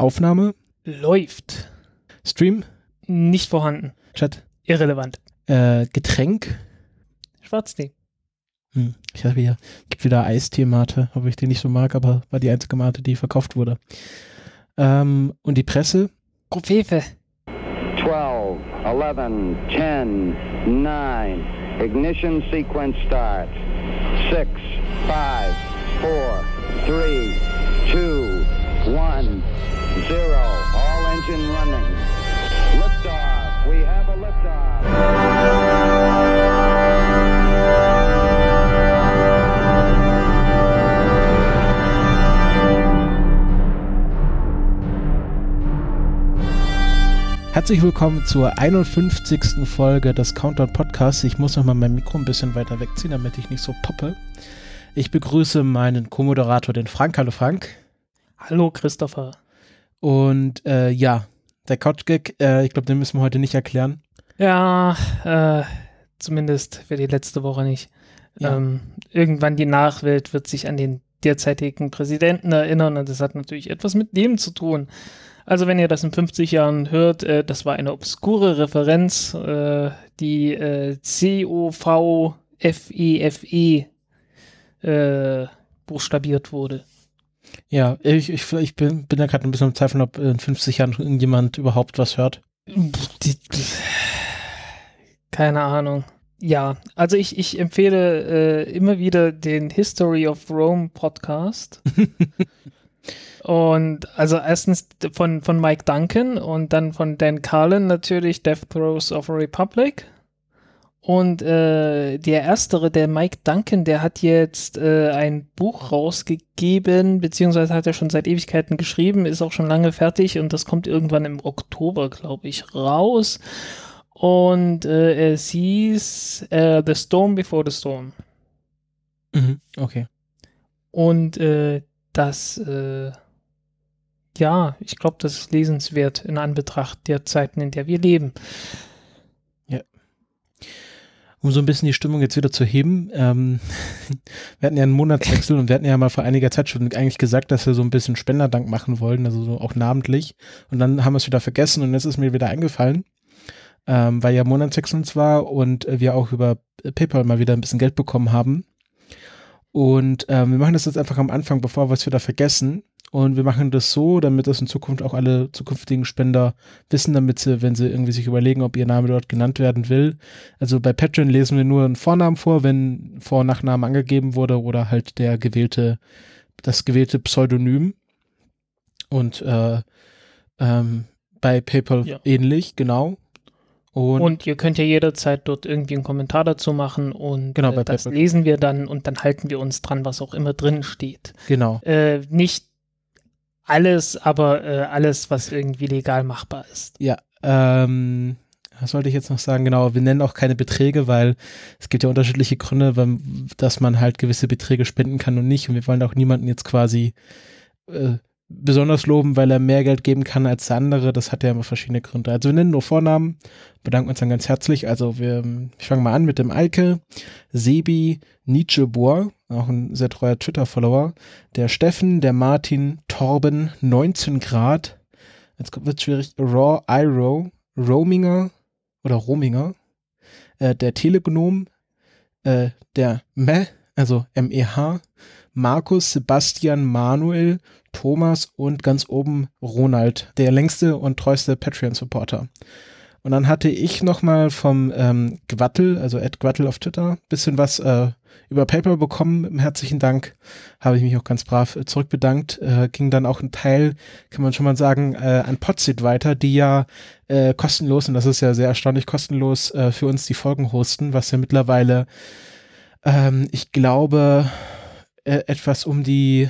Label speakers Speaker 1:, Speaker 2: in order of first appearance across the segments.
Speaker 1: Aufnahme
Speaker 2: läuft. Stream nicht vorhanden. Chat irrelevant.
Speaker 1: Äh, Getränk Schwarztee. Hm. Ich habe hier gibt wieder Eistee-Mate, ob ich die nicht so mag, aber war die einzige Mate, die verkauft wurde. Ähm, und die Presse? Gruppe 12,
Speaker 2: 11, 10, 9. Ignition sequence start. 6, 5, 4, 3, 2, 1 zero. All engine running. Liftoff. We have a
Speaker 1: Herzlich willkommen zur 51. Folge des Countdown Podcasts. Ich muss nochmal mein Mikro ein bisschen weiter wegziehen, damit ich nicht so poppe. Ich begrüße meinen Co-Moderator, den Frank. Hallo Frank. Hallo Christopher. Und äh, ja, der Couch-Gag, äh, ich glaube, den müssen wir heute nicht erklären.
Speaker 2: Ja, äh, zumindest für die letzte Woche nicht. Ja. Ähm, irgendwann die Nachwelt wird sich an den derzeitigen Präsidenten erinnern und das hat natürlich etwas mit dem zu tun. Also wenn ihr das in 50 Jahren hört, äh, das war eine obskure Referenz, äh, die äh, c o v f e f -E, äh, buchstabiert wurde.
Speaker 1: Ja, ich, ich, ich bin, bin da gerade ein bisschen im Zweifel, ob in 50 Jahren irgendjemand überhaupt was hört.
Speaker 2: Keine Ahnung. Ja, also ich, ich empfehle äh, immer wieder den History of Rome Podcast. und also erstens von, von Mike Duncan und dann von Dan Carlin natürlich Death Throes of a Republic. Und äh, der erstere, der Mike Duncan, der hat jetzt äh, ein Buch rausgegeben, beziehungsweise hat er schon seit Ewigkeiten geschrieben, ist auch schon lange fertig und das kommt irgendwann im Oktober, glaube ich, raus. Und äh, es hieß äh, The Storm Before the Storm.
Speaker 1: Mhm, okay.
Speaker 2: Und äh, das, äh, ja, ich glaube, das ist lesenswert in Anbetracht der Zeiten, in der wir leben
Speaker 1: um so ein bisschen die Stimmung jetzt wieder zu heben, ähm, wir hatten ja einen Monatswechsel und wir hatten ja mal vor einiger Zeit schon eigentlich gesagt, dass wir so ein bisschen Spenderdank machen wollen, also so auch namentlich. Und dann haben wir es wieder vergessen und jetzt ist mir wieder eingefallen, ähm, weil ja Monatswechsel zwar und wir auch über PayPal mal wieder ein bisschen Geld bekommen haben. Und ähm, wir machen das jetzt einfach am Anfang, bevor wir es wieder vergessen. Und wir machen das so, damit das in Zukunft auch alle zukünftigen Spender wissen, damit sie, wenn sie irgendwie sich überlegen, ob ihr Name dort genannt werden will. Also bei Patreon lesen wir nur einen Vornamen vor, wenn Vor- und Nachname angegeben wurde oder halt der gewählte, das gewählte Pseudonym. Und äh, ähm, bei PayPal ja. ähnlich, genau. Und, und,
Speaker 2: ihr könnt ja jederzeit dort irgendwie einen Kommentar dazu machen und genau, äh, das PayPal. lesen wir dann und dann halten wir uns dran, was auch immer drin steht. Genau. Äh, nicht alles, aber äh, alles, was irgendwie legal machbar ist.
Speaker 1: Ja, ähm, was wollte ich jetzt noch sagen? Genau, wir nennen auch keine Beträge, weil es gibt ja unterschiedliche Gründe, dass man halt gewisse Beträge spenden kann und nicht. Und wir wollen auch niemanden jetzt quasi äh, besonders loben, weil er mehr Geld geben kann als andere. Das hat ja immer verschiedene Gründe. Also wir nennen nur Vornamen, bedanken uns dann ganz herzlich. Also wir, ich fange mal an mit dem Eike, Sebi, Nietzsche Bohr, auch ein sehr treuer Twitter-Follower, der Steffen, der Martin, Torben, 19 Grad, jetzt wird schwierig, Raw, Iro, Rominger oder Rominger, äh, der Telegnom, äh, der Meh, also M-E-H, Markus, Sebastian, Manuel, Thomas und ganz oben Ronald, der längste und treueste Patreon-Supporter. Und dann hatte ich nochmal vom ähm, Gwattel, also Ed Gwattel auf Twitter, bisschen was äh, über Paper bekommen. Herzlichen Dank. Habe ich mich auch ganz brav äh, zurückbedankt. Äh, ging dann auch ein Teil, kann man schon mal sagen, äh, an Podsit weiter, die ja äh, kostenlos, und das ist ja sehr erstaunlich kostenlos, äh, für uns die Folgen hosten, was ja mittlerweile, ähm, ich glaube, äh, etwas um die,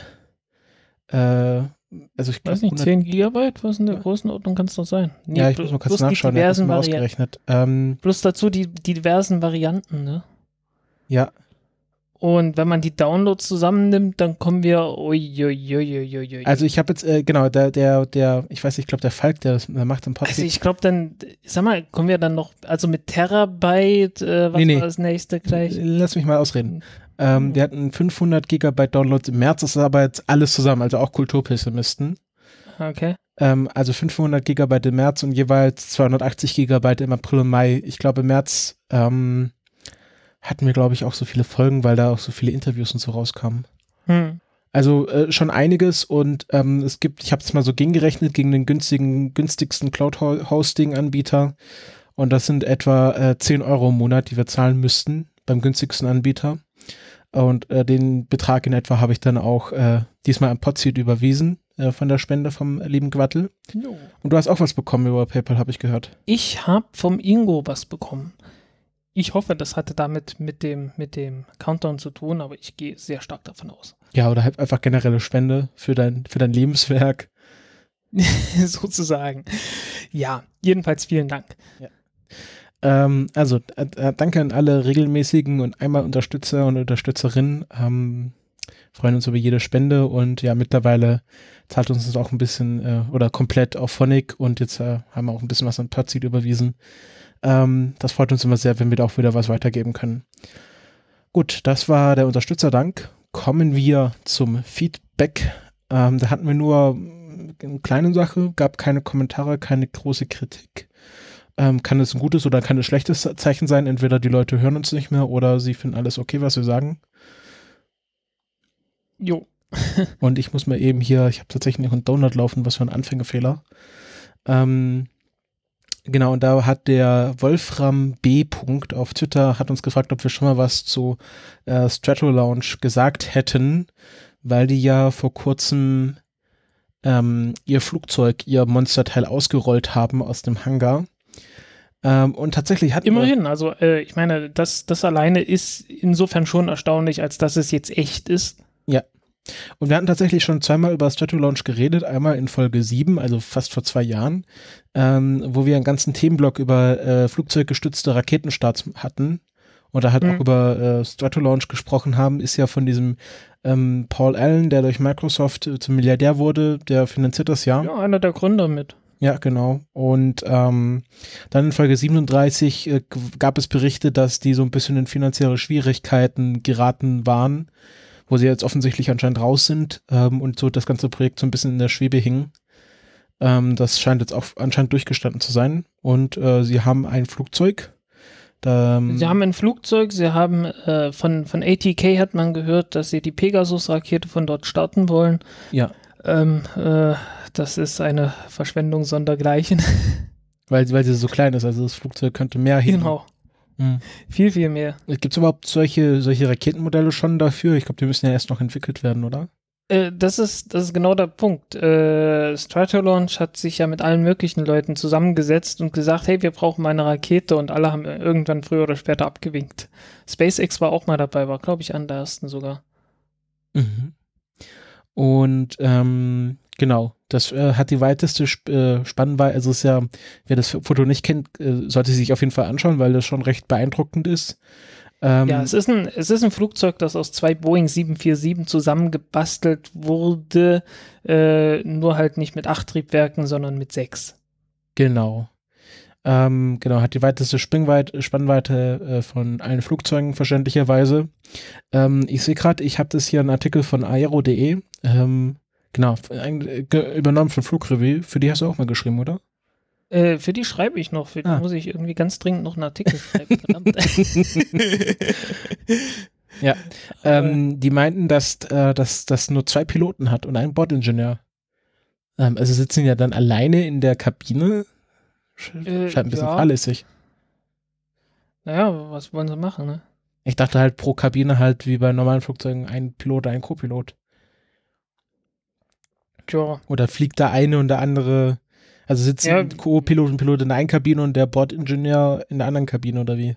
Speaker 1: äh, also ich glaube. nicht, 10
Speaker 2: Gigabyte? Was in der Größenordnung kann es doch sein? Nee, ja, ich muss mal kurz nachschauen, ich habe ausgerechnet. Ähm, plus dazu die, die diversen Varianten,
Speaker 1: ne? Ja.
Speaker 2: Und wenn man die Downloads zusammennimmt, dann kommen wir. also ich
Speaker 1: habe jetzt, äh, genau, der, der, der, ich weiß, ich glaube, der Falk, der das der macht im Podcast. Also ich
Speaker 2: glaube dann, sag mal, kommen wir dann noch, also mit Terabyte, äh, was nee, nee. war das
Speaker 1: nächste gleich? Lass mich mal ausreden. Ähm, mhm. Wir hatten 500 Gigabyte Downloads im März, das ist aber jetzt alles zusammen, also auch Kulturpessimisten. Okay. Ähm, also 500 Gigabyte im März und jeweils 280 Gigabyte im April und Mai. Ich glaube, im März, ähm, hatten wir, glaube ich, auch so viele Folgen, weil da auch so viele Interviews und so rauskamen. Hm. Also äh, schon einiges und ähm, es gibt, ich habe es mal so gegengerechnet gegen den günstigen, günstigsten Cloud-Hosting-Anbieter und das sind etwa äh, 10 Euro im Monat, die wir zahlen müssten beim günstigsten Anbieter. Und äh, den Betrag in etwa habe ich dann auch äh, diesmal an Potseed überwiesen äh, von der Spende vom lieben Quattel. Und du hast auch was bekommen über PayPal, habe ich gehört.
Speaker 2: Ich habe vom Ingo was bekommen ich hoffe, das hatte damit mit dem, mit dem Countdown zu tun, aber ich gehe sehr stark davon aus.
Speaker 1: Ja, oder halt einfach generelle Spende für dein, für dein Lebenswerk.
Speaker 2: Sozusagen. Ja, jedenfalls vielen Dank. Ja.
Speaker 1: Ähm, also, äh, äh, danke an alle regelmäßigen und einmal Unterstützer und Unterstützerinnen. Ähm, freuen uns über jede Spende und ja, mittlerweile zahlt uns das auch ein bisschen äh, oder komplett auf Phonic und jetzt äh, haben wir auch ein bisschen was an Pazit überwiesen. Ähm, das freut uns immer sehr, wenn wir da auch wieder was weitergeben können. Gut, das war der Unterstützerdank. Kommen wir zum Feedback. Ähm, da hatten wir nur eine kleine Sache, gab keine Kommentare, keine große Kritik. Ähm, kann es ein gutes oder kann es schlechtes Zeichen sein? Entweder die Leute hören uns nicht mehr oder sie finden alles okay, was wir sagen. Jo. Und ich muss mal eben hier, ich habe tatsächlich noch einen Donut laufen, was für ein Anfängefehler. Ähm, Genau, und da hat der Wolfram B. Punkt auf Twitter hat uns gefragt, ob wir schon mal was zu äh, Strato Lounge gesagt hätten, weil die ja vor kurzem ähm, ihr Flugzeug, ihr Monsterteil ausgerollt haben aus dem Hangar. Ähm, und tatsächlich hat immerhin,
Speaker 2: also äh, ich meine, das, das alleine ist insofern schon erstaunlich, als dass es jetzt echt
Speaker 1: ist. Ja. Und wir hatten tatsächlich schon zweimal über Strato Launch geredet, einmal in Folge 7, also fast vor zwei Jahren, ähm, wo wir einen ganzen Themenblock über äh, flugzeuggestützte Raketenstarts hatten und da halt mhm. auch über äh, Strato Launch gesprochen haben, ist ja von diesem ähm, Paul Allen, der durch Microsoft äh, zum Milliardär wurde, der finanziert das ja. Ja, einer der Gründer mit. Ja, genau. Und ähm, dann in Folge 37 äh, gab es Berichte, dass die so ein bisschen in finanzielle Schwierigkeiten geraten waren wo sie jetzt offensichtlich anscheinend raus sind ähm, und so das ganze Projekt so ein bisschen in der Schwebe hing. Ähm, das scheint jetzt auch anscheinend durchgestanden zu sein. Und äh, sie haben ein Flugzeug. Da, ähm, sie
Speaker 2: haben ein Flugzeug, sie haben äh, von, von ATK hat man gehört, dass sie die Pegasus-Rakete von dort starten wollen. Ja. Ähm, äh, das ist eine
Speaker 1: Verschwendung sondergleichen. Weil, weil sie so klein ist, also das Flugzeug könnte mehr hin. Genau. Hm. Viel, viel mehr. Gibt es überhaupt solche, solche Raketenmodelle schon dafür? Ich glaube, die müssen ja erst noch entwickelt werden, oder?
Speaker 2: Äh, das ist, das ist genau der Punkt. Äh, Stratolaunch hat sich ja mit allen möglichen Leuten zusammengesetzt und gesagt, hey, wir brauchen mal eine Rakete und alle haben irgendwann früher oder später abgewinkt. SpaceX war auch mal dabei, war, glaube ich, an der ersten sogar.
Speaker 1: Mhm. Und ähm, Genau, das äh, hat die weiteste Sp äh, Spannweite. Also ist ja, wer das Foto nicht kennt, äh, sollte sich auf jeden Fall anschauen, weil das schon recht beeindruckend ist. Ähm, ja, es ist,
Speaker 2: ein, es ist ein Flugzeug, das aus zwei Boeing 747 zusammengebastelt wurde, äh, nur halt nicht mit acht Triebwerken,
Speaker 1: sondern mit sechs. Genau. Ähm, genau, hat die weiteste Springweit Spannweite äh, von allen Flugzeugen, verständlicherweise. Ähm, ich sehe gerade, ich habe das hier einen Artikel von aero.de. Ähm, Genau, übernommen von Flugrevue. Für die hast du auch mal geschrieben, oder?
Speaker 2: Äh, für die schreibe ich noch. Für ah. die muss ich irgendwie ganz dringend noch einen Artikel
Speaker 1: schreiben. ja, ähm, die meinten, dass äh, das nur zwei Piloten hat und einen Bordingenieur. Ähm, also sitzen ja dann alleine in der Kabine. Äh, scheint ein bisschen ja. fahrlässig.
Speaker 2: Naja, was wollen sie machen, ne?
Speaker 1: Ich dachte halt pro Kabine halt wie bei normalen Flugzeugen ein Pilot, ein Co-Pilot. Ja. Oder fliegt der eine und der andere, also sitzen ja. Co-Pilot und Pilot in der einen Kabine und der Bordingenieur in der anderen Kabine oder wie?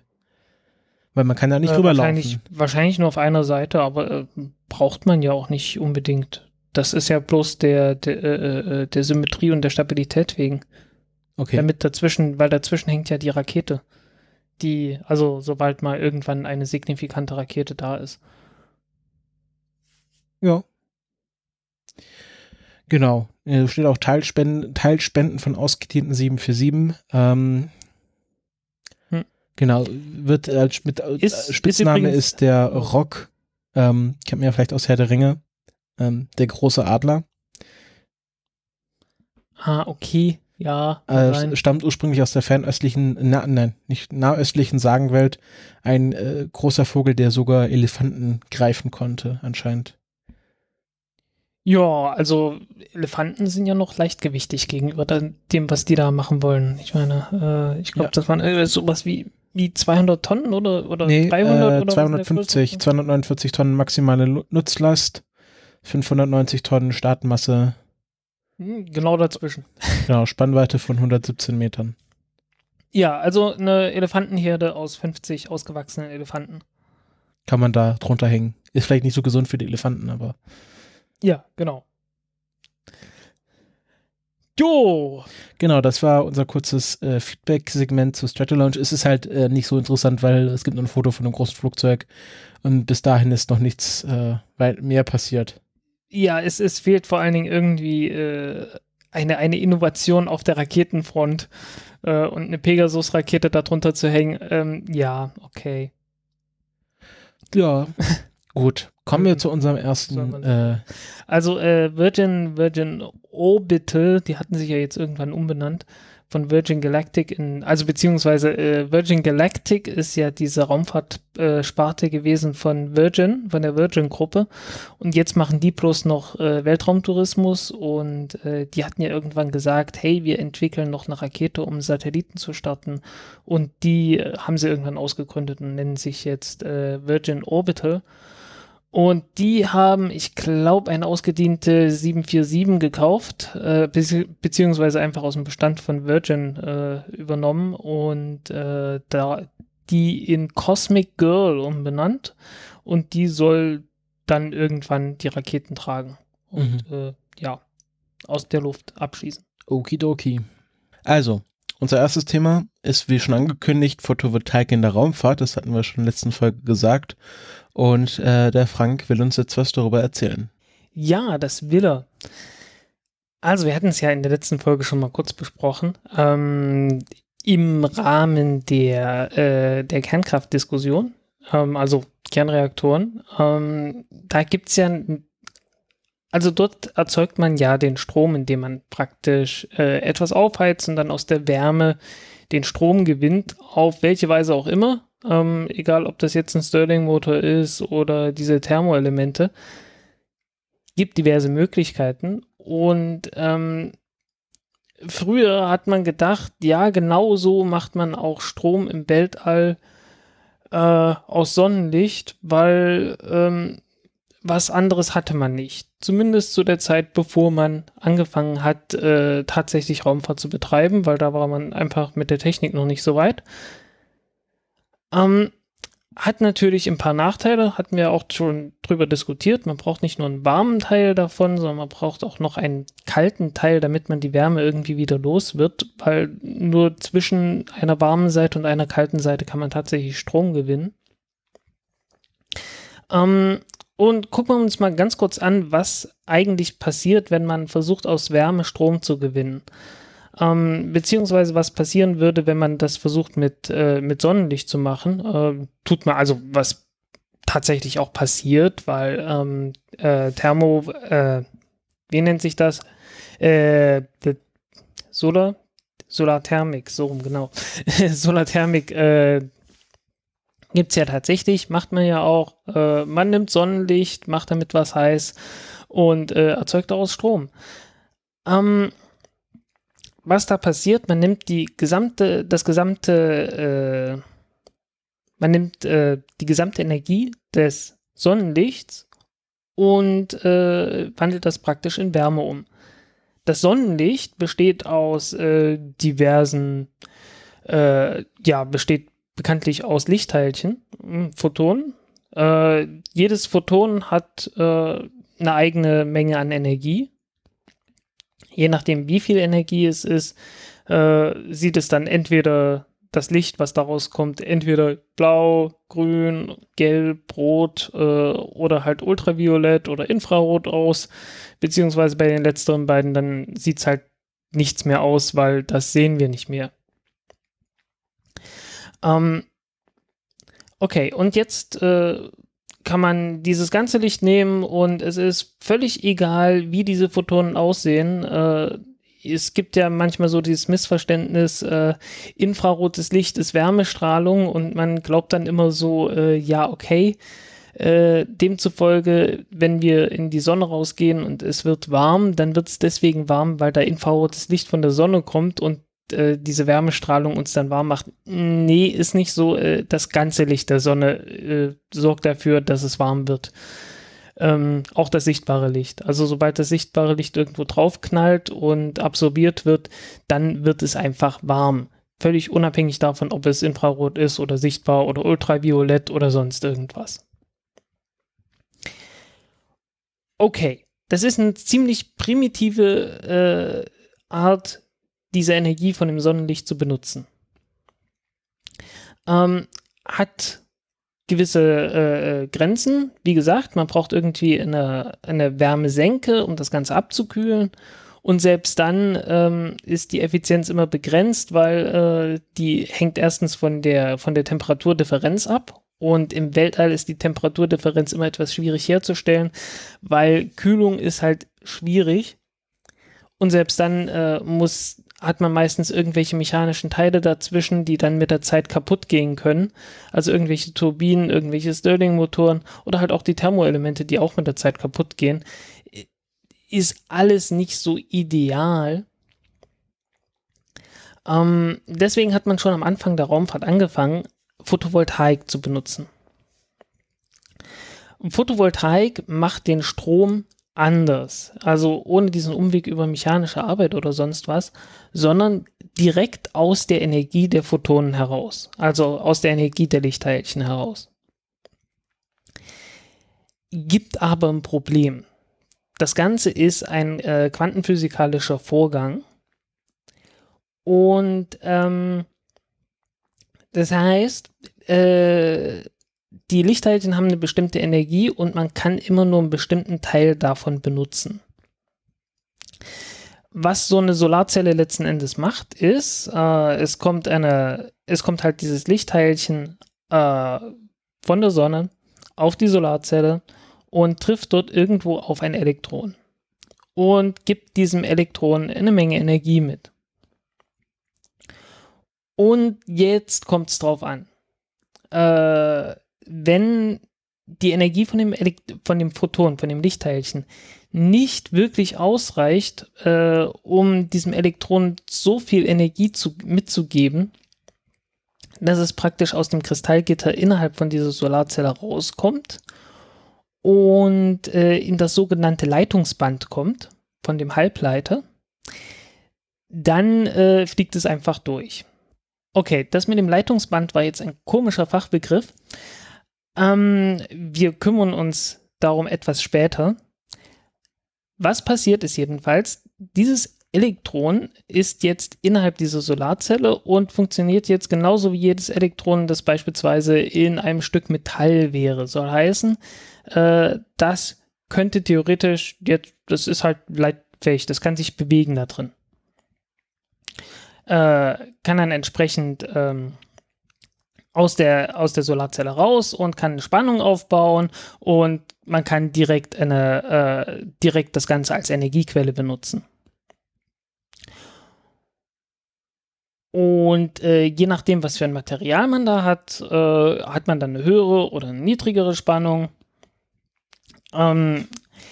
Speaker 1: Weil man kann da nicht äh, rüberlaufen. Wahrscheinlich,
Speaker 2: wahrscheinlich nur auf einer Seite, aber äh, braucht man ja auch nicht unbedingt. Das ist ja bloß der, der, äh, äh, äh, der Symmetrie und der Stabilität wegen. Okay. Damit dazwischen, weil dazwischen hängt ja die Rakete. Die, also sobald mal irgendwann eine signifikante Rakete da ist.
Speaker 1: Ja, Genau. Äh, da steht auch Teilspenden, Teilspenden von ausgedienten 747. Ähm, hm. Genau. Wird als äh, ist, Spitzname ist, ist, der Rock. Ähm, kennt man ja vielleicht aus Herr der Ringe. Ähm, der große Adler.
Speaker 2: Ah, okay. Ja. Äh,
Speaker 1: stammt ursprünglich aus der fernöstlichen, na, nein, nicht nahöstlichen Sagenwelt. Ein äh, großer Vogel, der sogar Elefanten greifen konnte, anscheinend.
Speaker 2: Ja, also Elefanten sind ja noch leichtgewichtig
Speaker 1: gegenüber dem, was die da machen wollen. Ich meine, äh, ich glaube, ja. das waren
Speaker 2: äh, sowas wie, wie
Speaker 1: 200 Tonnen oder, oder nee, 300 äh, oder 250, 249 Tonnen maximale Nutzlast, 590 Tonnen Startmasse.
Speaker 2: Hm, genau dazwischen.
Speaker 1: Genau, Spannweite von 117 Metern.
Speaker 2: Ja, also eine Elefantenherde aus 50 ausgewachsenen Elefanten.
Speaker 1: Kann man da drunter hängen. Ist vielleicht nicht so gesund für die Elefanten, aber.
Speaker 2: Ja, genau.
Speaker 1: Jo. Genau, das war unser kurzes äh, Feedback-Segment zu Stratolaunch. Es ist halt äh, nicht so interessant, weil es gibt nur ein Foto von einem großen Flugzeug und bis dahin ist noch nichts äh, mehr passiert.
Speaker 2: Ja, es, es fehlt vor allen Dingen irgendwie äh, eine, eine Innovation auf der Raketenfront äh, und eine Pegasus-Rakete darunter zu hängen. Ähm, ja, okay.
Speaker 1: Ja, Gut, kommen wir mhm. zu unserem ersten. Äh, also
Speaker 2: äh, Virgin, Virgin Orbital, die hatten sich ja jetzt irgendwann umbenannt von Virgin Galactic in, also beziehungsweise äh, Virgin Galactic ist ja diese Raumfahrtsparte äh, gewesen von Virgin, von der Virgin-Gruppe. Und jetzt machen die bloß noch äh, Weltraumtourismus und äh, die hatten ja irgendwann gesagt, hey, wir entwickeln noch eine Rakete, um Satelliten zu starten. Und die äh, haben sie irgendwann ausgegründet und nennen sich jetzt äh, Virgin Orbital. Und die haben, ich glaube, eine ausgediente 747 gekauft, äh, beziehungsweise einfach aus dem Bestand von Virgin äh, übernommen und äh, da die in Cosmic Girl umbenannt und die soll dann irgendwann die Raketen tragen und mhm. Äh, ja, aus der Luft abschießen.
Speaker 1: Okidoki. Also, unser erstes Thema ist, wie schon angekündigt, Photovoltaik in der Raumfahrt. Das hatten wir schon in der letzten Folge gesagt. Und äh, der Frank will uns jetzt was darüber erzählen.
Speaker 2: Ja, das will er. Also, wir hatten es ja in der letzten Folge schon mal kurz besprochen. Ähm, Im Rahmen der, äh, der Kernkraftdiskussion, ähm, also Kernreaktoren, ähm, da gibt es ja, also dort erzeugt man ja den Strom, indem man praktisch äh, etwas aufheizt und dann aus der Wärme den Strom gewinnt, auf welche Weise auch immer, ähm, egal ob das jetzt ein Stirling-Motor ist oder diese Thermoelemente, gibt diverse Möglichkeiten. Und ähm, früher hat man gedacht, ja, genau so macht man auch Strom im Weltall äh, aus Sonnenlicht, weil ähm, was anderes hatte man nicht. Zumindest zu der Zeit, bevor man angefangen hat, äh, tatsächlich Raumfahrt zu betreiben, weil da war man einfach mit der Technik noch nicht so weit. Ähm, hat natürlich ein paar Nachteile, hatten wir auch schon drüber diskutiert. Man braucht nicht nur einen warmen Teil davon, sondern man braucht auch noch einen kalten Teil, damit man die Wärme irgendwie wieder los wird, weil nur zwischen einer warmen Seite und einer kalten Seite kann man tatsächlich Strom gewinnen. Ähm, und gucken wir uns mal ganz kurz an, was eigentlich passiert, wenn man versucht, aus Wärme Strom zu gewinnen. Ähm, beziehungsweise was passieren würde, wenn man das versucht mit, äh, mit Sonnenlicht zu machen. Äh, tut man also, was tatsächlich auch passiert, weil ähm, äh, Thermo, äh, wie nennt sich das? Äh, Solar? Solarthermik, so rum, genau. Solarthermik äh, gibt es ja tatsächlich, macht man ja auch. Äh, man nimmt Sonnenlicht, macht damit was heiß und äh, erzeugt daraus Strom. Ähm, was da passiert, man nimmt die gesamte, das gesamte, äh, man nimmt äh, die gesamte Energie des Sonnenlichts und äh, wandelt das praktisch in Wärme um. Das Sonnenlicht besteht aus äh, diversen, äh, ja, besteht bekanntlich aus Lichtteilchen, hm, Photonen. Äh, jedes Photon hat eine eigene Menge an Energie je nachdem, wie viel Energie es ist, äh, sieht es dann entweder das Licht, was daraus kommt, entweder blau, grün, gelb, rot äh, oder halt ultraviolett oder infrarot aus. Beziehungsweise bei den letzteren beiden, dann sieht es halt nichts mehr aus, weil das sehen wir nicht mehr. Ähm, okay, und jetzt äh, kann man dieses ganze Licht nehmen und es ist völlig egal, wie diese Photonen aussehen. Äh, es gibt ja manchmal so dieses Missverständnis, äh, infrarotes Licht ist Wärmestrahlung und man glaubt dann immer so, äh, ja, okay. Äh, demzufolge, wenn wir in die Sonne rausgehen und es wird warm, dann wird es deswegen warm, weil da infrarotes Licht von der Sonne kommt und äh, diese Wärmestrahlung uns dann warm macht. Nee, ist nicht so. Äh, das ganze Licht der Sonne äh, sorgt dafür, dass es warm wird. Ähm, auch das sichtbare Licht. Also sobald das sichtbare Licht irgendwo draufknallt und absorbiert wird, dann wird es einfach warm. Völlig unabhängig davon, ob es Infrarot ist oder sichtbar oder ultraviolett oder sonst irgendwas. Okay, das ist eine ziemlich primitive äh, Art diese Energie von dem Sonnenlicht zu benutzen. Ähm, hat gewisse äh, äh, Grenzen. Wie gesagt, man braucht irgendwie eine, eine Wärmesenke, um das Ganze abzukühlen. Und selbst dann ähm, ist die Effizienz immer begrenzt, weil äh, die hängt erstens von der, von der Temperaturdifferenz ab. Und im Weltall ist die Temperaturdifferenz immer etwas schwierig herzustellen, weil Kühlung ist halt schwierig. Und selbst dann äh, muss hat man meistens irgendwelche mechanischen Teile dazwischen, die dann mit der Zeit kaputt gehen können. Also irgendwelche Turbinen, irgendwelche Stirling-Motoren oder halt auch die Thermoelemente, die auch mit der Zeit kaputt gehen. Ist alles nicht so ideal. Ähm, deswegen hat man schon am Anfang der Raumfahrt angefangen, Photovoltaik zu benutzen. Photovoltaik macht den Strom anders. Also ohne diesen Umweg über mechanische Arbeit oder sonst was, sondern direkt aus der Energie der Photonen heraus. Also aus der Energie der Lichtteilchen heraus. Gibt aber ein Problem. Das Ganze ist ein äh, quantenphysikalischer Vorgang. Und ähm, das heißt, äh, die Lichtteilchen haben eine bestimmte Energie und man kann immer nur einen bestimmten Teil davon benutzen. Was so eine Solarzelle letzten Endes macht, ist, äh, es kommt eine, es kommt halt dieses Lichtteilchen äh, von der Sonne auf die Solarzelle und trifft dort irgendwo auf ein Elektron und gibt diesem Elektron eine Menge Energie mit. Und jetzt kommt es drauf an. Äh, wenn die Energie von dem, von dem Photon, von dem Lichtteilchen, nicht wirklich ausreicht, äh, um diesem Elektron so viel Energie zu, mitzugeben, dass es praktisch aus dem Kristallgitter innerhalb von dieser Solarzelle rauskommt und äh, in das sogenannte Leitungsband kommt von dem Halbleiter, dann äh, fliegt es einfach durch. Okay, das mit dem Leitungsband war jetzt ein komischer Fachbegriff. Ähm, wir kümmern uns darum etwas später. Was passiert ist jedenfalls, dieses Elektron ist jetzt innerhalb dieser Solarzelle und funktioniert jetzt genauso wie jedes Elektron, das beispielsweise in einem Stück Metall wäre. Soll heißen, äh, das könnte theoretisch jetzt, das ist halt leitfähig, das kann sich bewegen da drin. Äh, kann dann entsprechend ähm, aus der, aus der Solarzelle raus und kann Spannung aufbauen und man kann direkt, eine, äh, direkt das Ganze als Energiequelle benutzen. Und äh, je nachdem, was für ein Material man da hat, äh, hat man dann eine höhere oder eine niedrigere Spannung. Ähm,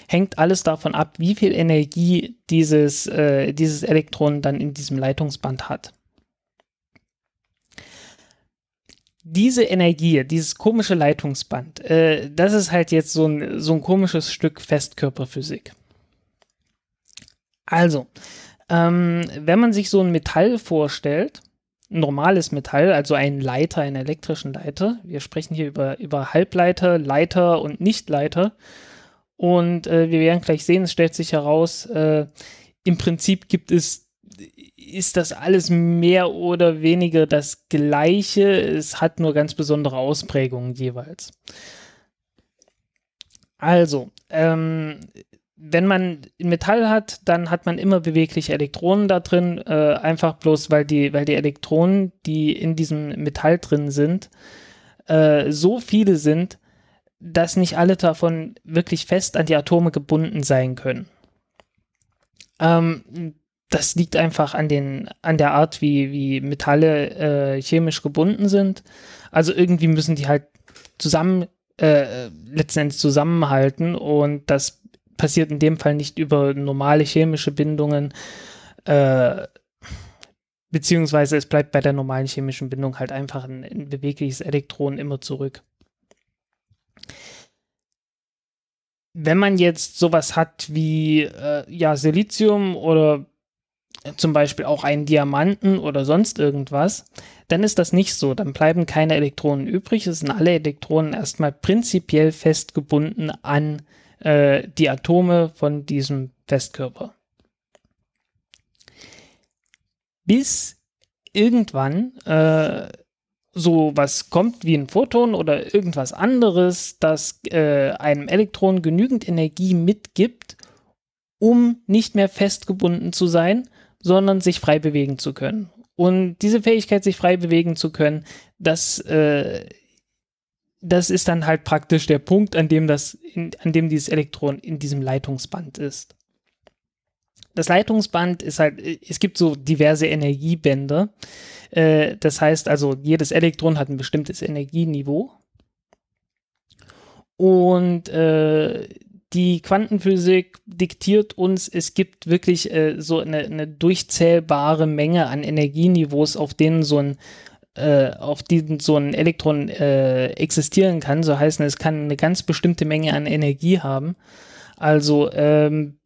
Speaker 2: hängt alles davon ab, wie viel Energie dieses, äh, dieses Elektron dann in diesem Leitungsband hat. diese Energie, dieses komische Leitungsband, äh, das ist halt jetzt so ein, so ein komisches Stück Festkörperphysik. Also, ähm, wenn man sich so ein Metall vorstellt, ein normales Metall, also einen Leiter, einen elektrischen Leiter, wir sprechen hier über, über Halbleiter, Leiter und Nichtleiter, und äh, wir werden gleich sehen, es stellt sich heraus, äh, im Prinzip gibt es ist das alles mehr oder weniger das Gleiche. Es hat nur ganz besondere Ausprägungen jeweils. Also, ähm, wenn man Metall hat, dann hat man immer bewegliche Elektronen da drin, äh, einfach bloß, weil die, weil die Elektronen, die in diesem Metall drin sind, äh, so viele sind, dass nicht alle davon wirklich fest an die Atome gebunden sein können. Ähm, das liegt einfach an, den, an der Art, wie, wie Metalle äh, chemisch gebunden sind. Also irgendwie müssen die halt zusammen, äh, letzten zusammenhalten und das passiert in dem Fall nicht über normale chemische Bindungen, äh, beziehungsweise es bleibt bei der normalen chemischen Bindung halt einfach ein, ein bewegliches Elektron immer zurück. Wenn man jetzt sowas hat wie äh, ja, Silizium oder zum Beispiel auch einen Diamanten oder sonst irgendwas, dann ist das nicht so. Dann bleiben keine Elektronen übrig. Es sind alle Elektronen erstmal prinzipiell festgebunden an äh, die Atome von diesem Festkörper. Bis irgendwann äh, so was kommt wie ein Photon oder irgendwas anderes, das äh, einem Elektron genügend Energie mitgibt, um nicht mehr festgebunden zu sein sondern sich frei bewegen zu können. Und diese Fähigkeit, sich frei bewegen zu können, das, äh, das ist dann halt praktisch der Punkt, an dem, das, in, an dem dieses Elektron in diesem Leitungsband ist. Das Leitungsband ist halt, es gibt so diverse Energiebänder. Äh, das heißt also, jedes Elektron hat ein bestimmtes Energieniveau. Und äh, die Quantenphysik diktiert uns, es gibt wirklich äh, so eine, eine, durchzählbare Menge an Energieniveaus, auf denen so ein äh, auf denen so ein Elektron äh, existieren kann, so heißen es kann eine ganz bestimmte Menge an Energie haben. Also ähm,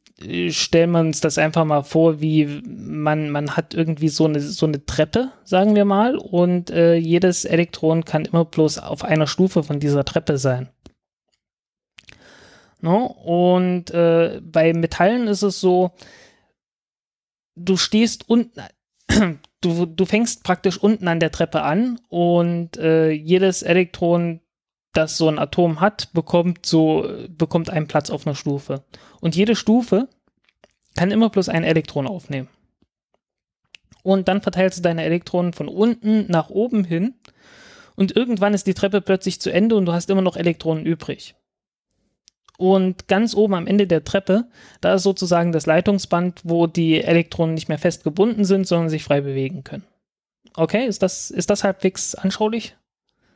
Speaker 2: stellen wir uns das einfach mal vor, wie man, man hat irgendwie so eine, so eine Treppe, sagen wir mal, und äh, jedes Elektron kann immer bloß auf einer Stufe von dieser Treppe sein. No? Ne? Und äh, bei Metallen ist es so, du stehst unten, du, du fängst praktisch unten an der Treppe an und äh, jedes Elektron, das so ein Atom hat, bekommt so, bekommt einen Platz auf einer Stufe. Und jede Stufe kann immer bloß ein Elektron aufnehmen. Und dann verteilst du deine Elektronen von unten nach oben hin. Und irgendwann ist die Treppe plötzlich zu Ende und du hast immer noch Elektronen übrig. Und ganz oben am Ende der Treppe, da ist sozusagen das Leitungsband, wo die Elektronen nicht mehr fest gebunden sind, sondern sich frei bewegen können. Okay, ist das, ist das halbwegs anschaulich?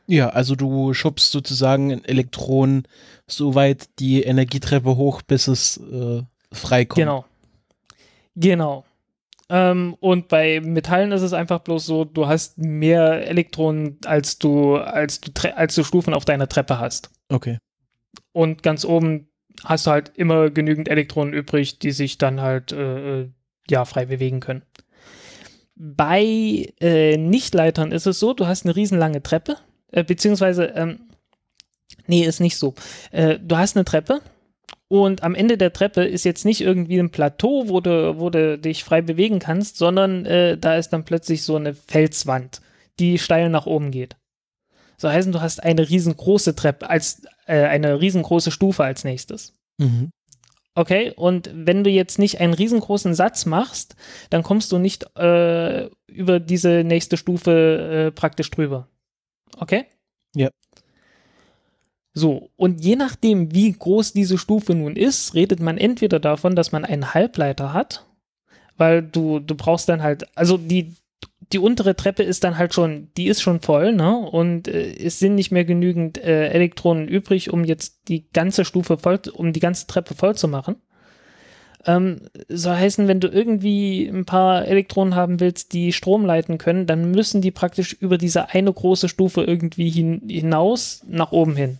Speaker 1: Ja, also du schubst sozusagen ein Elektron so weit die Energietreppe hoch, bis es äh, frei kommt. Genau. Genau. Ähm,
Speaker 2: und bei Metallen ist es einfach bloß so, du hast mehr Elektronen, als du, als du, als du Stufen auf deiner Treppe hast. Okay und ganz oben hast du halt immer genügend Elektronen übrig, die sich dann halt äh, äh, ja frei bewegen können. Bei äh, Nichtleitern ist es so, du hast eine riesenlange Treppe, äh, beziehungsweise, ähm, nee, ist nicht so. Äh, du hast eine Treppe und am Ende der Treppe ist jetzt nicht irgendwie ein Plateau, wo du, wo du dich frei bewegen kannst, sondern äh, da ist dann plötzlich so eine Felswand, die steil nach oben geht. So heißen, du hast eine riesengroße Treppe als äh, eine riesengroße Stufe als nächstes. Mhm. Okay, und wenn du jetzt nicht einen riesengroßen Satz machst, dann kommst du nicht äh, über diese nächste Stufe äh, praktisch drüber. Okay? Ja. So, und je nachdem, wie groß diese Stufe nun ist, redet man entweder davon, dass man einen Halbleiter hat, weil du, du brauchst dann halt, also die, die untere Treppe ist dann halt schon, die ist schon voll, ne? Und äh, es sind nicht mehr genügend äh, Elektronen übrig, um jetzt die ganze Stufe voll, um die ganze Treppe voll zu machen. Ähm, soll heißen, wenn du irgendwie ein paar Elektronen haben willst, die Strom leiten können, dann müssen die praktisch über diese eine große Stufe irgendwie hin, hinaus nach oben hin.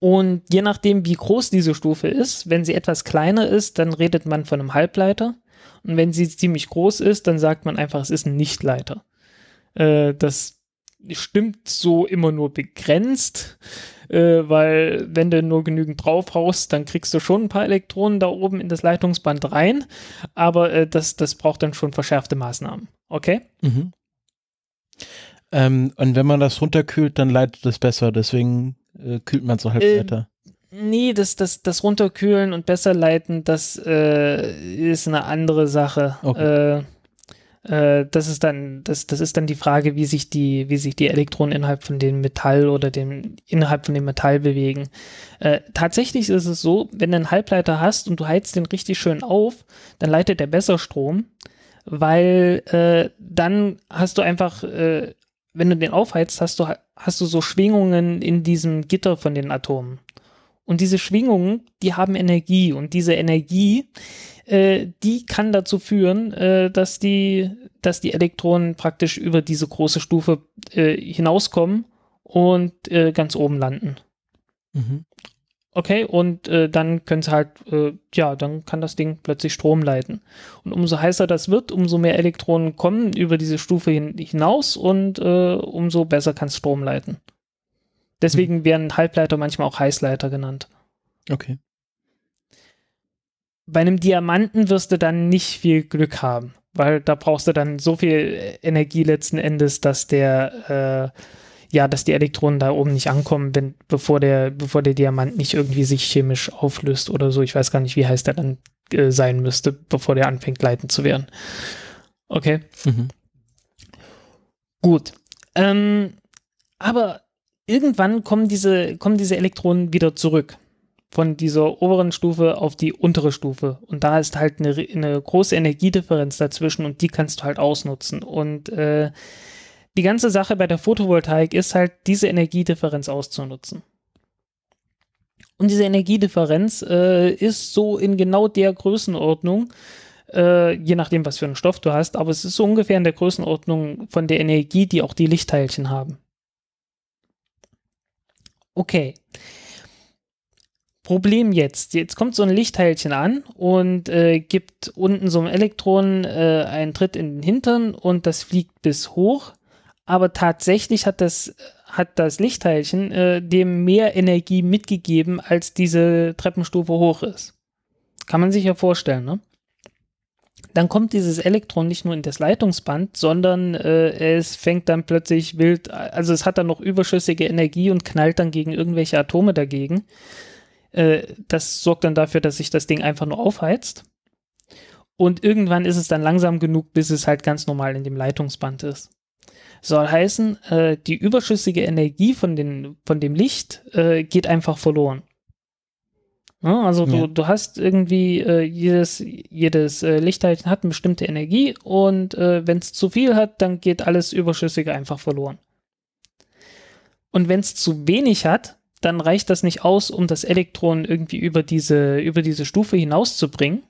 Speaker 2: Und je nachdem, wie groß diese Stufe ist, wenn sie etwas kleiner ist, dann redet man von einem Halbleiter. Und wenn sie ziemlich groß ist, dann sagt man einfach, es ist ein Nichtleiter. Äh, das stimmt so immer nur begrenzt, äh, weil wenn du nur genügend drauf haust, dann kriegst du schon ein paar Elektronen da oben in das Leitungsband rein, aber äh, das, das braucht dann schon verschärfte Maßnahmen. Okay?
Speaker 1: Mhm. Ähm, und wenn man das runterkühlt, dann leitet es besser, deswegen äh, kühlt man es auch halt ähm, weiter.
Speaker 2: Nee, das, das, das Runterkühlen und besser leiten, das äh, ist eine andere Sache. Okay. Äh, äh, das ist dann, das, das ist dann die Frage, wie sich die, wie sich die Elektronen innerhalb von dem Metall oder dem, innerhalb von dem Metall bewegen. Äh, tatsächlich ist es so, wenn du einen Halbleiter hast und du heizt den richtig schön auf, dann leitet der besser Strom, weil äh, dann hast du einfach äh, wenn du den aufheizt, hast du, hast du so Schwingungen in diesem Gitter von den Atomen. Und diese Schwingungen, die haben Energie und diese Energie, äh, die kann dazu führen, äh, dass die, dass die Elektronen praktisch über diese große Stufe äh, hinauskommen und äh, ganz oben landen. Mhm. Okay, und äh, dann können sie halt, äh, ja, dann kann das Ding plötzlich Strom leiten. Und umso heißer das wird, umso mehr Elektronen kommen über diese Stufe hin hinaus und umso besser kann es Strom leiten. Deswegen werden Halbleiter manchmal auch Heißleiter genannt. Okay. Bei einem Diamanten wirst du dann nicht viel Glück haben, weil da brauchst du dann so viel Energie letzten Endes, dass der äh, ja, dass die Elektronen da oben nicht ankommen, wenn, bevor der, bevor der Diamant nicht irgendwie sich chemisch auflöst oder so. Ich weiß gar nicht, wie heiß der dann äh, sein müsste, bevor der anfängt, leitend zu werden. Okay. Mhm. Gut. Ähm, aber irgendwann kommen diese, kommen diese Elektronen wieder zurück von dieser oberen Stufe auf die untere Stufe. Und da ist halt eine, eine große Energiedifferenz dazwischen und die kannst du halt ausnutzen. Und äh, die ganze Sache bei der Photovoltaik ist halt, diese Energiedifferenz auszunutzen. Und diese Energiedifferenz äh, ist so in genau der Größenordnung, äh, je nachdem, was für einen Stoff du hast, aber es ist so ungefähr in der Größenordnung von der Energie, die auch die Lichtteilchen haben. Okay. Problem jetzt. Jetzt kommt so ein Lichtteilchen an und äh, gibt unten so einem Elektron äh, einen Tritt in den Hintern und das fliegt bis hoch. Aber tatsächlich hat das, hat das Lichtteilchen äh, dem mehr Energie mitgegeben, als diese Treppenstufe hoch ist. Kann man sich ja vorstellen, ne? dann kommt dieses Elektron nicht nur in das Leitungsband, sondern äh, es fängt dann plötzlich wild, also es hat dann noch überschüssige Energie und knallt dann gegen irgendwelche Atome dagegen. Äh, das sorgt dann dafür, dass sich das Ding einfach nur aufheizt. Und irgendwann ist es dann langsam genug, bis es halt ganz normal in dem Leitungsband ist. Soll heißen, äh, die überschüssige Energie von, den, von dem Licht äh, geht einfach verloren. Ne? Also du, ja. du hast irgendwie, äh, jedes, jedes äh, Lichtteilchen hat eine bestimmte Energie und äh, wenn es zu viel hat, dann geht alles Überschüssige einfach verloren. Und wenn es zu wenig hat, dann reicht das nicht aus, um das Elektron irgendwie über diese, über diese Stufe hinauszubringen.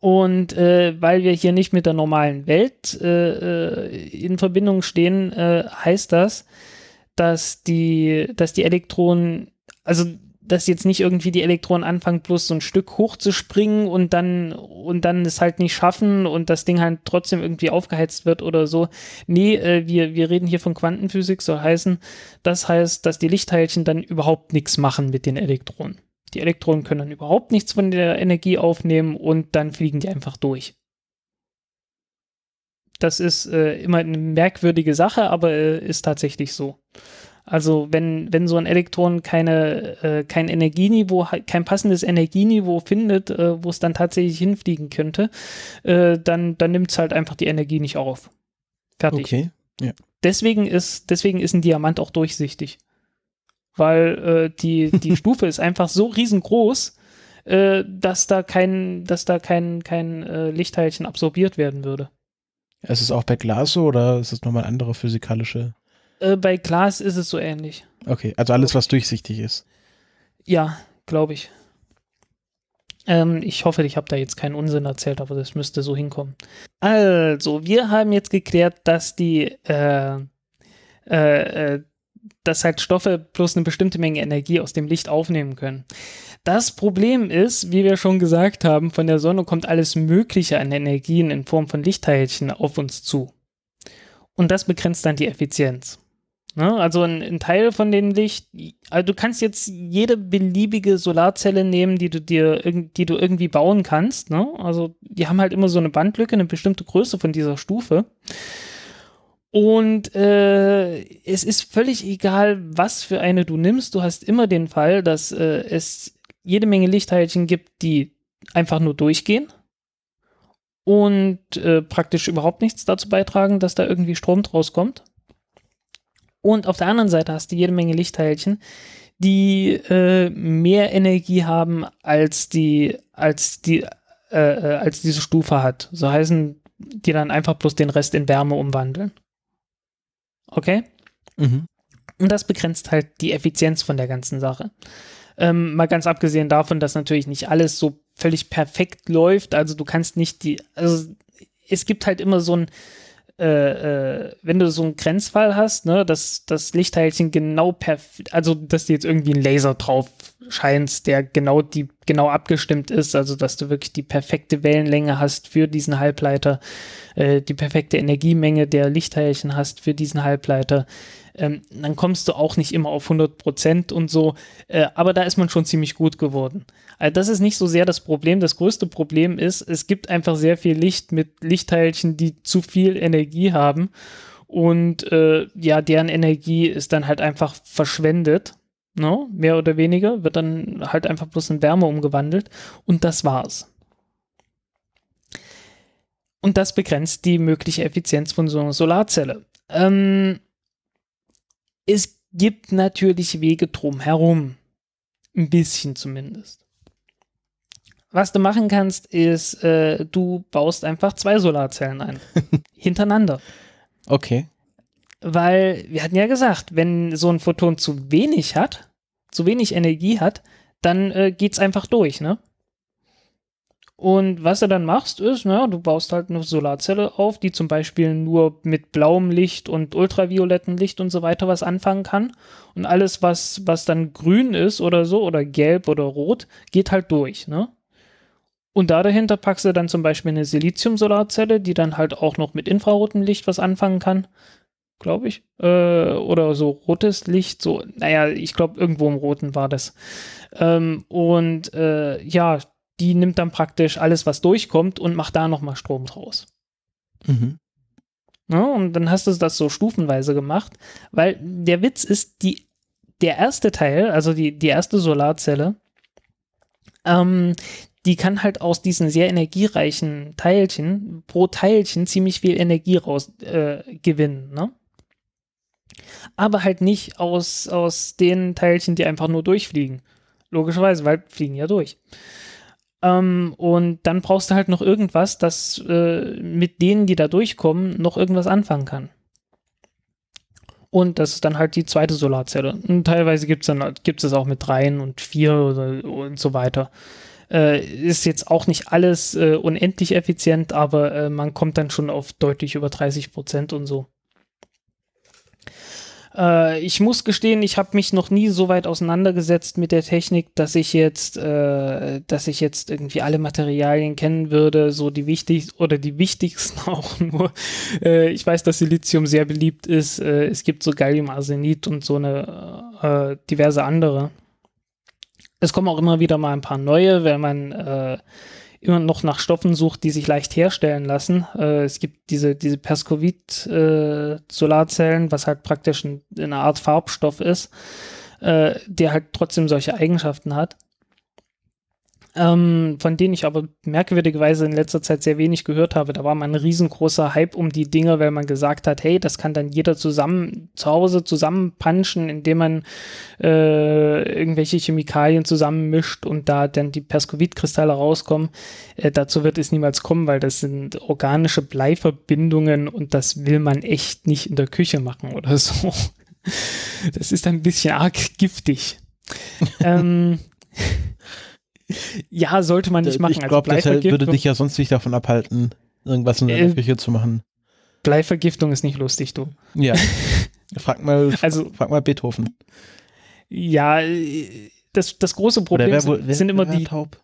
Speaker 2: Und äh, weil wir hier nicht mit der normalen Welt äh, äh in Verbindung stehen, äh, heißt das, dass die, dass die Elektronen, also dass jetzt nicht irgendwie die Elektronen anfangen, bloß so ein Stück hochzuspringen und dann und dann es halt nicht schaffen und das Ding halt trotzdem irgendwie aufgeheizt wird oder so. Nee, äh, wir, wir reden hier von Quantenphysik, soll heißen, das heißt, dass die Lichtteilchen dann überhaupt nichts machen mit den Elektronen. Die Elektronen können dann überhaupt nichts von der Energie aufnehmen und dann fliegen die einfach durch. Das ist äh, immer eine merkwürdige Sache, aber äh, ist tatsächlich so. Also wenn, wenn so ein Elektron keine, äh, kein Energieniveau, kein passendes Energieniveau findet, äh, wo es dann tatsächlich hinfliegen könnte, äh, dann, dann nimmt es halt einfach die Energie nicht auf. Fertig. Okay. Ja. Deswegen ist, deswegen ist ein Diamant auch durchsichtig. Weil äh, die, die Stufe ist einfach so riesengroß, äh, dass da kein, dass da kein, kein äh, Lichtteilchen absorbiert werden würde.
Speaker 1: Ist es auch bei Glas so oder ist es nochmal andere physikalische?
Speaker 2: Äh, bei Glas ist es so ähnlich.
Speaker 1: Okay, also alles, was durchsichtig ist.
Speaker 2: Ja, glaube ich. Ähm, ich hoffe, ich habe da jetzt keinen Unsinn erzählt, aber das müsste so hinkommen. Also, wir haben jetzt geklärt, dass die, äh, äh, äh, dass halt Stoffe bloß eine bestimmte Menge Energie aus dem Licht aufnehmen können. Das Problem ist, wie wir schon gesagt haben, von der Sonne kommt alles Mögliche an Energien in Form von Lichtteilchen auf uns zu. Und das begrenzt dann die Effizienz. Ne? Also ein, ein, Teil von dem Licht, also du kannst jetzt jede beliebige Solarzelle nehmen, die du dir die du irgendwie bauen kannst. Ne? Also die haben halt immer so eine Bandlücke, eine bestimmte Größe von dieser Stufe. Und äh, es ist völlig egal, was für eine du nimmst. Du hast immer den Fall, dass äh, es jede Menge Lichtteilchen gibt, die einfach nur durchgehen und äh, praktisch überhaupt nichts dazu beitragen, dass da irgendwie Strom draus kommt. Und auf der anderen Seite hast du jede Menge Lichtteilchen, die äh, mehr Energie haben als die, als die, äh, äh, als diese Stufe hat. So heißen die dann einfach bloß den Rest in Wärme umwandeln. Okay? Mhm. Und das begrenzt halt die Effizienz von der ganzen Sache. Ähm, mal ganz abgesehen davon, dass natürlich nicht alles so völlig perfekt läuft. Also du kannst nicht die, also es gibt halt immer so ein, äh, äh, wenn du so einen Grenzfall hast, ne, dass das Lichtteilchen genau perfekt, also dass du jetzt irgendwie ein Laser drauf scheinst, der genau die genau abgestimmt ist, also dass du wirklich die perfekte Wellenlänge hast für diesen Halbleiter, äh, die perfekte Energiemenge der Lichtteilchen hast für diesen Halbleiter, ähm, dann kommst du auch nicht immer auf 100 Prozent und so. Äh, aber da ist man schon ziemlich gut geworden. Also das ist nicht so sehr das Problem. Das größte Problem ist, es gibt einfach sehr viel Licht mit Lichtteilchen, die zu viel Energie haben. Und äh, ja, deren Energie ist dann halt einfach verschwendet. No, ne? mehr oder weniger, wird dann halt einfach bloß in Wärme umgewandelt und das war's. Und das begrenzt die mögliche Effizienz von so einer Solarzelle. Ähm, es gibt natürlich Wege drumherum. Ein bisschen zumindest. Was du machen kannst, ist, äh, du baust einfach zwei Solarzellen ein. hintereinander. Okay. Weil wir hatten ja gesagt, wenn so ein Photon zu wenig hat, zu wenig Energie hat, dann äh, geht es einfach durch, ne? Und was du dann machst, ist, naja, du baust halt eine Solarzelle auf, die zum Beispiel nur mit blauem Licht und ultraviolettem Licht und so weiter was anfangen kann. Und alles, was, was dann grün ist oder so, oder gelb oder rot, geht halt durch, ne? Und da dahinter packst du dann zum Beispiel eine Silizium-Solarzelle, die dann halt auch noch mit infrarotem Licht was anfangen kann, glaube ich. Äh, oder so rotes Licht, so, naja, ich glaube, irgendwo im Roten war das. Ähm, und äh, ja, die nimmt dann praktisch alles, was durchkommt und macht da nochmal Strom draus. Mhm. Ja, und dann hast du das so stufenweise gemacht, weil der Witz ist, die, der erste Teil, also die, die erste Solarzelle, ähm, die kann halt aus diesen sehr energiereichen Teilchen pro Teilchen ziemlich viel Energie rausgewinnen. äh, ne? Aber halt nicht aus, aus den Teilchen, die einfach nur durchfliegen. Logischerweise, weil fliegen ja durch. Ähm, und dann brauchst du halt noch irgendwas, das äh, mit denen, die da durchkommen, noch irgendwas anfangen kann. Und das ist dann halt die zweite Solarzelle. Und teilweise gibt es dann gibt's das auch mit dreien und vier oder, und so weiter. Äh, ist jetzt auch nicht alles äh, unendlich effizient, aber äh, man kommt dann schon auf deutlich über 30 Prozent und so. Äh, ich muss gestehen, ich habe mich noch nie so weit auseinandergesetzt mit der Technik, dass ich jetzt, äh, dass ich jetzt irgendwie alle Materialien kennen würde, so die wichtigsten oder die wichtigsten auch nur. Äh, ich weiß, dass Silizium sehr beliebt ist. Äh, es gibt so Galliumarsenid und so eine äh, diverse andere. Es kommen auch immer wieder mal ein paar neue, wenn man äh, immer noch nach Stoffen sucht, die sich leicht herstellen lassen. Äh, es gibt diese, diese Perskovit-Solarzellen, äh, was halt praktisch ein, eine Art Farbstoff ist, äh, der halt trotzdem solche Eigenschaften hat ähm, von denen ich aber merkwürdigerweise in letzter Zeit sehr wenig gehört habe. Da war mal ein riesengroßer Hype um die Dinger, weil man gesagt hat, hey, das kann dann jeder zusammen zu Hause zusammenpanschen, indem man äh, irgendwelche Chemikalien zusammenmischt und da dann die Perskovit-Kristalle rauskommen. Äh, dazu wird es niemals kommen, weil das sind organische Bleiverbindungen und das will man echt nicht in der Küche machen oder so. Das ist ein bisschen arg giftig. ähm, ja, sollte man nicht machen. Ich glaube, also das würde dich
Speaker 1: ja sonst nicht davon abhalten, irgendwas in der äh, Küche zu machen. Bleivergiftung ist nicht lustig, du. Ja. Frag mal, also, frag mal Beethoven.
Speaker 2: Ja, äh, das, das große Problem wer, wer, sind immer die. Taub?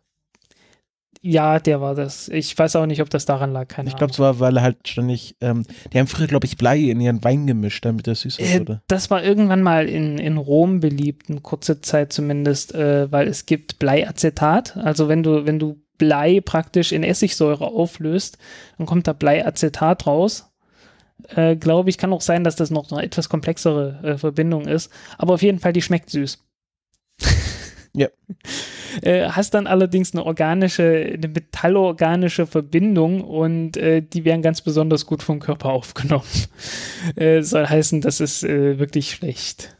Speaker 2: Ja, der war das. Ich weiß
Speaker 1: auch nicht, ob das daran lag. Keine ich glaube, es war, weil er halt ständig. Ähm, die haben früher, glaube ich, Blei in ihren Wein gemischt, damit er süß äh, wurde.
Speaker 2: Das war irgendwann mal in, in Rom beliebt, eine kurze Zeit zumindest, äh, weil es gibt Bleiacetat. Also, wenn du, wenn du Blei praktisch in Essigsäure auflöst, dann kommt da Bleiacetat raus. Äh, glaube ich, kann auch sein, dass das noch eine etwas komplexere äh, Verbindung ist. Aber auf jeden Fall, die schmeckt süß. Ja. Äh, hast dann allerdings eine organische, eine metallorganische Verbindung und äh, die werden ganz besonders gut vom Körper aufgenommen. äh, soll heißen, das ist äh, wirklich schlecht.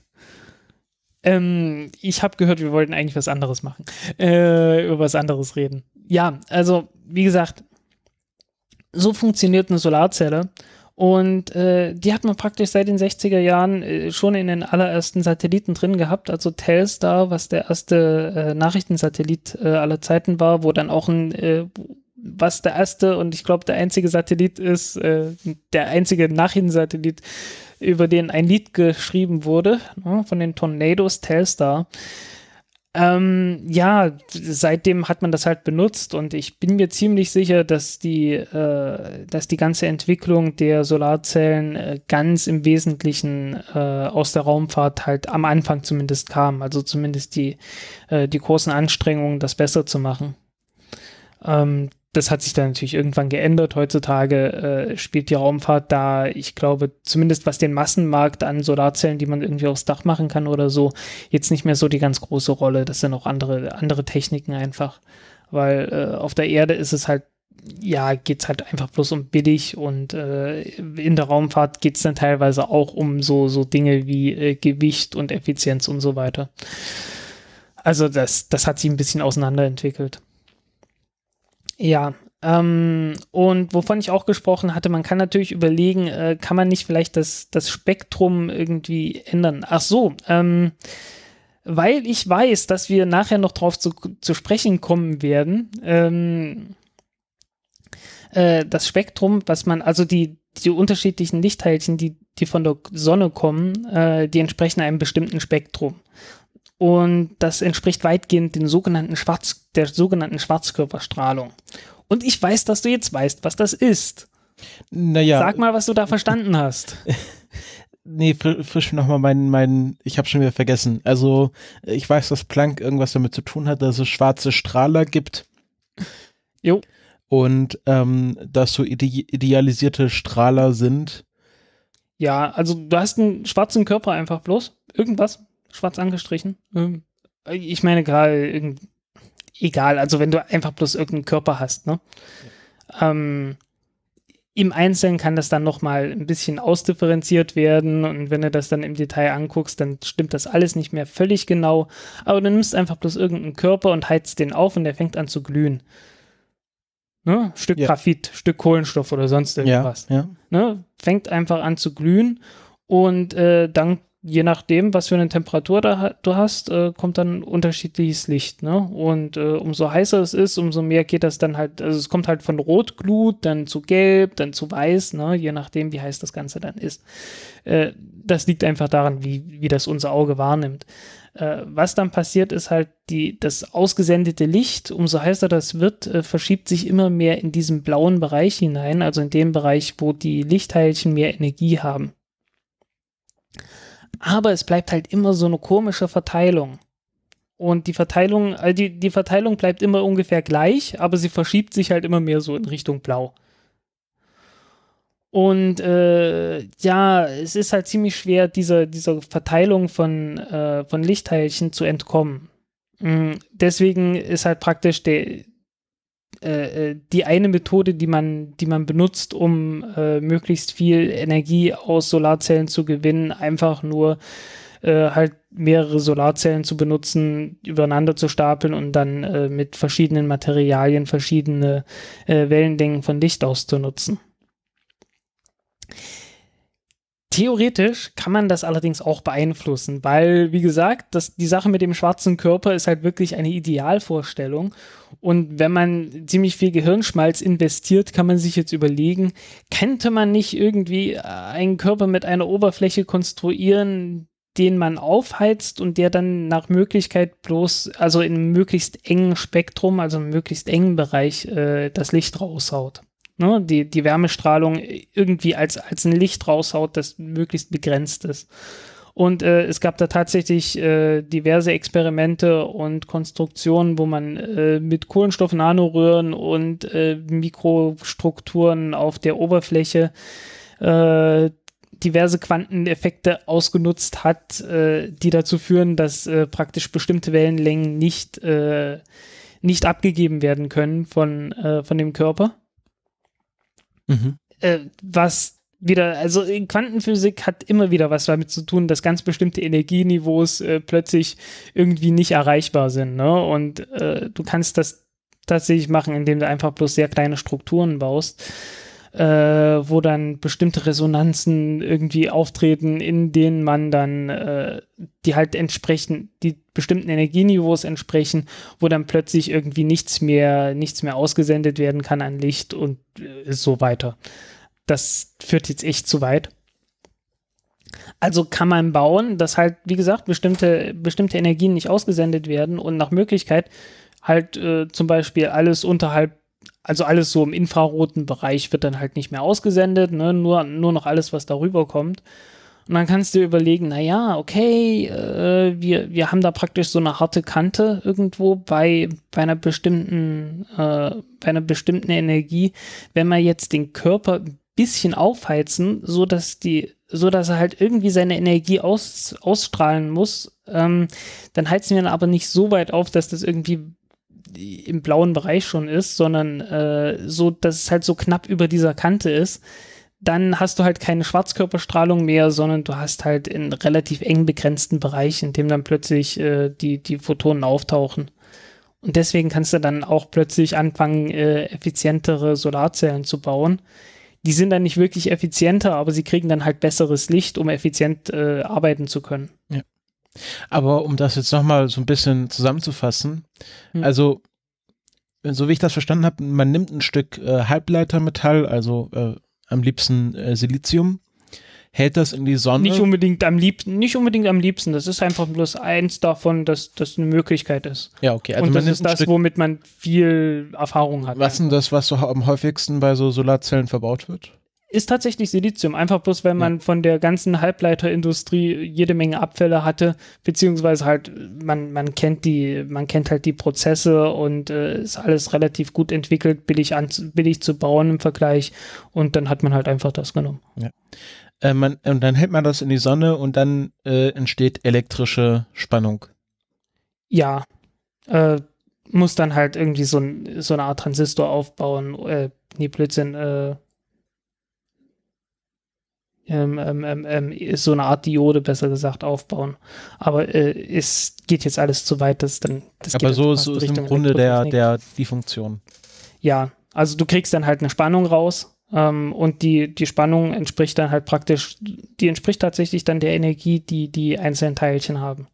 Speaker 2: Ähm, ich habe gehört, wir wollten eigentlich was anderes machen, äh, über was anderes reden. Ja, also wie gesagt, so funktioniert eine Solarzelle. Und äh, die hat man praktisch seit den 60er Jahren äh, schon in den allerersten Satelliten drin gehabt. Also Telstar, was der erste äh, Nachrichtensatellit äh, aller Zeiten war, wo dann auch ein, äh, was der erste und ich glaube der einzige Satellit ist, äh, der einzige Nachrichtensatellit, über den ein Lied geschrieben wurde, ne, von den Tornados Telstar. Ähm, ja, seitdem hat man das halt benutzt und ich bin mir ziemlich sicher, dass die, äh, dass die ganze Entwicklung der Solarzellen äh, ganz im Wesentlichen äh, aus der Raumfahrt halt am Anfang zumindest kam. Also zumindest die, äh, die großen Anstrengungen, das besser zu machen. Ähm, das hat sich dann natürlich irgendwann geändert. Heutzutage äh, spielt die Raumfahrt da, ich glaube, zumindest was den Massenmarkt an Solarzellen, die man irgendwie aufs Dach machen kann oder so, jetzt nicht mehr so die ganz große Rolle. Das sind auch andere, andere Techniken einfach. Weil äh, auf der Erde ist es halt, ja, geht's halt einfach bloß um billig und äh, in der Raumfahrt geht's dann teilweise auch um so, so Dinge wie äh, Gewicht und Effizienz und so weiter. Also das, das hat sich ein bisschen auseinanderentwickelt. Ja, ähm, und wovon ich auch gesprochen hatte, man kann natürlich überlegen, äh, kann man nicht vielleicht das, das Spektrum irgendwie ändern? Ach so, ähm, weil ich weiß, dass wir nachher noch drauf zu, zu sprechen kommen werden, ähm, äh, das Spektrum, was man, also die, die unterschiedlichen Lichtteilchen, die, die von der Sonne kommen, äh, die entsprechen einem bestimmten Spektrum. Und das entspricht weitgehend dem sogenannten Schwarz der sogenannten Schwarzkörperstrahlung. Und ich weiß, dass du jetzt weißt, was das ist.
Speaker 1: Naja. Sag
Speaker 2: mal, was du da verstanden hast.
Speaker 1: nee, frisch nochmal meinen, meinen, ich habe schon wieder vergessen. Also, ich weiß, dass Planck irgendwas damit zu tun hat, dass es schwarze Strahler gibt. Jo. Und ähm, dass so ide idealisierte Strahler sind.
Speaker 2: Ja, also du hast einen schwarzen Körper einfach bloß. Irgendwas. Schwarz angestrichen. Ähm, ich meine gerade irgendwie egal. Also wenn du einfach bloß irgendeinen Körper hast, ne? Ja. Ähm, im Einzelnen kann das dann nochmal ein bisschen ausdifferenziert werden und wenn du das dann im Detail anguckst, dann stimmt das alles nicht mehr völlig genau. Aber du nimmst einfach bloß irgendeinen Körper und heizt den auf und der fängt an zu glühen. Ne? Stück ja. Graphit, Stück Kohlenstoff oder sonst irgendwas. Ja, ja. Ne? Fängt einfach an zu glühen und äh, dank je nachdem, was für eine Temperatur da, du hast, äh, kommt dann unterschiedliches Licht. Ne? Und äh, umso heißer es ist, umso mehr geht das dann halt, also es kommt halt von Rotglut, dann zu Gelb, dann zu Weiß, ne? je nachdem, wie heiß das Ganze dann ist. Äh, das liegt einfach daran, wie, wie das unser Auge wahrnimmt. Äh, was dann passiert, ist halt, die, das ausgesendete Licht, umso heißer das wird, äh, verschiebt sich immer mehr in diesen blauen Bereich hinein, also in den Bereich, wo die Lichtteilchen mehr Energie haben. Aber es bleibt halt immer so eine komische Verteilung. Und die Verteilung, also die, die Verteilung bleibt immer ungefähr gleich, aber sie verschiebt sich halt immer mehr so in Richtung Blau. Und äh, ja, es ist halt ziemlich schwer, dieser, dieser Verteilung von, äh, von Lichtteilchen zu entkommen. Mm, deswegen ist halt praktisch der, äh, äh, die eine Methode, die man, die man benutzt, um äh, möglichst viel Energie aus Solarzellen zu gewinnen, einfach nur äh, halt mehrere Solarzellen zu benutzen, übereinander zu stapeln und dann äh, mit verschiedenen Materialien verschiedene äh, Wellenlängen von Licht auszunutzen. Theoretisch kann man das allerdings auch beeinflussen, weil, wie gesagt, das, die Sache mit dem schwarzen Körper ist halt wirklich eine Idealvorstellung. Und wenn man ziemlich viel Gehirnschmalz investiert, kann man sich jetzt überlegen, könnte man nicht irgendwie äh, einen Körper mit einer Oberfläche konstruieren, den man aufheizt und der dann nach Möglichkeit bloß, also in einem möglichst engen Spektrum, also im möglichst engen Bereich, äh, das Licht raushaut ne, die, die Wärmestrahlung irgendwie als, als ein Licht raushaut, das möglichst begrenzt ist. Und äh, es gab da tatsächlich äh, diverse Experimente und Konstruktionen, wo man äh, mit Kohlenstoff-Nanoröhren und äh, Mikrostrukturen auf der Oberfläche äh, diverse Quanteneffekte ausgenutzt hat, äh, die dazu führen, dass äh, praktisch bestimmte Wellenlängen nicht, äh, nicht abgegeben werden können von, äh, von dem Körper. Mhm. Äh, was wieder, also Quantenphysik hat immer wieder was damit zu tun, dass ganz bestimmte Energieniveaus äh, plötzlich irgendwie nicht erreichbar sind. Ne? Und äh, du kannst das tatsächlich machen, indem du einfach bloß sehr kleine Strukturen baust äh, wo dann bestimmte Resonanzen irgendwie auftreten, in denen man dann, äh, die halt entsprechend, die bestimmten Energieniveaus entsprechen, wo dann plötzlich irgendwie nichts mehr, nichts mehr ausgesendet werden kann an Licht und äh, so weiter. Das führt jetzt echt zu weit. Also kann man bauen, dass halt, wie gesagt, bestimmte, bestimmte Energien nicht ausgesendet werden und nach Möglichkeit halt äh, zum Beispiel alles unterhalb also alles so im infraroten Bereich wird dann halt nicht mehr ausgesendet, ne? nur, nur noch alles, was darüber kommt. Und dann kannst du überlegen, naja, okay, äh, wir, wir haben da praktisch so eine harte Kante irgendwo bei, bei einer bestimmten, äh, bei einer bestimmten Energie. Wenn wir jetzt den Körper ein bisschen aufheizen, so dass die, so er halt irgendwie seine Energie aus, ausstrahlen muss, ähm, dann heizen wir ihn aber nicht so weit auf, dass das irgendwie im blauen Bereich schon ist, sondern äh, so, dass es halt so knapp über dieser Kante ist, dann hast du halt keine Schwarzkörperstrahlung mehr, sondern du hast halt einen relativ eng begrenzten Bereich, in dem dann plötzlich äh, die, die Photonen auftauchen. Und deswegen kannst du dann auch plötzlich anfangen, äh, effizientere Solarzellen zu bauen. Die sind dann nicht wirklich effizienter, aber sie kriegen dann halt besseres Licht, um effizient äh, arbeiten zu können.
Speaker 1: Ja. Aber um das jetzt nochmal so ein bisschen zusammenzufassen, hm. also so wie ich das verstanden habe, man nimmt ein Stück äh, Halbleitermetall, also äh, am liebsten äh, Silizium, hält das in die Sonne. Nicht unbedingt
Speaker 2: am liebsten, nicht unbedingt am liebsten, das ist einfach bloß eins davon, dass das eine Möglichkeit ist. Ja, okay. Also Und das ist das, Stück,
Speaker 1: womit man viel Erfahrung hat. Was ist ja. das, was so am häufigsten bei so Solarzellen verbaut wird?
Speaker 2: ist tatsächlich Silizium. Einfach bloß, weil man von der ganzen Halbleiterindustrie jede Menge Abfälle hatte, beziehungsweise halt, man, man kennt die, man kennt halt die Prozesse und äh, ist alles relativ gut entwickelt, billig, an, billig zu bauen im Vergleich. Und dann hat man halt einfach das genommen.
Speaker 1: Ja. Äh, man, und dann hält man das in die Sonne und dann äh, entsteht elektrische Spannung.
Speaker 2: Ja. Äh, muss dann halt irgendwie so, ein, so eine Art Transistor aufbauen, äh, nee, Blödsinn, äh, ähm, ähm, ähm, ähm so eine Art Diode, besser gesagt, aufbauen. Aber äh, es geht jetzt alles zu weit, dass dann
Speaker 1: das Aber so, so ist im Grunde der, der, die Funktion.
Speaker 2: Ja, also du kriegst dann halt eine Spannung raus ähm, und die, die Spannung entspricht dann halt praktisch, die entspricht tatsächlich dann der Energie, die die einzelnen Teilchen haben.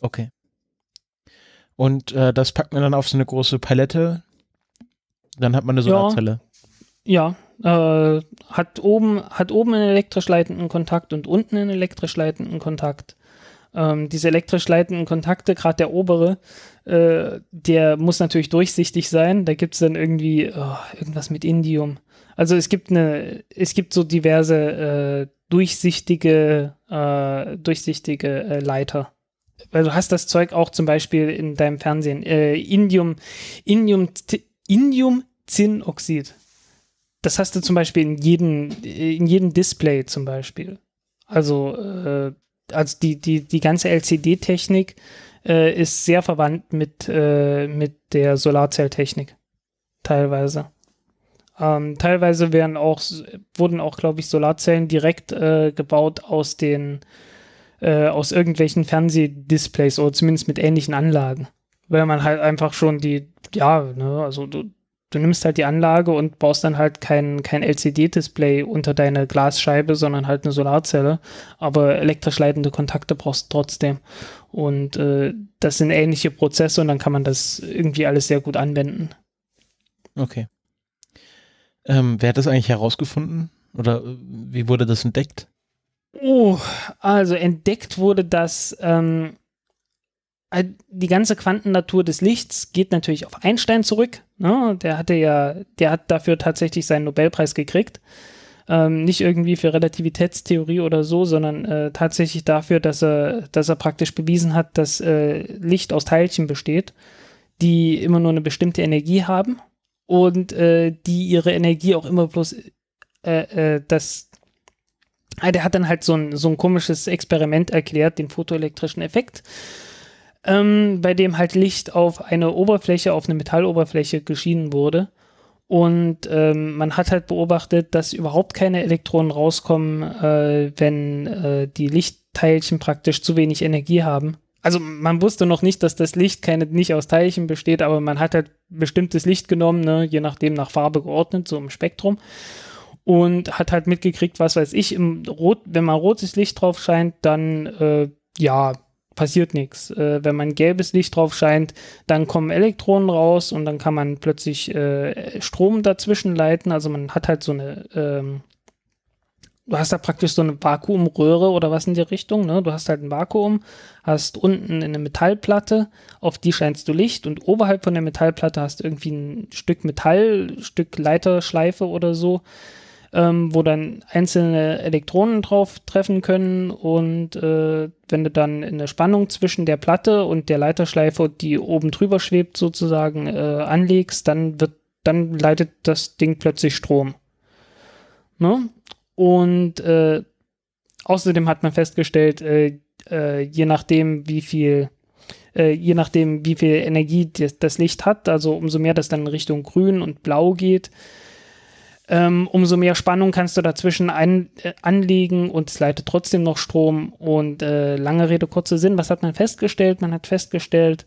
Speaker 1: Okay. Und äh, das packt man dann auf so eine große Palette. Dann hat man eine Solarzelle.
Speaker 2: Ja, ja äh, hat, oben, hat oben einen elektrisch leitenden Kontakt und unten einen elektrisch leitenden Kontakt. Ähm, diese elektrisch leitenden Kontakte, gerade der obere, äh, der muss natürlich durchsichtig sein. Da gibt es dann irgendwie oh, irgendwas mit Indium. Also es gibt eine, es gibt so diverse äh, durchsichtige, äh, durchsichtige äh, Leiter. Weil also du hast das Zeug auch zum Beispiel in deinem Fernsehen. Äh, Indium, Indium, Indium Zinnoxid das hast du zum Beispiel in jedem, in jedem Display zum Beispiel. Also, äh, also die, die, die ganze LCD-Technik äh, ist sehr verwandt mit, äh, mit der Solarzelltechnik. Teilweise. Ähm, teilweise werden auch, wurden auch, glaube ich, Solarzellen direkt äh, gebaut aus den äh, aus irgendwelchen Fernsehdisplays oder zumindest mit ähnlichen Anlagen. Weil man halt einfach schon die, ja, ne, also du, du nimmst halt die Anlage und baust dann halt kein, kein LCD-Display unter deine Glasscheibe, sondern halt eine Solarzelle. Aber elektrisch leitende Kontakte brauchst du trotzdem. Und äh, das sind ähnliche Prozesse und dann kann man das irgendwie alles sehr gut anwenden.
Speaker 1: Okay. Ähm, wer hat das eigentlich herausgefunden? Oder wie wurde das entdeckt?
Speaker 2: Oh, also entdeckt wurde das ähm, die ganze Quantennatur des Lichts geht natürlich auf Einstein zurück. Ne? Der hatte ja, der hat dafür tatsächlich seinen Nobelpreis gekriegt. Ähm, nicht irgendwie für Relativitätstheorie oder so, sondern äh, tatsächlich dafür, dass er, dass er praktisch bewiesen hat, dass äh, Licht aus Teilchen besteht, die immer nur eine bestimmte Energie haben und äh, die ihre Energie auch immer bloß äh, äh, das ah, der hat dann halt so ein, so ein komisches Experiment erklärt, den photoelektrischen Effekt, ähm, bei dem halt Licht auf eine Oberfläche, auf eine Metalloberfläche geschienen wurde. Und ähm, man hat halt beobachtet, dass überhaupt keine Elektronen rauskommen, äh, wenn äh, die Lichtteilchen praktisch zu wenig Energie haben. Also man wusste noch nicht, dass das Licht keine, nicht aus Teilchen besteht, aber man hat halt bestimmtes Licht genommen, ne, je nachdem nach Farbe geordnet, so im Spektrum. Und hat halt mitgekriegt, was weiß ich, im Rot, wenn man rotes Licht drauf scheint, dann äh, ja, passiert nichts. Äh, wenn man gelbes Licht drauf scheint, dann kommen Elektronen raus und dann kann man plötzlich äh, Strom dazwischen leiten. Also man hat halt so eine, ähm, du hast da praktisch so eine Vakuumröhre oder was in die Richtung. Ne? Du hast halt ein Vakuum, hast unten eine Metallplatte, auf die scheinst du Licht und oberhalb von der Metallplatte hast du irgendwie ein Stück Metall, Stück Leiterschleife oder so ähm, wo dann einzelne Elektronen drauf treffen können und äh, wenn du dann eine Spannung zwischen der Platte und der Leiterschleife, die oben drüber schwebt sozusagen, äh, anlegst, dann wird, dann leitet das Ding plötzlich Strom. Ne? Und äh, außerdem hat man festgestellt, äh, äh, je nachdem, wie viel äh, je nachdem, wie viel Energie das Licht hat, also umso mehr das dann in Richtung grün und blau geht, ähm, umso mehr Spannung kannst du dazwischen ein, äh, anlegen und es leitet trotzdem noch Strom. Und äh, lange Rede, kurzer Sinn, was hat man festgestellt? Man hat festgestellt,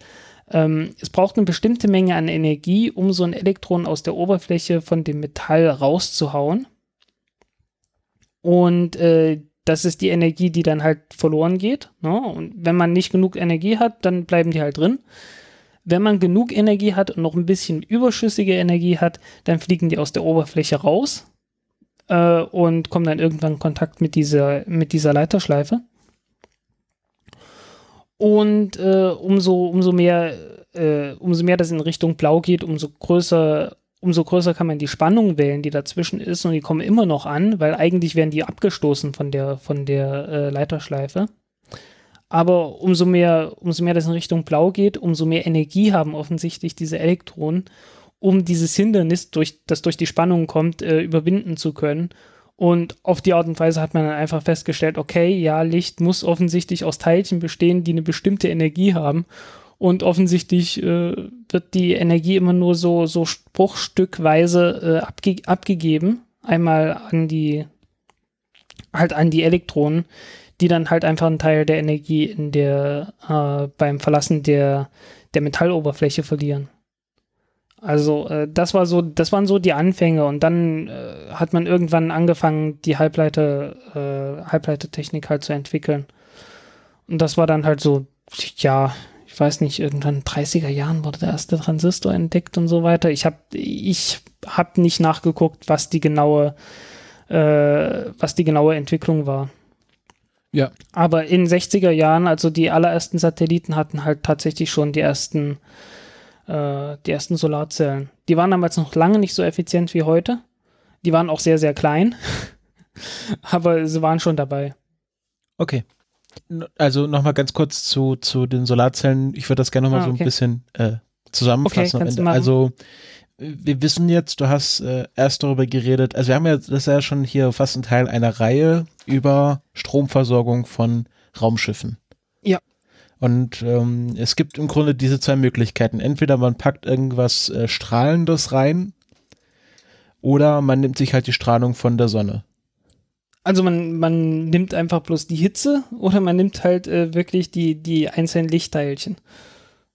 Speaker 2: ähm, es braucht eine bestimmte Menge an Energie, um so ein Elektron aus der Oberfläche von dem Metall rauszuhauen. Und äh, das ist die Energie, die dann halt verloren geht. Ne? Und wenn man nicht genug Energie hat, dann bleiben die halt drin wenn man genug Energie hat und noch ein bisschen überschüssige Energie hat, dann fliegen die aus der Oberfläche raus äh, und kommen dann irgendwann in Kontakt mit dieser, mit dieser Leiterschleife. Und äh, umso, umso mehr, äh, umso mehr das in Richtung Blau geht, umso größer, umso größer kann man die Spannung wählen, die dazwischen ist, und die kommen immer noch an, weil eigentlich werden die abgestoßen von der, von der äh, Leiterschleife. Aber umso mehr, umso mehr das in Richtung Blau geht, umso mehr Energie haben offensichtlich diese Elektronen, um dieses Hindernis, durch, das durch die Spannung kommt, äh, überwinden zu können. Und auf die Art und Weise hat man dann einfach festgestellt, okay, ja, Licht muss offensichtlich aus Teilchen bestehen, die eine bestimmte Energie haben. Und offensichtlich äh, wird die Energie immer nur so, so spruchstückweise äh, abge abgegeben. Einmal an die, halt an die Elektronen, die dann halt einfach einen Teil der Energie in der, äh, beim Verlassen der, der Metalloberfläche verlieren. Also äh, das war so, das waren so die Anfänge und dann äh, hat man irgendwann angefangen, die Halbleiter, äh, Halbleitertechnik halt zu entwickeln. Und das war dann halt so, ja, ich weiß nicht, irgendwann in 30er Jahren wurde der erste Transistor entdeckt und so weiter. Ich habe ich hab nicht nachgeguckt, was die genaue, äh, was die genaue Entwicklung war. Ja. Aber in 60er Jahren, also die allerersten Satelliten hatten halt tatsächlich schon die ersten, äh, die ersten Solarzellen. Die waren damals noch lange nicht so effizient wie heute. Die waren auch sehr, sehr klein. Aber sie waren schon dabei.
Speaker 1: Okay. Also nochmal ganz kurz zu, zu den Solarzellen. Ich würde das gerne nochmal ah, okay. so ein bisschen äh, zusammenfassen. Okay, also wir wissen jetzt, du hast äh, erst darüber geredet, also wir haben ja, das ist ja schon hier fast ein Teil einer Reihe über Stromversorgung von Raumschiffen. Ja. Und ähm, es gibt im Grunde diese zwei Möglichkeiten. Entweder man packt irgendwas äh, Strahlendes rein oder man nimmt sich halt die Strahlung von der Sonne.
Speaker 2: Also man, man nimmt einfach bloß die Hitze oder man nimmt halt äh, wirklich die, die einzelnen Lichtteilchen.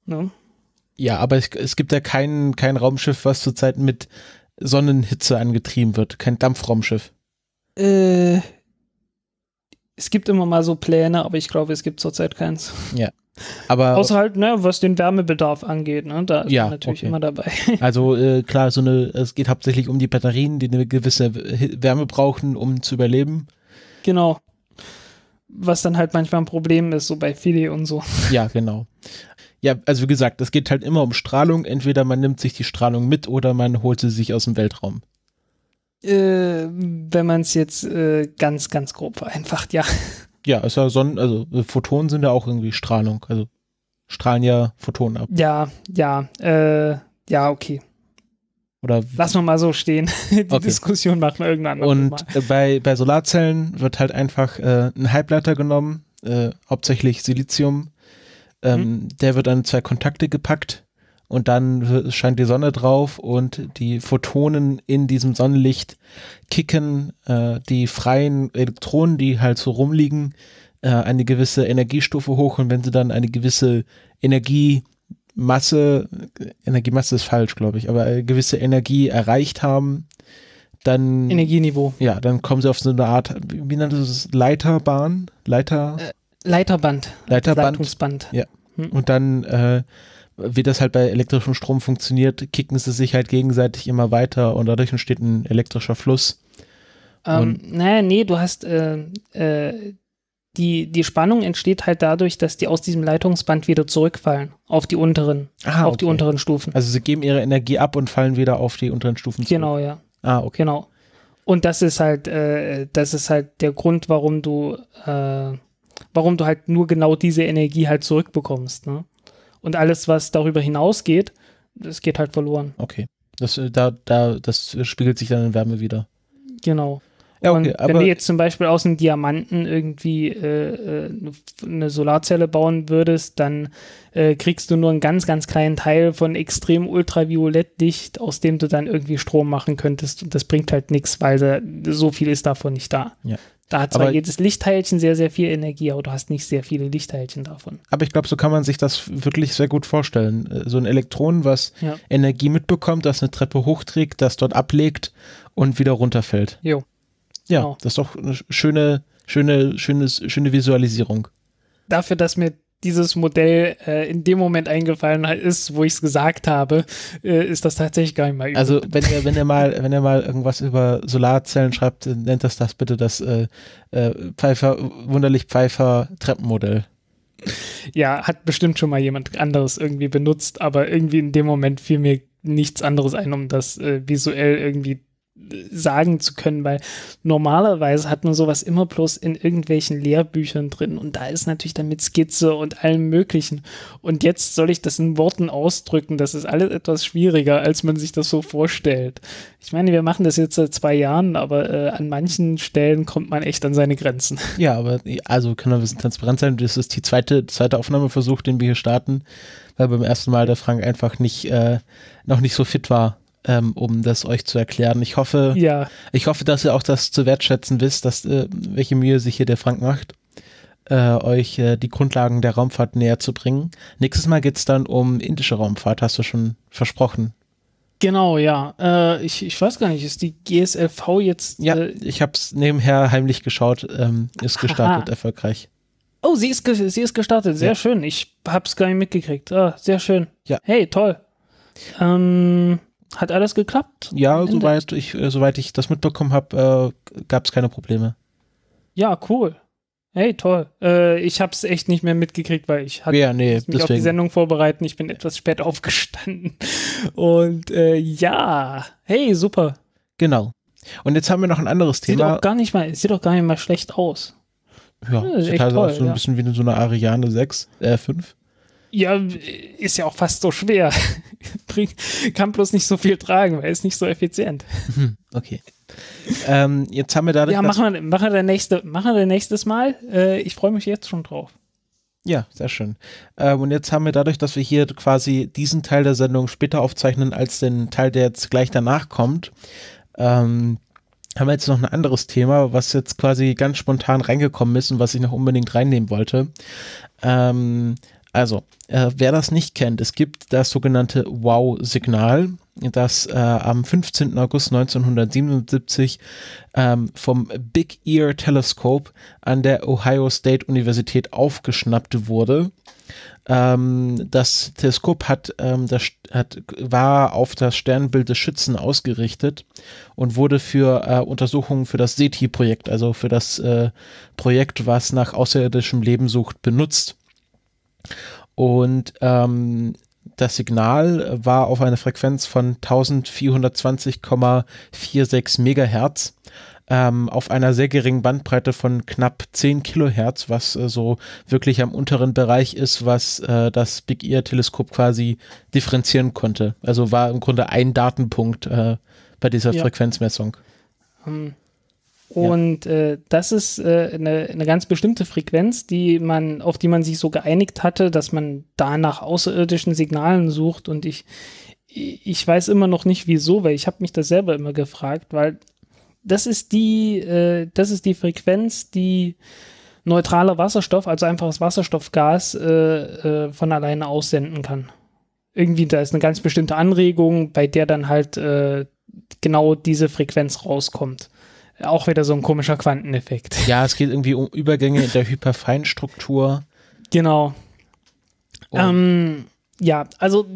Speaker 2: Ne?
Speaker 1: Ja, aber es, es gibt ja kein, kein Raumschiff, was zurzeit mit Sonnenhitze angetrieben wird. Kein Dampfraumschiff.
Speaker 2: Äh, es gibt immer mal so Pläne, aber ich glaube, es gibt zurzeit keins.
Speaker 1: Ja. Aber Außer
Speaker 2: halt, ne, was den Wärmebedarf angeht, ne, da ist ja, man natürlich okay. immer dabei.
Speaker 1: Also äh, klar, so eine, es geht hauptsächlich um die Batterien, die eine gewisse Wärme brauchen, um zu überleben. Genau. Was dann halt
Speaker 2: manchmal ein Problem ist, so bei Filet und so.
Speaker 1: Ja, genau. Ja, also wie gesagt, es geht halt immer um Strahlung. Entweder man nimmt sich die Strahlung mit oder man holt sie sich aus dem Weltraum.
Speaker 2: Äh, wenn man es jetzt äh, ganz, ganz grob vereinfacht, ja.
Speaker 1: Ja, ist ja Sonnen, also Photonen sind ja auch irgendwie Strahlung, also strahlen ja Photonen ab.
Speaker 2: Ja, ja, äh, ja, okay. Oder Lass wir mal so stehen. Die okay. Diskussion
Speaker 1: machen wir irgendwann noch. Und Bei, bei Solarzellen wird halt einfach äh, ein Halbleiter genommen, äh, hauptsächlich Silizium. Ähm, mhm. Der wird an zwei Kontakte gepackt und dann scheint die Sonne drauf und die Photonen in diesem Sonnenlicht kicken äh, die freien Elektronen, die halt so rumliegen, äh, eine gewisse Energiestufe hoch und wenn sie dann eine gewisse Energiemasse, Energiemasse ist falsch, glaube ich, aber eine gewisse Energie erreicht haben, dann. Energieniveau. Ja, dann kommen sie auf so eine Art, wie nennt es das? Leiterbahn? Leiter. Äh, Leiterband. Leiterband. Ja. Hm. Und dann äh, wie das halt bei elektrischem Strom funktioniert, kicken sie sich halt gegenseitig immer weiter und dadurch entsteht ein elektrischer Fluss. Ähm,
Speaker 2: naja, nee, du hast äh, äh, die, die Spannung entsteht halt dadurch, dass die aus diesem Leitungsband wieder zurückfallen auf die unteren, ah, auf okay. die unteren Stufen. Also
Speaker 1: sie geben ihre Energie ab und fallen wieder auf die unteren Stufen zurück. Genau, ja. Ah, okay. Genau.
Speaker 2: Und das ist halt, äh, das ist halt der Grund, warum du, äh, warum du halt nur genau diese Energie halt zurückbekommst. Ne? Und alles, was darüber hinausgeht, das geht halt verloren.
Speaker 1: Okay. Das, äh, da, da, das spiegelt sich dann in Wärme wieder.
Speaker 2: Genau. Ja, okay, wenn du jetzt zum Beispiel aus einem Diamanten irgendwie äh, äh, eine Solarzelle bauen würdest, dann äh, kriegst du nur einen ganz, ganz kleinen Teil von extrem ultraviolettlicht, aus dem du dann irgendwie Strom machen könntest. Und das bringt halt nichts, weil da, so viel ist davon nicht da. Ja. Da hat zwar aber jedes Lichtteilchen sehr, sehr viel Energie, aber du hast nicht sehr viele Lichtteilchen davon.
Speaker 1: Aber ich glaube, so kann man sich das wirklich sehr gut vorstellen. Äh, so ein Elektron, was ja. Energie mitbekommt, das eine Treppe hochträgt, das dort ablegt und wieder runterfällt. Jo. Ja, genau. das ist doch eine schöne, schöne, schönes, schöne Visualisierung.
Speaker 2: Dafür, dass mir dieses Modell äh, in dem Moment eingefallen ist, wo ich es
Speaker 1: gesagt habe, äh, ist das tatsächlich gar nicht mal also, übel. Also wenn ihr, wenn ihr mal, wenn ihr mal irgendwas über Solarzellen schreibt, äh, nennt das das bitte das äh, äh, Pfeiffer, wunderlich Pfeiffer Treppenmodell.
Speaker 2: Ja, hat bestimmt schon mal jemand anderes irgendwie benutzt, aber irgendwie in dem Moment fiel mir nichts anderes ein, um das äh, visuell irgendwie sagen zu können, weil normalerweise hat man sowas immer bloß in irgendwelchen Lehrbüchern drin und da ist natürlich dann mit Skizze und allem Möglichen. Und jetzt soll ich das in Worten ausdrücken, das ist alles etwas schwieriger, als man sich das so vorstellt. Ich meine, wir machen das jetzt seit zwei Jahren, aber äh, an manchen Stellen kommt man echt an seine Grenzen.
Speaker 1: Ja, aber also können wir ein bisschen transparent sein, das ist die zweite, zweite Aufnahmeversuch, den wir hier starten, weil beim ersten Mal der Frank einfach nicht, äh, noch nicht so fit war ähm, um das euch zu erklären. Ich hoffe, ja. ich hoffe, dass ihr auch das zu wertschätzen wisst, dass äh, welche Mühe sich hier der Frank macht, äh, euch äh, die Grundlagen der Raumfahrt näher zu bringen. Nächstes Mal geht es dann um indische Raumfahrt, hast du schon versprochen.
Speaker 2: Genau, ja. Äh, ich, ich weiß gar nicht, ist die GSLV
Speaker 1: jetzt. Ja, äh, ich habe es nebenher heimlich geschaut, ähm, ist gestartet, aha. erfolgreich.
Speaker 2: Oh, sie ist, sie ist gestartet, sehr ja. schön. Ich habe es gar nicht mitgekriegt. Ah, sehr schön. Ja. Hey, toll. Ähm, hat alles geklappt? Ja, soweit
Speaker 1: ich, äh, soweit ich das mitbekommen habe, äh, gab es keine Probleme.
Speaker 2: Ja, cool. Hey, toll. Äh, ich habe es echt nicht mehr mitgekriegt, weil ich hatte ja, nee, mich deswegen. auf die Sendung vorbereiten. Ich bin etwas spät aufgestanden. Und äh, ja, hey, super. Genau. Und
Speaker 1: jetzt haben wir noch ein anderes sieht Thema. Auch
Speaker 2: gar nicht mal, sieht doch gar nicht mal schlecht aus.
Speaker 1: Ja, ja sieht halt toll, auch so ein ja. bisschen wie so eine Ariane 6, äh, 5
Speaker 2: ja, ist ja auch fast so schwer. Kann bloß nicht so viel tragen, weil ist nicht so effizient.
Speaker 1: Mhm, okay. Ähm, jetzt haben wir dadurch. Ja, machen
Speaker 2: wir, machen wir, der nächste, machen wir nächstes Mal. Äh, ich freue mich jetzt schon drauf.
Speaker 1: Ja, sehr schön. Ähm, und jetzt haben wir dadurch, dass wir hier quasi diesen Teil der Sendung später aufzeichnen als den Teil, der jetzt gleich danach kommt, ähm, haben wir jetzt noch ein anderes Thema, was jetzt quasi ganz spontan reingekommen ist und was ich noch unbedingt reinnehmen wollte. Ähm, also, äh, wer das nicht kennt, es gibt das sogenannte Wow-Signal, das äh, am 15. August 1977 ähm, vom Big Ear Telescope an der Ohio State Universität aufgeschnappt wurde. Ähm, das Teleskop hat, ähm, das hat, war auf das Sternbild des Schützen ausgerichtet und wurde für äh, Untersuchungen für das SETI-Projekt, also für das äh, Projekt, was nach außerirdischem Leben sucht, benutzt. Und ähm, das Signal war auf einer Frequenz von 1420,46 MHz ähm, auf einer sehr geringen Bandbreite von knapp 10 Kilohertz, was äh, so wirklich am unteren Bereich ist, was äh, das Big Ear Teleskop quasi differenzieren konnte. Also war im Grunde ein Datenpunkt äh, bei dieser ja. Frequenzmessung.
Speaker 2: Hm. Und ja. äh, das ist äh, eine, eine ganz bestimmte Frequenz, die man, auf die man sich so geeinigt hatte, dass man da nach außerirdischen Signalen sucht. Und ich, ich weiß immer noch nicht wieso, weil ich habe mich das selber immer gefragt, weil das ist die, äh, das ist die Frequenz, die neutraler Wasserstoff, also einfaches Wasserstoffgas, äh, äh, von alleine aussenden kann. Irgendwie, da ist eine ganz bestimmte Anregung, bei der dann halt äh, genau diese Frequenz rauskommt auch wieder so ein komischer Quanteneffekt.
Speaker 1: Ja, es geht irgendwie um Übergänge in der Hyperfeinstruktur.
Speaker 2: Genau. Oh. Ähm, ja, also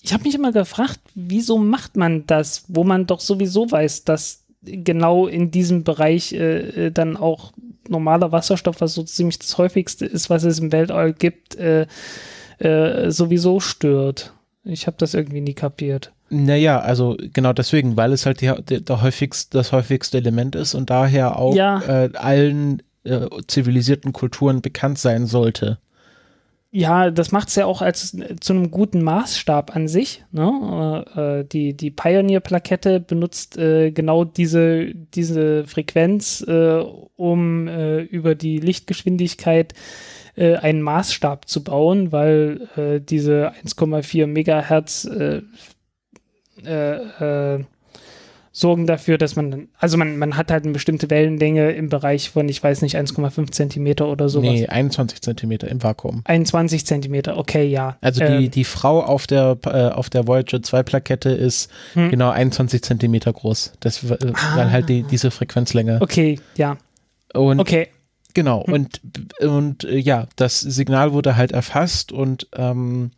Speaker 2: ich habe mich immer gefragt, wieso macht man das, wo man doch sowieso weiß, dass genau in diesem Bereich äh, äh, dann auch normaler Wasserstoff, was so ziemlich das häufigste ist, was es im Weltall gibt, äh, äh, sowieso stört. Ich habe das irgendwie nie kapiert.
Speaker 1: Naja, also genau deswegen, weil es halt die, die, der häufigst, das häufigste Element ist und daher auch ja. äh, allen äh, zivilisierten Kulturen bekannt sein sollte.
Speaker 2: Ja, das macht es ja auch als zu einem guten Maßstab an sich. Ne? Äh, äh die die Pioneer-Plakette benutzt äh, genau diese, diese Frequenz, äh, um über die Lichtgeschwindigkeit einen Maßstab zu bauen, weil diese 1,4 Megahertz äh, äh, sorgen dafür, dass man, also man, man hat halt eine bestimmte Wellenlänge im Bereich von, ich weiß nicht, 1,5 Zentimeter oder sowas. Nee,
Speaker 1: 21 Zentimeter im Vakuum.
Speaker 2: 21 Zentimeter, okay, ja. Also die, ähm,
Speaker 1: die Frau auf der, äh, auf der Voyager 2 Plakette ist hm. genau 21 Zentimeter groß. Das war äh, ah. halt die, diese Frequenzlänge. Okay, ja. Und okay. Genau, hm. und, und ja, das Signal wurde halt erfasst und ähm,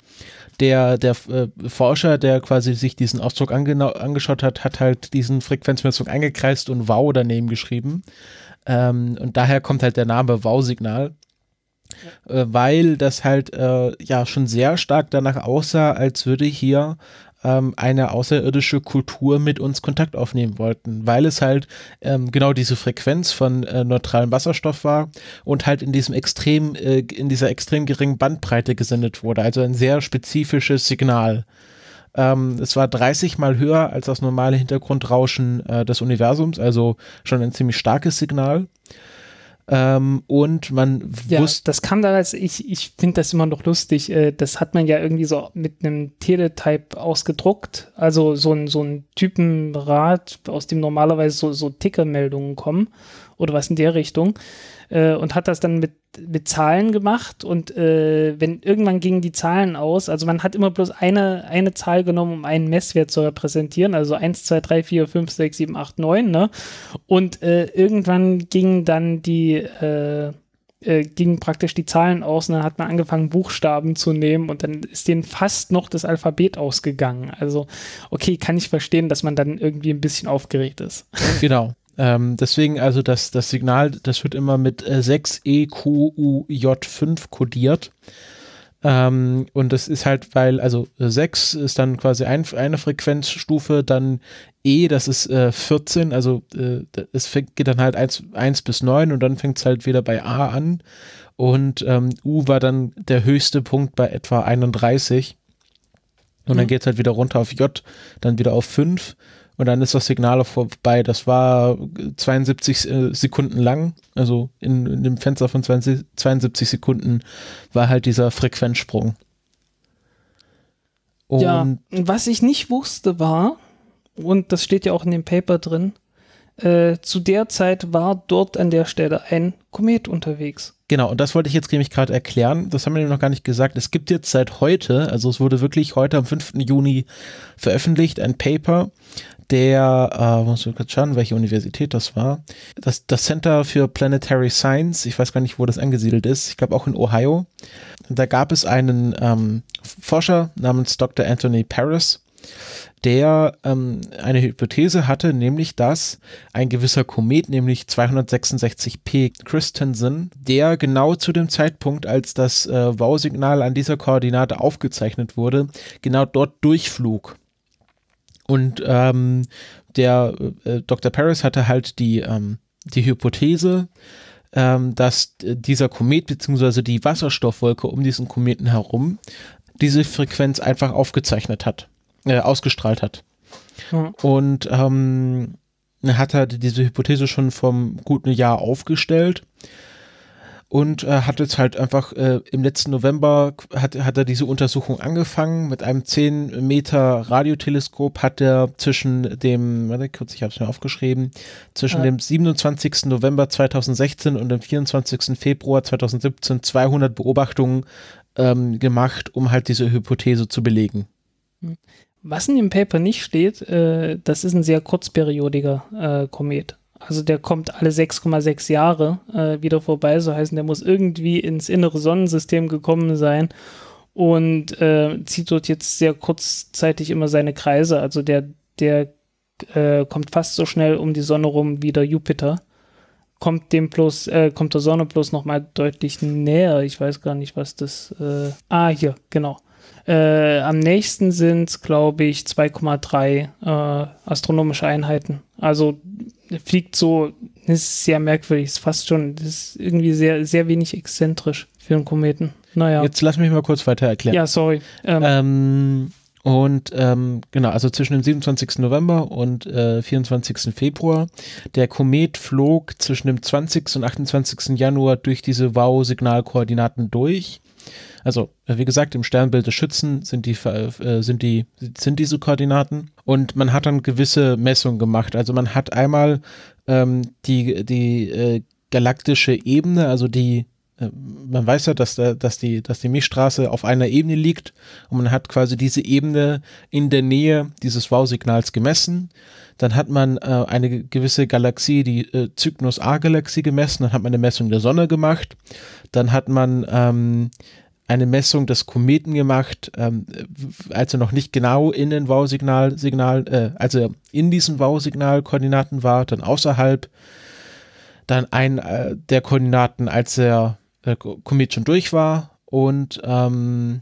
Speaker 1: der, der äh, Forscher, der quasi sich diesen Ausdruck angeschaut hat, hat halt diesen Frequenzmessung eingekreist und Wow daneben geschrieben. Ähm, und daher kommt halt der Name Wow-Signal. Ja. Äh, weil das halt äh, ja schon sehr stark danach aussah, als würde hier ähm, eine außerirdische Kultur mit uns Kontakt aufnehmen wollten, weil es halt ähm, genau diese Frequenz von äh, neutralem Wasserstoff war und halt in diesem extrem, äh, in dieser extrem geringen Bandbreite gesendet wurde. Also ein sehr spezifisches Signal. Ähm, es war 30 mal höher als das normale Hintergrundrauschen äh, des Universums, also schon ein ziemlich starkes Signal. Ähm, und man ja,
Speaker 2: wusste. Das kam damals, ich, ich finde das immer noch lustig. Äh, das hat man ja irgendwie so mit einem Teletype ausgedruckt. Also so ein, so ein Typenrad, aus dem normalerweise so, so Tickermeldungen kommen oder was in der Richtung. Äh, und hat das dann mit mit Zahlen gemacht und äh, wenn irgendwann gingen die Zahlen aus, also man hat immer bloß eine, eine Zahl genommen, um einen Messwert zu repräsentieren, also 1, 2, 3, 4, 5, 6, 7, 8, 9, ne? Und äh, irgendwann gingen dann die, äh, äh, gingen praktisch die Zahlen aus und dann hat man angefangen, Buchstaben zu nehmen und dann ist denen fast noch das Alphabet ausgegangen. Also, okay, kann ich verstehen, dass man dann irgendwie ein bisschen aufgeregt ist.
Speaker 1: Genau. Ähm, deswegen also das, das Signal, das wird immer mit äh, 6EQUJ5 e kodiert. Ähm, und das ist halt, weil, also 6 äh, ist dann quasi ein, eine Frequenzstufe, dann E, das ist äh, 14, also äh, es fängt, geht dann halt 1, 1 bis 9 und dann fängt es halt wieder bei A an. Und ähm, U war dann der höchste Punkt bei etwa 31. Und mhm. dann geht es halt wieder runter auf J, dann wieder auf 5 und dann ist das Signal vorbei. Das war 72 äh, Sekunden lang, also in, in dem Fenster von 20, 72 Sekunden war halt dieser Frequenzsprung. Und ja,
Speaker 2: was ich nicht wusste war, und das steht ja auch in dem Paper drin, äh, zu der Zeit war dort an der Stelle ein Komet unterwegs.
Speaker 1: Genau, und das wollte ich jetzt nämlich gerade erklären. Das haben wir noch gar nicht gesagt. Es gibt jetzt seit heute, also es wurde wirklich heute am 5. Juni veröffentlicht, ein Paper, der, äh, muss ich kurz schauen, welche Universität das war, das, das Center für Planetary Science, ich weiß gar nicht, wo das angesiedelt ist, ich glaube auch in Ohio. Da gab es einen ähm, Forscher namens Dr. Anthony Paris, der ähm, eine Hypothese hatte, nämlich dass ein gewisser Komet, nämlich 266p Christensen, der genau zu dem Zeitpunkt, als das äh, Wow-Signal an dieser Koordinate aufgezeichnet wurde, genau dort durchflog. Und ähm, der äh, Dr. Paris hatte halt die, ähm, die Hypothese, ähm, dass äh, dieser Komet bzw. die Wasserstoffwolke um diesen Kometen herum diese Frequenz einfach aufgezeichnet hat, äh, ausgestrahlt hat. Mhm. Und ähm, hat er halt diese Hypothese schon vom guten Jahr aufgestellt und äh, hat jetzt halt einfach äh, im letzten November hat, hat er diese Untersuchung angefangen. Mit einem 10 Meter Radioteleskop hat er zwischen dem, warte kurz, ich habe es mir aufgeschrieben, zwischen ja. dem 27. November 2016 und dem 24. Februar 2017 200 Beobachtungen ähm, gemacht, um halt diese Hypothese zu belegen.
Speaker 2: Hm. Was in dem Paper nicht steht, äh, das ist ein sehr kurzperiodiger äh, Komet. Also der kommt alle 6,6 Jahre äh, wieder vorbei, so heißen, der muss irgendwie ins innere Sonnensystem gekommen sein und äh, zieht dort jetzt sehr kurzzeitig immer seine Kreise. Also der, der äh, kommt fast so schnell um die Sonne rum wie der Jupiter. Kommt dem bloß, äh, kommt der Sonne bloß nochmal deutlich näher. Ich weiß gar nicht, was das. Äh, ah, hier, genau. Äh, am nächsten sind es, glaube ich, 2,3 äh, astronomische Einheiten. Also fliegt so, ist sehr merkwürdig, ist fast schon, ist irgendwie sehr, sehr wenig exzentrisch für einen Kometen. Naja.
Speaker 1: Jetzt lass mich mal kurz weiter erklären. Ja, sorry. Ähm, ähm, und ähm, genau, also zwischen dem 27. November und äh, 24. Februar. Der Komet flog zwischen dem 20. und 28. Januar durch diese Wow-Signalkoordinaten durch also, äh, wie gesagt, im Sternbild des Schützen sind die, äh, sind die, sind diese Koordinaten. Und man hat dann gewisse Messungen gemacht. Also man hat einmal ähm, die, die äh, galaktische Ebene, also die, äh, man weiß ja, dass, äh, dass, die, dass die Milchstraße auf einer Ebene liegt und man hat quasi diese Ebene in der Nähe dieses Wow-Signals gemessen. Dann hat man äh, eine gewisse Galaxie, die äh, Cygnus A-Galaxie gemessen. Dann hat man eine Messung der Sonne gemacht. Dann hat man ähm, eine Messung des Kometen gemacht, ähm, als er noch nicht genau in den Wow-Signal, Signal, äh, als er in diesen Wow-Signal-Koordinaten war, dann außerhalb, dann ein äh, der Koordinaten, als er, der äh, Komet schon durch war und ähm,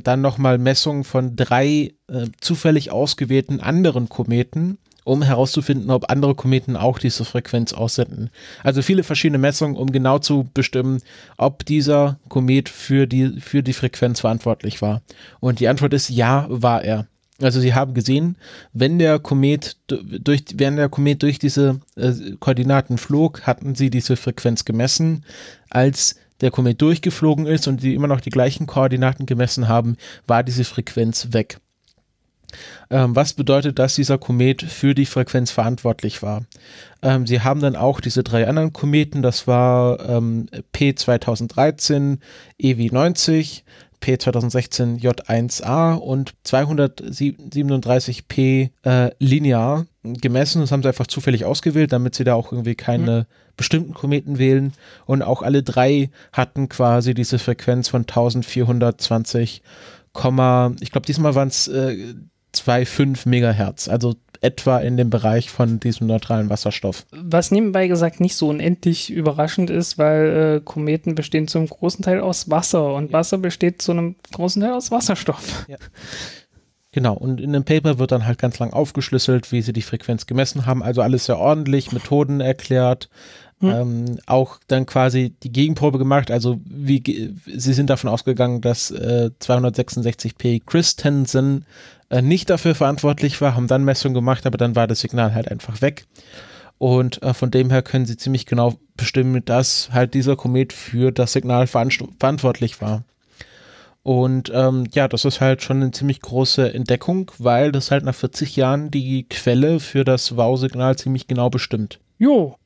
Speaker 1: dann nochmal Messungen von drei äh, zufällig ausgewählten anderen Kometen, um herauszufinden, ob andere Kometen auch diese Frequenz aussenden. Also viele verschiedene Messungen, um genau zu bestimmen, ob dieser Komet für die, für die Frequenz verantwortlich war. Und die Antwort ist ja, war er. Also sie haben gesehen, wenn der Komet durch, während der Komet durch diese äh, Koordinaten flog, hatten sie diese Frequenz gemessen. Als der Komet durchgeflogen ist und die immer noch die gleichen Koordinaten gemessen haben, war diese Frequenz weg. Ähm, was bedeutet, dass dieser Komet für die Frequenz verantwortlich war? Ähm, sie haben dann auch diese drei anderen Kometen, das war ähm, P2013, EW90, P2016 J1A und 237P äh, linear gemessen. Das haben sie einfach zufällig ausgewählt, damit sie da auch irgendwie keine mhm bestimmten Kometen wählen und auch alle drei hatten quasi diese Frequenz von 1420, ich glaube diesmal waren es äh, 2,5 Megahertz, also etwa in dem Bereich von diesem neutralen Wasserstoff.
Speaker 2: Was nebenbei gesagt nicht so unendlich überraschend ist, weil äh, Kometen bestehen zum großen Teil aus Wasser und ja. Wasser besteht zu einem großen Teil aus Wasserstoff. Ja.
Speaker 1: Genau, und in dem Paper wird dann halt ganz lang aufgeschlüsselt, wie sie die Frequenz gemessen haben. Also alles sehr ordentlich, Methoden erklärt, Mhm. Ähm, auch dann quasi die Gegenprobe gemacht. Also wie, sie sind davon ausgegangen, dass äh, 266p Christensen äh, nicht dafür verantwortlich war, haben dann Messungen gemacht, aber dann war das Signal halt einfach weg. Und äh, von dem her können sie ziemlich genau bestimmen, dass halt dieser Komet für das Signal verantwortlich war. Und ähm, ja, das ist halt schon eine ziemlich große Entdeckung, weil das halt nach 40 Jahren die Quelle für das Wow-Signal ziemlich genau bestimmt.
Speaker 2: Jo,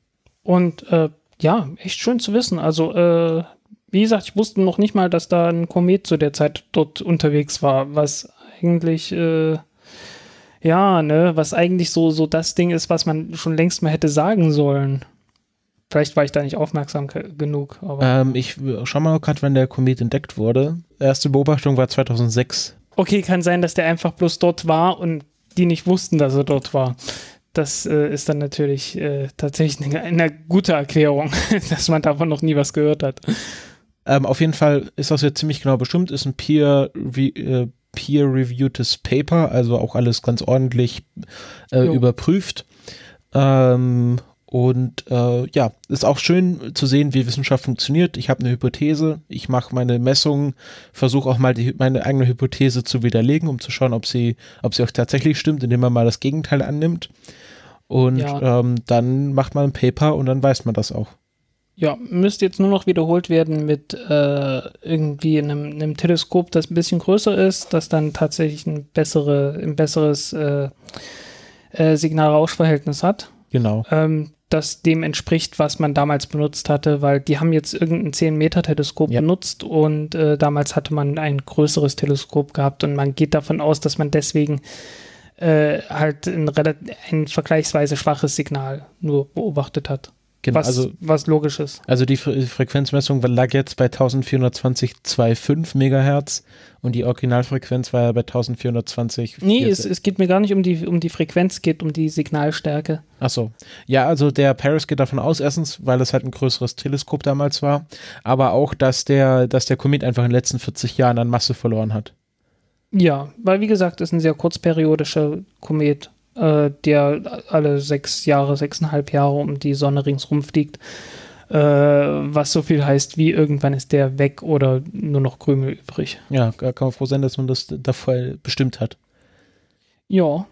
Speaker 2: und äh, ja, echt schön zu wissen. Also, äh, wie gesagt, ich wusste noch nicht mal, dass da ein Komet zu der Zeit dort unterwegs war, was eigentlich, äh, ja, ne, was eigentlich so, so das Ding ist, was man schon längst mal hätte sagen sollen. Vielleicht war ich da nicht aufmerksam genug. Ähm,
Speaker 1: ich schau mal gerade, wann der Komet entdeckt wurde. Erste Beobachtung war 2006.
Speaker 2: Okay, kann sein, dass der einfach bloß dort war und die nicht wussten, dass er dort war das äh, ist dann
Speaker 1: natürlich äh, tatsächlich eine, eine, gute Erklärung, dass man davon noch nie was gehört hat. Ähm, auf jeden Fall ist das jetzt ziemlich genau bestimmt, ist ein Peer, äh, Peer reviewtes Paper, also auch alles ganz ordentlich äh, überprüft. Ähm, und äh, ja, ist auch schön zu sehen, wie Wissenschaft funktioniert. Ich habe eine Hypothese, ich mache meine Messungen, versuche auch mal die, meine eigene Hypothese zu widerlegen, um zu schauen, ob sie, ob sie auch tatsächlich stimmt, indem man mal das Gegenteil annimmt. Und ja. ähm, dann macht man ein Paper und dann weiß man das auch.
Speaker 2: Ja, müsste jetzt nur noch wiederholt werden mit äh, irgendwie einem, einem, Teleskop, das ein bisschen größer ist, das dann tatsächlich ein, bessere, ein besseres äh, äh signal rausch hat. Genau. Ähm, das dem entspricht, was man damals benutzt hatte, weil die haben jetzt irgendein 10-Meter-Teleskop ja. benutzt und äh, damals hatte man ein größeres Teleskop gehabt und man geht davon aus, dass man deswegen äh, halt ein, ein vergleichsweise schwaches Signal nur beobachtet hat.
Speaker 1: Genau, was, also, was logisch ist. Also die Fre Frequenzmessung lag jetzt bei 1420,25 Megahertz und die Originalfrequenz war ja bei 1420. Nee, es, es,
Speaker 2: geht mir gar nicht um die, um die Frequenz, es geht um die Signalstärke.
Speaker 1: Ach so. Ja, also der Paris geht davon aus, erstens, weil es halt ein größeres Teleskop damals war, aber auch, dass der, dass der Komet einfach in den letzten 40 Jahren an Masse verloren hat.
Speaker 2: Ja, weil wie gesagt, ist ein sehr kurzperiodischer Komet äh, der alle sechs Jahre, sechseinhalb Jahre um die Sonne ringsrum fliegt, äh, was so viel heißt wie irgendwann
Speaker 1: ist der weg oder nur noch Krümel übrig. Ja, da kann man froh sein, dass man das davor bestimmt hat.
Speaker 2: Ja.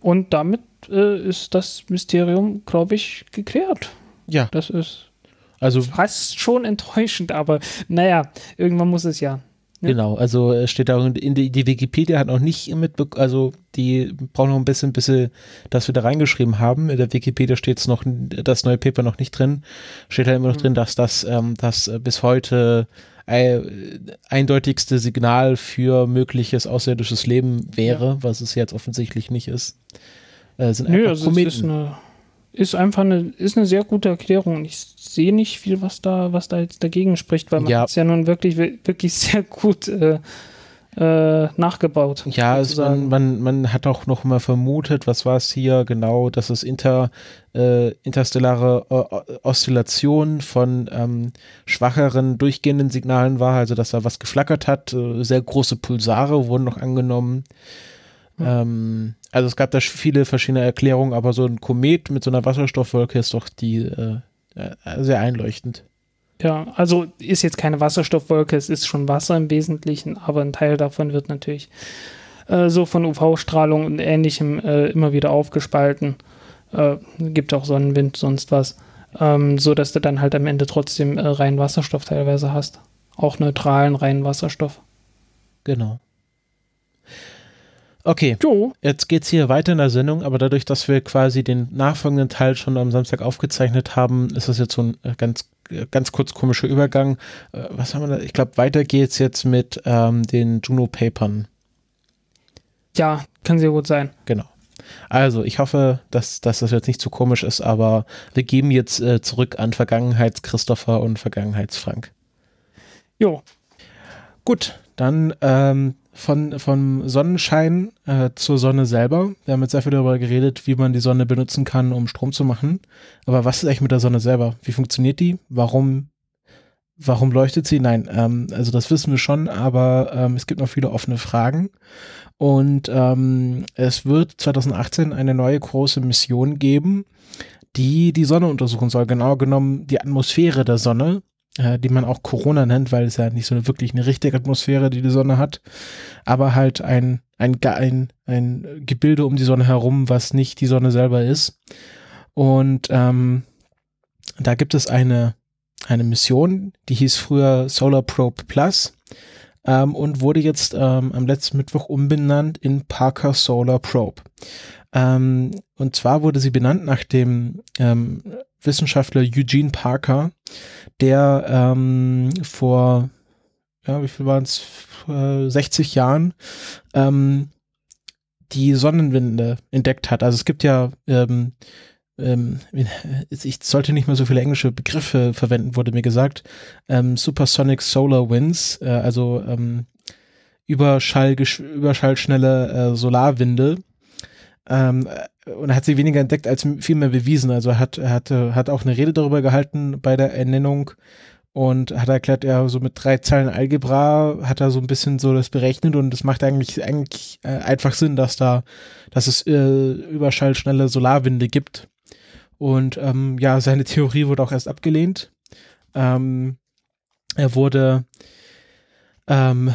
Speaker 2: Und damit äh, ist das Mysterium, glaube ich, geklärt. Ja. Das ist also fast schon enttäuschend, aber naja, irgendwann muss es ja. Ne?
Speaker 1: Genau, also äh, steht da, in die, die Wikipedia hat noch nicht mitbekommen, also die brauchen noch ein bisschen, bis sie das wieder reingeschrieben haben. In der Wikipedia steht noch, das neue Paper noch nicht drin. Steht da halt immer noch mhm. drin, dass das, ähm, das äh, bis heute äh, eindeutigste Signal für mögliches außerirdisches Leben wäre, ja. was es jetzt offensichtlich nicht ist. Äh, sind Nö, einfach also Kometen. Ist, eine,
Speaker 2: ist, einfach eine, ist eine sehr gute Erklärung. Ich sehe nicht viel, was da, was da jetzt
Speaker 1: dagegen spricht, weil man ja. es ja nun wirklich, wirklich sehr gut äh, äh, nachgebaut. Ja, also man, man, man, hat auch noch mal vermutet, was war es hier genau, dass es inter, äh, interstellare äh, Oszillationen von ähm, schwacheren durchgehenden Signalen war, also dass da was geflackert hat. Äh, sehr große Pulsare wurden noch angenommen. Hm. Ähm, also es gab da viele verschiedene Erklärungen, aber so ein Komet mit so einer Wasserstoffwolke ist doch die äh, äh, äh, sehr einleuchtend. Ja,
Speaker 2: also ist jetzt keine Wasserstoffwolke, es ist schon Wasser im Wesentlichen, aber ein Teil davon wird natürlich äh, so von UV-Strahlung und ähnlichem äh, immer wieder aufgespalten. Äh, gibt auch Sonnenwind, sonst was. Ähm, so dass du dann halt am Ende trotzdem äh, reinen Wasserstoff teilweise hast. Auch neutralen reinen Wasserstoff.
Speaker 1: Genau. Okay. Jo. Jetzt es hier weiter in der Sendung, aber dadurch, dass wir quasi den nachfolgenden Teil schon am Samstag aufgezeichnet haben, ist das jetzt so ein äh, ganz äh, ganz kurz komischer Übergang. Äh, was haben wir da? Ich glaube, weiter geht es jetzt mit ähm, den Juno Papern. Ja, kann sehr gut sein. Genau. Also, ich hoffe, dass, dass das jetzt nicht zu komisch ist, aber wir geben jetzt äh, zurück an Vergangenheits-Christopher und Vergangenheits-Frank. Jo. Gut, dann ähm, von, vom Sonnenschein äh, zur Sonne selber. Wir haben jetzt sehr viel darüber geredet, wie man die Sonne benutzen kann, um Strom zu machen. Aber was ist eigentlich mit der Sonne selber? Wie funktioniert die? Warum, warum leuchtet sie? Nein, ähm, also das wissen wir schon, aber ähm, es gibt noch viele offene Fragen. Und ähm, es wird 2018 eine neue große Mission geben, die die Sonne untersuchen soll. Genau genommen die Atmosphäre der Sonne äh, die man auch Corona nennt, weil es ja nicht so wirklich eine richtige Atmosphäre, die die Sonne hat, aber halt ein, ein, ein, ein Gebilde um die Sonne herum, was nicht die Sonne selber ist. Und ähm, da gibt es eine, eine Mission, die hieß früher Solar Probe Plus ähm, und wurde jetzt ähm, am letzten Mittwoch umbenannt in Parker Solar Probe. Ähm, und zwar wurde sie benannt nach dem ähm, Wissenschaftler Eugene Parker, der ähm, vor, ja, wie viel waren es, äh, 60 Jahren ähm, die Sonnenwinde entdeckt hat. Also es gibt ja, ähm, ähm ich sollte nicht mehr so viele englische Begriffe verwenden, wurde mir gesagt. Ähm, supersonic Solar Winds, äh, also ähm, Überschall, überschallschnelle äh, Solarwinde. Ähm, und hat sie weniger entdeckt als vielmehr bewiesen. Also hat, hat, äh, hat auch eine Rede darüber gehalten bei der Ernennung und hat erklärt, ja, so mit drei Zeilen Algebra hat er so ein bisschen so das berechnet und es macht eigentlich, eigentlich äh, einfach Sinn, dass da, dass es äh, überschallschnelle Solarwinde gibt. Und ähm, ja, seine Theorie wurde auch erst abgelehnt. Ähm, er wurde ähm,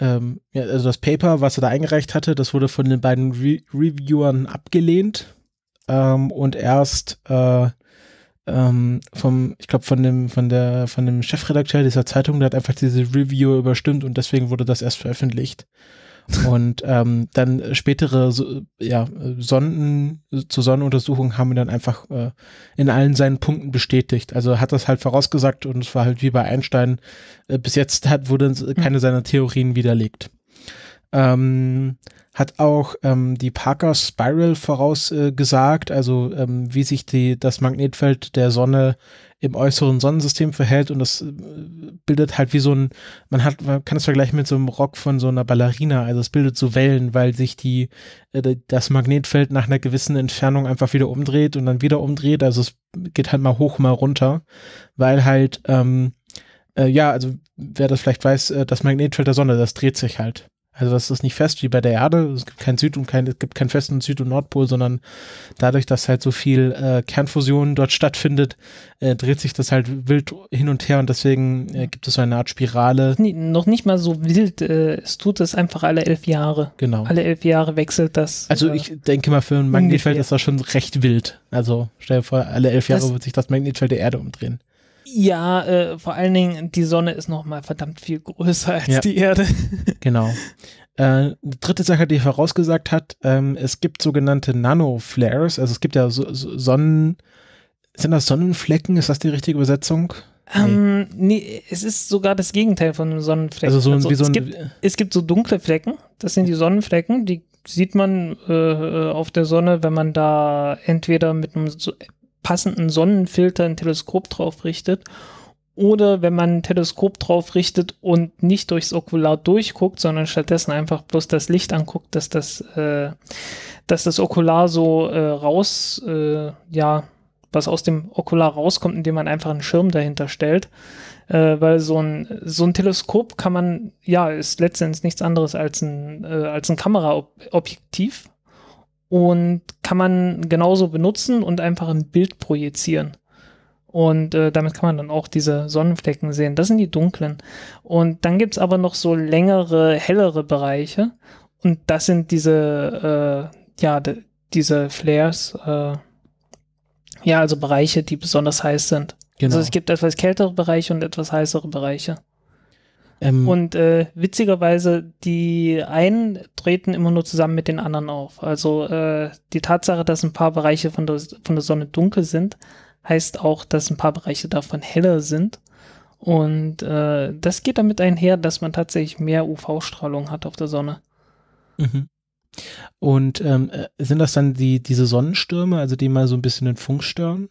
Speaker 1: ähm, ja, also das Paper, was er da eingereicht hatte, das wurde von den beiden Re Reviewern abgelehnt ähm, und erst äh, ähm, vom, ich glaube von dem von der von dem Chefredakteur dieser Zeitung, der hat einfach diese Review überstimmt und deswegen wurde das erst veröffentlicht. Und ähm, dann spätere ja, Sonden zur Sonnenuntersuchung haben wir dann einfach äh, in allen seinen Punkten bestätigt. Also hat das halt vorausgesagt und es war halt wie bei Einstein. Äh, bis jetzt hat, wurde hm. keine seiner Theorien widerlegt. Ähm, hat auch ähm, die Parker Spiral vorausgesagt, äh, also ähm, wie sich die, das Magnetfeld der Sonne im äußeren Sonnensystem verhält und das äh, bildet halt wie so ein, man hat, man kann es vergleichen mit so einem Rock von so einer Ballerina, also es bildet so Wellen, weil sich die, äh, das Magnetfeld nach einer gewissen Entfernung einfach wieder umdreht und dann wieder umdreht, also es geht halt mal hoch, mal runter, weil halt, ähm, äh, ja, also wer das vielleicht weiß, das Magnetfeld der Sonne, das dreht sich halt. Also das ist nicht fest wie bei der Erde. Es gibt kein Süd und kein, es gibt keinen festen Süd- und Nordpol, sondern dadurch, dass halt so viel äh, Kernfusion dort stattfindet, äh, dreht sich das halt wild hin und her und deswegen äh, gibt es so eine Art Spirale.
Speaker 2: Nee, noch nicht mal so wild. Äh, es tut es einfach alle elf Jahre. Genau. Alle elf Jahre wechselt das. Also äh,
Speaker 1: ich denke mal, für ein Magnetfeld ungefähr. ist das schon recht wild. Also stell dir vor, alle elf Jahre das, wird sich das Magnetfeld der Erde umdrehen.
Speaker 2: Ja, äh, vor allen Dingen, die Sonne ist noch mal verdammt viel größer als ja. die Erde.
Speaker 1: genau. Äh, dritte Sache, die er vorausgesagt hat, ähm, es gibt sogenannte Nanoflares, also es gibt ja so, so Sonnen, sind das Sonnenflecken, ist das die richtige Übersetzung?
Speaker 2: Ähm, nee, es ist sogar das Gegenteil von einem Sonnenflecken. Also, so, also wie so es, gibt, es gibt so dunkle Flecken, das sind die Sonnenflecken, die sieht man äh, äh auf der Sonne, wenn man da entweder mit einem passenden Sonnenfilter ein Teleskop drauf richtet. Oder wenn man ein Teleskop drauf richtet und nicht durchs Okular durchguckt, sondern stattdessen einfach bloß das Licht anguckt, dass das, äh, dass das Okular so äh, raus, äh, ja, was aus dem Okular rauskommt, indem man einfach einen Schirm dahinter stellt. Äh, weil so ein, so ein Teleskop kann man, ja, ist letztendlich nichts anderes als ein, äh, als ein Kameraobjektiv, und kann man genauso benutzen und einfach ein Bild projizieren. Und äh, damit kann man dann auch diese Sonnenflecken sehen. Das sind die dunklen. Und dann gibt's aber noch so längere, hellere Bereiche. Und das sind diese, äh, ja, diese Flares, äh, ja, also Bereiche, die besonders heiß sind. Also genau. Also es gibt etwas kältere Bereiche und etwas heißere Bereiche. Ähm, und äh, witzigerweise, die einen treten immer nur zusammen mit den anderen auf. Also äh, die Tatsache, dass ein paar Bereiche von der, von der Sonne dunkel sind, heißt auch, dass ein paar Bereiche davon heller sind. Und äh, das geht damit einher, dass man tatsächlich mehr UV-Strahlung hat auf der Sonne.
Speaker 1: Mhm. Und ähm, äh, sind das dann die, diese Sonnenstürme, also die mal so ein bisschen den Funk stören?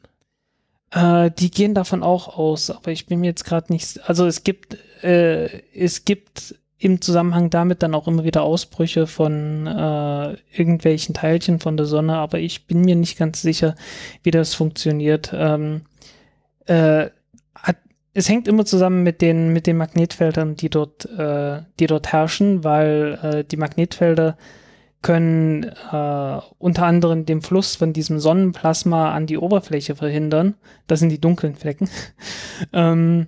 Speaker 2: Äh, die gehen davon auch aus, aber ich bin mir jetzt gerade nicht. Also es gibt, äh, es gibt im Zusammenhang damit dann auch immer wieder Ausbrüche von äh, irgendwelchen Teilchen von der Sonne, aber ich bin mir nicht ganz sicher, wie das funktioniert. Ähm, äh, hat, es hängt immer zusammen mit den mit den Magnetfeldern, die dort äh, die dort herrschen, weil äh, die Magnetfelder können äh, unter anderem den Fluss von diesem Sonnenplasma an die Oberfläche verhindern. Das sind die dunklen Flecken. ähm,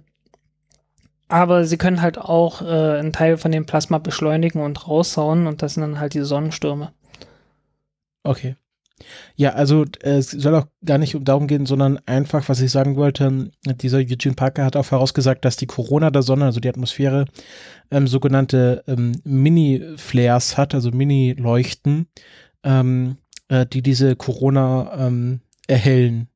Speaker 2: aber sie können halt auch äh, einen Teil von dem Plasma beschleunigen und raushauen und das sind dann halt die Sonnenstürme.
Speaker 1: Okay. Ja, also äh, es soll auch gar nicht darum gehen, sondern einfach, was ich sagen wollte, dieser Eugene Parker hat auch vorausgesagt, dass die Corona der Sonne, also die Atmosphäre, ähm, sogenannte ähm, Mini-Flares hat, also Mini-Leuchten, ähm, äh, die diese Corona ähm, erhellen.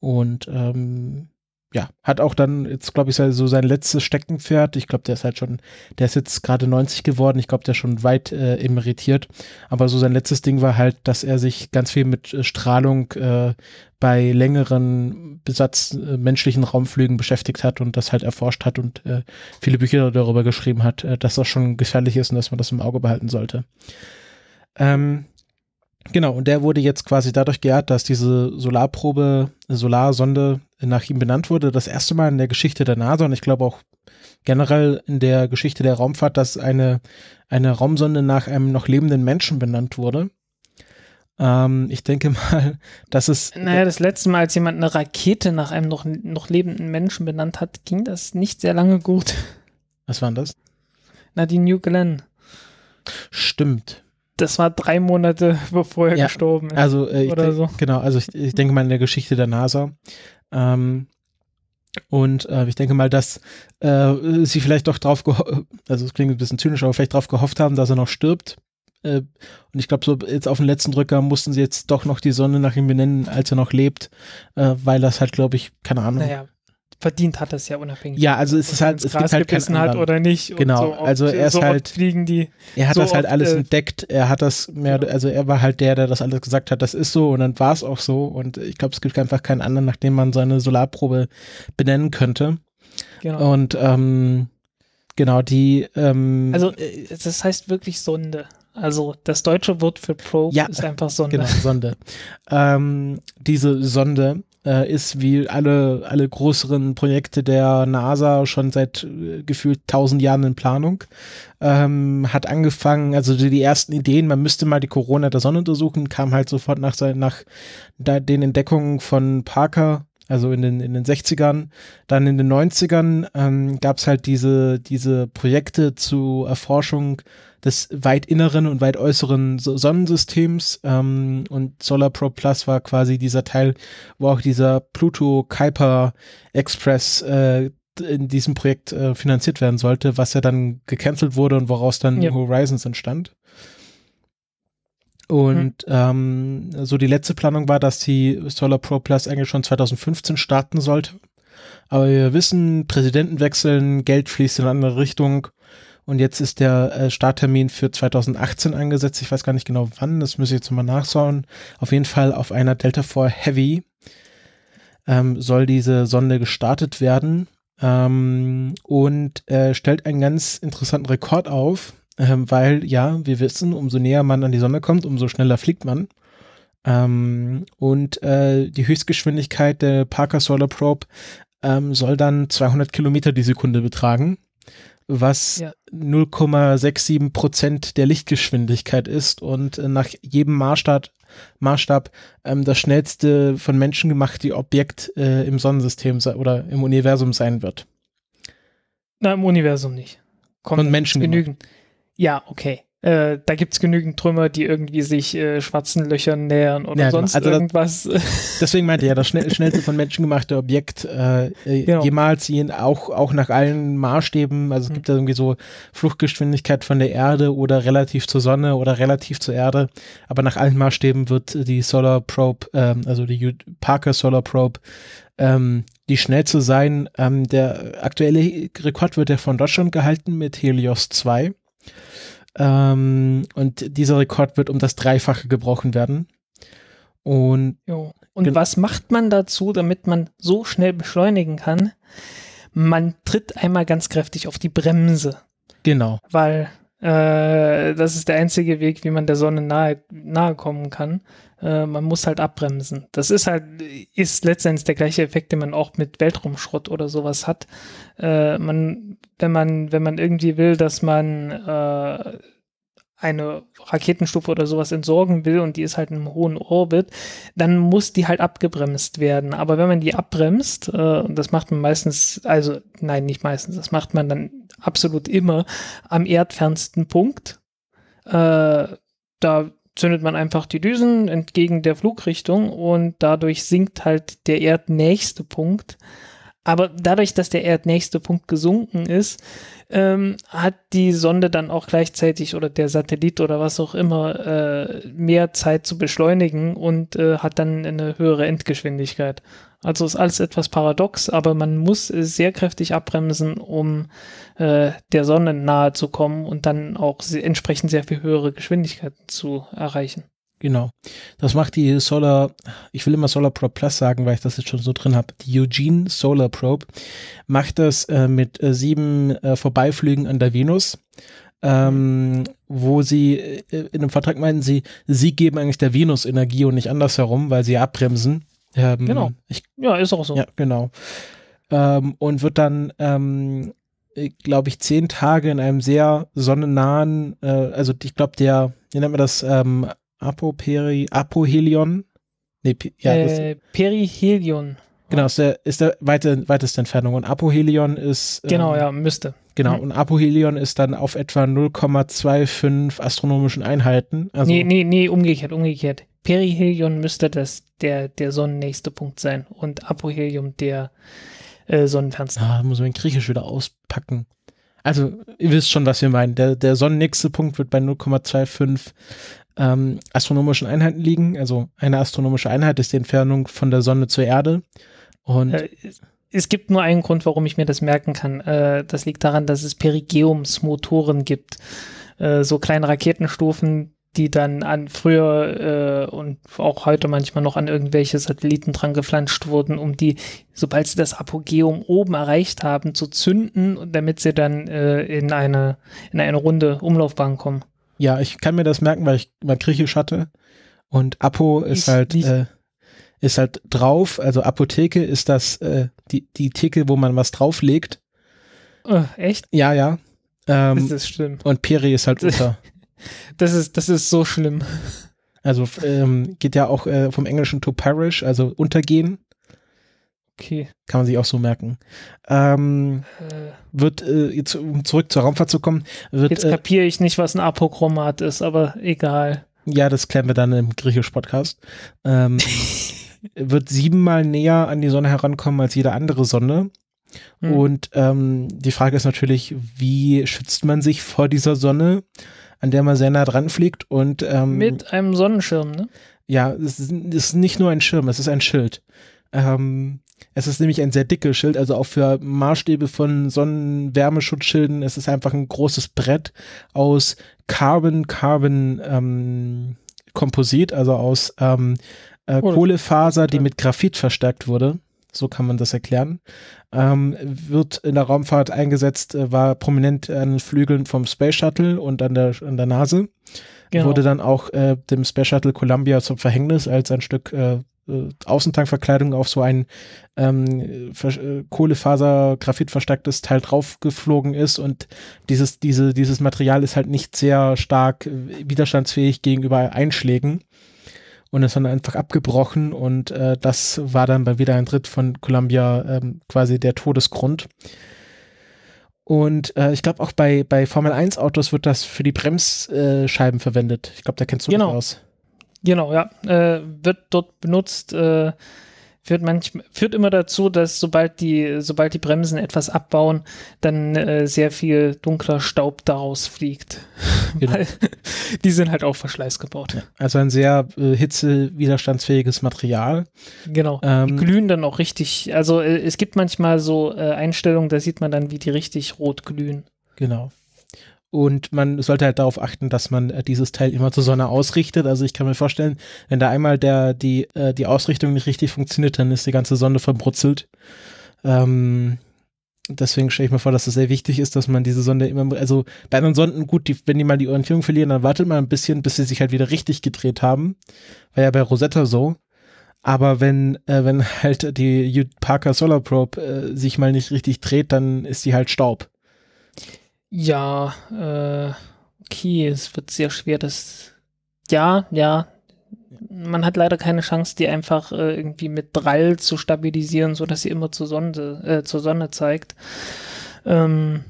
Speaker 1: Und ähm, ja, hat auch dann jetzt, glaube ich, so sein letztes Steckenpferd. Ich glaube, der ist halt schon, der ist jetzt gerade 90 geworden. Ich glaube, der ist schon weit äh, emeritiert. Aber so sein letztes Ding war halt, dass er sich ganz viel mit äh, Strahlung äh, bei längeren Besatz äh, menschlichen Raumflügen beschäftigt hat und das halt erforscht hat und äh, viele Bücher darüber geschrieben hat, äh, dass das schon gefährlich ist und dass man das im Auge behalten sollte. Ähm, Genau, und der wurde jetzt quasi dadurch geehrt, dass diese Solarprobe, Solarsonde nach ihm benannt wurde, das erste Mal in der Geschichte der NASA und ich glaube auch generell in der Geschichte der Raumfahrt, dass eine, eine Raumsonde nach einem noch lebenden Menschen benannt wurde. Ähm, ich denke mal, dass es. Naja, das
Speaker 2: letzte Mal, als jemand eine Rakete nach einem noch, noch lebenden Menschen benannt hat, ging das nicht sehr lange gut. Was waren das? Na, die New Glenn.
Speaker 1: Stimmt. Das war drei Monate bevor er ja, gestorben ist. Also, äh, oder so. Genau, also ich, ich denke mal in der Geschichte der NASA ähm, und äh, ich denke mal, dass äh, sie vielleicht doch drauf, also es klingt ein bisschen zynisch, aber vielleicht drauf gehofft haben, dass er noch stirbt. Äh, und ich glaube, so jetzt auf den letzten Drücker mussten sie jetzt doch noch die Sonne nach ihm benennen, als er noch lebt, äh, weil das halt, glaube ich, keine Ahnung. Naja,
Speaker 2: verdient hat das ja unabhängig. Ja, also ist halt, es halt, es Gras gibt halt gegessen hat oder nicht. Genau, so oft, also er ist so halt, fliegen die, er hat so das halt oft, alles äh,
Speaker 1: entdeckt, er hat das mehr, genau. also er war halt der, der das alles gesagt hat, das ist so und dann war es auch so und ich glaube, es gibt einfach keinen anderen, nach dem man seine Solarprobe benennen könnte. Genau. Und ähm, genau, die ähm, Also
Speaker 2: äh, das heißt wirklich Sonde. Also das deutsche
Speaker 1: Wort für Probe ja, ist einfach Sonde. Genau, Sonde. ähm, diese Sonde äh, ist wie alle, alle größeren Projekte der NASA schon seit äh, gefühlt tausend Jahren in Planung. Ähm, hat angefangen, also die, die, ersten Ideen, man müsste mal die Corona der Sonne untersuchen, kam halt sofort nach, nach da, den Entdeckungen von Parker also in den, in den 60ern. Dann in den 90ern ähm, gab es halt diese, diese Projekte zur Erforschung des weit inneren und weit äußeren Sonnensystems. Ähm, und Solar Probe Plus war quasi dieser Teil, wo auch dieser Pluto Kuiper Express äh, in diesem Projekt äh, finanziert werden sollte, was ja dann gecancelt wurde und woraus dann ja. Horizons entstand. Und mhm. ähm, so die letzte Planung war, dass die Solar Pro Plus eigentlich schon 2015 starten sollte. Aber wir wissen, Präsidenten wechseln, Geld fließt in eine andere Richtung und jetzt ist der äh, Starttermin für 2018 angesetzt. Ich weiß gar nicht genau wann, das müsste ich jetzt mal nachschauen. Auf jeden Fall auf einer Delta IV Heavy ähm, soll diese Sonde gestartet werden ähm, und äh, stellt einen ganz interessanten Rekord auf, ähm, weil ja, wir wissen, umso näher man an die Sonne kommt, umso schneller fliegt man. Ähm, und äh, die Höchstgeschwindigkeit der Parker Solar Probe ähm, soll dann 200 Kilometer die Sekunde betragen was ja. 0,67 der Lichtgeschwindigkeit ist und äh, nach jedem Maßstab, Maßstab ähm, das schnellste von Menschen gemachte Objekt äh, im Sonnensystem oder im Universum sein wird.
Speaker 2: Na, im Universum nicht. Kommt von Menschen genügend. Ja, okay. Äh, da es genügend Trümmer, die irgendwie sich äh, schwarzen Löchern nähern oder ja, genau. sonst also irgendwas. Das,
Speaker 1: deswegen meinte ich ja, das schnell, schnellste von Menschen gemachte Objekt äh, äh, genau. jemals, je, auch, auch nach allen Maßstäben. Also es mhm. gibt da irgendwie so Fluchtgeschwindigkeit von der Erde oder relativ zur Sonne oder relativ zur Erde. Aber nach allen Maßstäben wird die Solar Probe, ähm, also die Parker Solar Probe, ähm, die zu sein. Ähm, der aktuelle Rekord wird ja von Deutschland gehalten mit Helios 2. Ähm, und dieser Rekord wird um das Dreifache gebrochen werden. Und, und
Speaker 2: was macht man dazu, damit man so schnell beschleunigen kann? Man tritt einmal ganz kräftig auf die Bremse. Genau. Weil äh, das ist der einzige Weg, wie man der Sonne nahe, nahe kommen kann. Äh, man muss halt abbremsen. Das ist halt, ist letztendlich der gleiche Effekt, den man auch mit Weltraumschrott oder sowas hat. Äh, man, wenn man, wenn man irgendwie will, dass man äh, eine Raketenstufe oder sowas entsorgen will und die ist halt im hohen Orbit, dann muss die halt abgebremst werden. Aber wenn man die abbremst, äh, und das macht man meistens, also nein, nicht meistens, das macht man dann absolut immer am erdfernsten Punkt. Äh, da zündet man einfach die Düsen entgegen der Flugrichtung und dadurch sinkt halt der erdnächste Punkt. Aber dadurch, dass der erdnächste Punkt gesunken ist, ähm, hat die Sonde dann auch gleichzeitig oder der Satellit oder was auch immer äh, mehr Zeit zu beschleunigen und äh, hat dann eine höhere Endgeschwindigkeit. Also ist alles etwas paradox, aber man muss sehr kräftig abbremsen, um äh, der Sonne nahe zu kommen und dann auch entsprechend sehr viel höhere Geschwindigkeiten zu erreichen.
Speaker 1: Genau. Das macht die Solar, ich will immer Solar Probe Plus sagen, weil ich das jetzt schon so drin habe. Die Eugene Solar Probe macht das äh, mit äh, sieben äh, Vorbeiflügen an der Venus. Ähm, wo sie äh, in einem Vertrag meinen, sie, sie geben eigentlich der Venus Energie und nicht andersherum, weil sie abbremsen. Ähm, genau. Ich, ja, ist auch so. Ja, genau. Ähm, und wird dann, ähm, äh, glaube ich, zehn Tage in einem sehr sonnennahen, äh, also ich glaube, der, wie nennt man das, ähm, Apoperi, Apohelion? Nee, ja, äh,
Speaker 2: das, Perihelion.
Speaker 1: Genau, ist der, ist der weite, weiteste Entfernung. Und Apohelion ist. Ähm, genau, ja, müsste. Genau, mhm. und Apohelion ist dann auf etwa 0,25 astronomischen Einheiten. Also nee, nee,
Speaker 2: nee, umgekehrt, umgekehrt. Perihelion müsste das der, der sonnennächste
Speaker 1: Punkt sein und Apohelium der äh, Sonnenfernste. Ah, da muss man Griechisch wieder auspacken. Also, ihr wisst schon, was wir meinen. Der, der sonnennächste Punkt wird bei 0,25 ähm, astronomischen Einheiten liegen. Also, eine astronomische Einheit ist die Entfernung von der Sonne zur Erde. Und äh,
Speaker 2: es gibt nur einen Grund, warum ich mir das merken kann. Äh, das liegt daran, dass es Perigeumsmotoren gibt. Äh, so kleine Raketenstufen, die dann an früher und auch heute manchmal noch an irgendwelche Satelliten dran geflanscht wurden, um die, sobald sie das Apogeum oben erreicht haben, zu zünden, damit sie dann in eine in eine runde Umlaufbahn kommen.
Speaker 1: Ja, ich kann mir das merken, weil ich mal Griechisch hatte und Apo ist, ist halt äh, ist halt drauf, also Apotheke ist das, äh, die, die Theke, wo man was drauflegt. Oh, echt? Ja, ja. Ähm, ist schlimm. Und Peri ist halt unter. Das ist, das ist so schlimm. Also ähm, geht ja auch äh, vom Englischen to perish, also untergehen. Okay. Kann man sich auch so merken. Ähm, äh. Wird, äh, jetzt, um zurück zur Raumfahrt zu kommen, wird. Jetzt äh, kapiere ich nicht, was ein Apochromat ist, aber egal. Ja, das klären wir dann im Griechisch-Podcast. Ähm, wird siebenmal näher an die Sonne herankommen als jede andere Sonne. Mhm. Und ähm, die Frage ist natürlich, wie schützt man sich vor dieser Sonne, an der man sehr nah dran fliegt und ähm, mit einem Sonnenschirm, ne? Ja, es ist nicht nur ein Schirm, es ist ein Schild. Ähm, es ist nämlich ein sehr dickes Schild, also auch für Maßstäbe von Sonnenwärmeschutzschilden. Es ist einfach ein großes Brett aus Carbon-Carbon ähm, Komposit, also aus ähm, äh, Kohlefaser, die mit Graphit verstärkt wurde. So kann man das erklären. Ähm, wird in der Raumfahrt eingesetzt, äh, war prominent an den Flügeln vom Space Shuttle und an der, an der Nase. Genau. Wurde dann auch äh, dem Space Shuttle Columbia zum Verhängnis, als ein Stück äh, äh Außentankverkleidung auf so ein ähm, äh, Kohlefaser-Graphit verstärktes Teil draufgeflogen ist und dieses, diese, dieses Material ist halt nicht sehr stark widerstandsfähig gegenüber Einschlägen und ist dann einfach abgebrochen und äh, das war dann bei wieder ein Dritt von Columbia ähm, quasi der Todesgrund. Und äh, ich glaube auch bei, bei Formel 1 Autos wird das für die Bremsscheiben verwendet. Ich glaube, da kennst du genau. dich aus. Genau, ja. Äh, wird dort benutzt äh,
Speaker 2: führt manchmal, führt immer dazu, dass sobald die, sobald die Bremsen etwas abbauen, dann äh, sehr viel dunkler Staub daraus fliegt. Genau. die sind halt auch Verschleiß gebaut. Ja,
Speaker 1: also ein sehr äh, hitzewiderstandsfähiges Material. Genau. Ähm, die glühen
Speaker 2: dann auch richtig. Also äh, es gibt manchmal so äh, Einstellungen, da sieht man dann, wie die richtig rot glühen.
Speaker 1: Genau. Und man sollte halt darauf achten, dass man äh, dieses Teil immer zur Sonne ausrichtet. Also ich kann mir vorstellen, wenn da einmal der, die, äh, die Ausrichtung nicht richtig funktioniert, dann ist die ganze Sonne verbrutzelt. Ähm, deswegen stelle ich mir vor, dass es das sehr wichtig ist, dass man diese Sonde immer, also bei anderen Sonden, gut, die, wenn die mal die Orientierung verlieren, dann wartet man ein bisschen, bis sie sich halt wieder richtig gedreht haben. War ja bei Rosetta so. Aber wenn, äh, wenn halt die Parker Solar Probe äh, sich mal nicht richtig dreht, dann ist die halt Staub.
Speaker 2: Ja, äh, okay, es wird sehr schwer, das. Ja, ja. Man hat leider keine Chance, die einfach äh, irgendwie mit Drall zu stabilisieren, so dass sie immer zur Sonne, äh, zur Sonne zeigt. Ähm,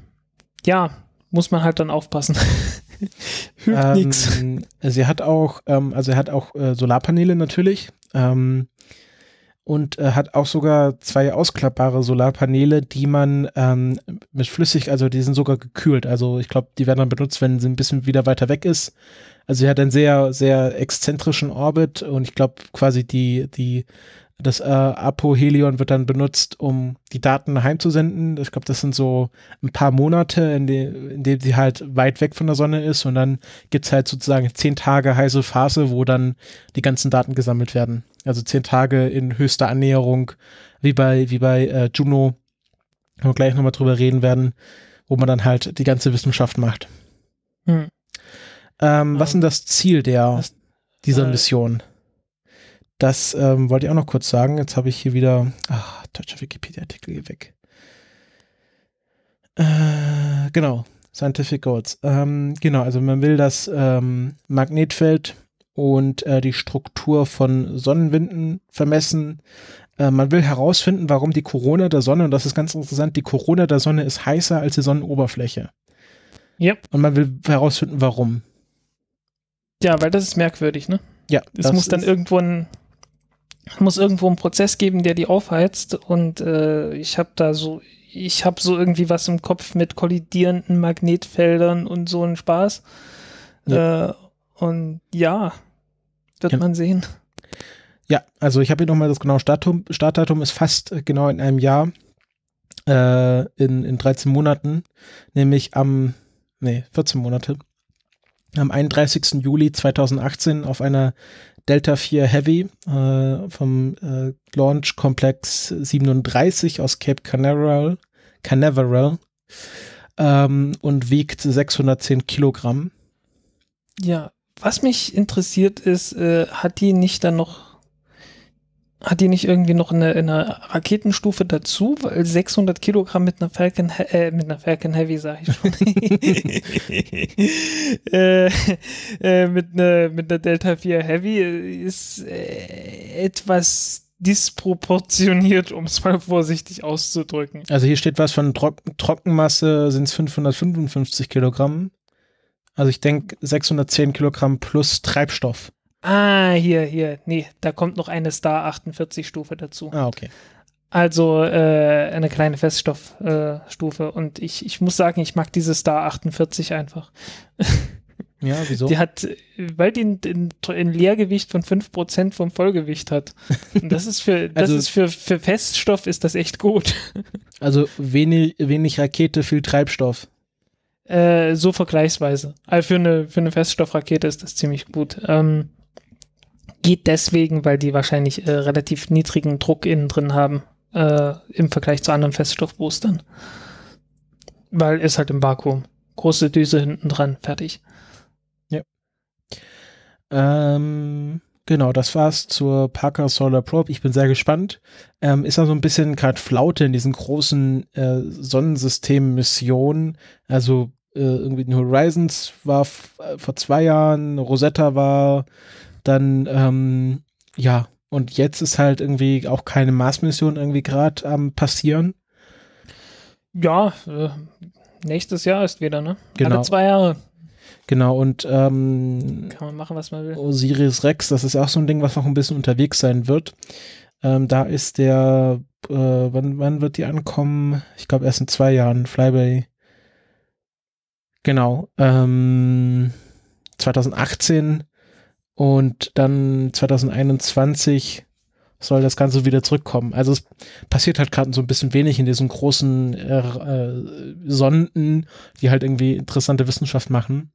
Speaker 2: ja, muss man halt dann aufpassen.
Speaker 1: Hilft ähm, nix. Sie hat auch, ähm, also er hat auch äh, Solarpaneele natürlich. Ähm, und äh, hat auch sogar zwei ausklappbare Solarpaneele, die man ähm, mit flüssig, also die sind sogar gekühlt. Also ich glaube, die werden dann benutzt, wenn sie ein bisschen wieder weiter weg ist. Also sie hat einen sehr, sehr exzentrischen Orbit und ich glaube quasi die, die das äh, Apohelion wird dann benutzt, um die Daten heimzusenden. Ich glaube, das sind so ein paar Monate, in, de in dem sie halt weit weg von der Sonne ist. Und dann gibt es halt sozusagen zehn Tage heiße Phase, wo dann die ganzen Daten gesammelt werden. Also zehn Tage in höchster Annäherung, wie bei, wie bei äh, Juno, wo wir gleich nochmal drüber reden werden, wo man dann halt die ganze Wissenschaft macht. Hm. Ähm, um, was ist denn ähm, das Ziel der, das, dieser äh, Mission? Das ähm, wollte ich auch noch kurz sagen. Jetzt habe ich hier wieder. Ach, deutscher Wikipedia-Artikel hier weg. Äh, genau, Scientific Goals. Ähm, genau, also man will das ähm, Magnetfeld und äh, die Struktur von Sonnenwinden vermessen. Äh, man will herausfinden, warum die Corona der Sonne, und das ist ganz interessant, die Corona der Sonne ist heißer als die Sonnenoberfläche. Ja. Und man will herausfinden, warum.
Speaker 2: Ja, weil das ist merkwürdig, ne? Ja. Es muss dann irgendwo ein muss irgendwo einen Prozess geben, der die aufheizt. Und äh, ich habe da so, ich habe so irgendwie was im Kopf mit kollidierenden Magnetfeldern und so einen Spaß. Ja. Äh, und ja, wird ja. man sehen.
Speaker 1: Ja, also ich habe hier nochmal das genaue Startdatum. Startdatum ist fast äh, genau in einem Jahr, äh, in, in 13 Monaten, nämlich am, nee, 14 Monate, am 31. Juli 2018 auf einer Delta 4 Heavy äh, vom äh, Launch Komplex 37 aus Cape Canaveral, Canaveral ähm, und wiegt 610 Kilogramm.
Speaker 2: Ja, was mich interessiert ist, äh, hat die nicht dann noch hat die nicht irgendwie noch eine, eine Raketenstufe dazu? Weil 600 Kilogramm mit einer Falcon, äh, mit einer Falcon Heavy, sag ich schon. äh, äh, mit, einer, mit einer Delta 4 Heavy äh, ist äh, etwas disproportioniert, um es mal vorsichtig auszudrücken.
Speaker 1: Also hier steht was von Tro Trockenmasse sind es 555 Kilogramm. Also ich denke 610 Kilogramm plus Treibstoff.
Speaker 2: Ah, hier, hier. Nee, da kommt noch eine Star 48 Stufe dazu. Ah, okay. Also äh, eine kleine Feststoffstufe. Äh, und ich, ich muss sagen, ich mag diese Star 48 einfach. Ja, wieso? Die hat, weil die ein, ein Leergewicht von 5% vom Vollgewicht hat. Und das ist für, das also, ist für, für Feststoff ist das echt gut. Also wenig, wenig Rakete, viel Treibstoff. Äh, so vergleichsweise. Also für eine, für eine Feststoffrakete ist das ziemlich gut. Ähm, geht deswegen, weil die wahrscheinlich äh, relativ niedrigen Druck innen drin haben äh, im Vergleich zu anderen Feststoffboostern. Weil ist halt im Vakuum. Große Düse hinten dran, fertig. Ja.
Speaker 1: Ähm, genau, das war's zur Parker Solar Probe. Ich bin sehr gespannt. Ähm, ist da so ein bisschen gerade Flaute in diesen großen äh, Sonnensystem-Missionen. Also äh, irgendwie in Horizons war äh, vor zwei Jahren, Rosetta war dann ähm, ja, und jetzt ist halt irgendwie auch keine Mars-Mission irgendwie gerade am ähm, passieren. Ja, äh,
Speaker 2: nächstes Jahr ist wieder, ne? Genau. Alle zwei Jahre.
Speaker 1: Genau, und ähm, kann man machen, was man will. Osiris Rex, das ist auch so ein Ding, was noch ein bisschen unterwegs sein wird. Ähm, da ist der, äh, wann, wann wird die ankommen? Ich glaube erst in zwei Jahren, Flyby. Genau. Ähm, 2018 und dann 2021 soll das Ganze wieder zurückkommen. Also es passiert halt gerade so ein bisschen wenig in diesen großen äh, äh, Sonden, die halt irgendwie interessante Wissenschaft machen.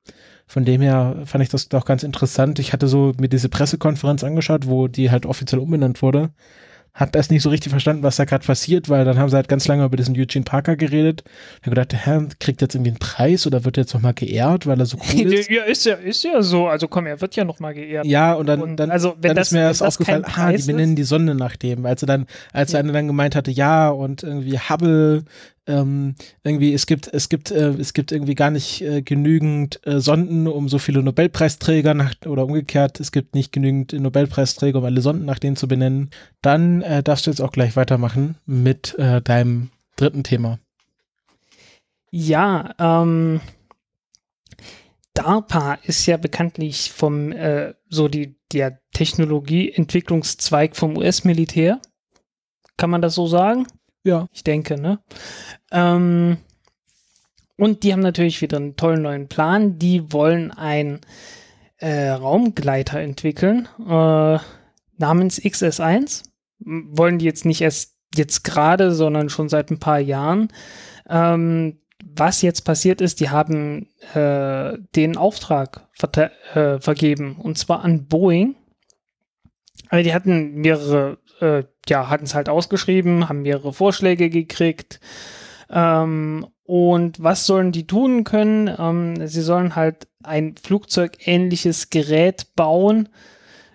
Speaker 1: Von dem her fand ich das doch ganz interessant. Ich hatte so mir diese Pressekonferenz angeschaut, wo die halt offiziell umbenannt wurde hat das nicht so richtig verstanden, was da gerade passiert, weil dann haben sie halt ganz lange über diesen Eugene Parker geredet. Dann gedacht, der Herr kriegt jetzt irgendwie einen Preis oder wird jetzt nochmal geehrt, weil er so cool
Speaker 2: ist. ja, ist ja, ist ja so. Also komm, er wird ja nochmal geehrt.
Speaker 1: Ja, und dann, und dann, also, wenn dann das, ist mir das, aufgefallen, ah, die benennen die Sonne nach dem. Als er dann, als ja. dann gemeint hatte, ja, und irgendwie Hubble ähm, irgendwie, es gibt, es gibt, äh, es gibt irgendwie gar nicht äh, genügend äh, Sonden, um so viele Nobelpreisträger nach, oder umgekehrt, es gibt nicht genügend Nobelpreisträger, um alle Sonden nach denen zu benennen, dann äh, darfst du jetzt auch gleich weitermachen mit äh, deinem dritten Thema.
Speaker 2: Ja, ähm, DARPA ist ja bekanntlich vom äh, so die der Technologieentwicklungszweig vom US-Militär. Kann man das so sagen? Ja. Ich denke, ne? Ähm, und die haben natürlich wieder einen tollen neuen Plan. Die wollen ein äh, Raumgleiter entwickeln, äh, namens XS1. Wollen die jetzt nicht erst jetzt gerade, sondern schon seit ein paar Jahren. Ähm, was jetzt passiert ist, die haben äh, den Auftrag ver äh, vergeben und zwar an Boeing. Also die hatten mehrere äh, ja, hatten es halt ausgeschrieben, haben mehrere Vorschläge gekriegt. Ähm, und was sollen die tun können? Ähm, sie sollen halt ein flugzeugähnliches Gerät bauen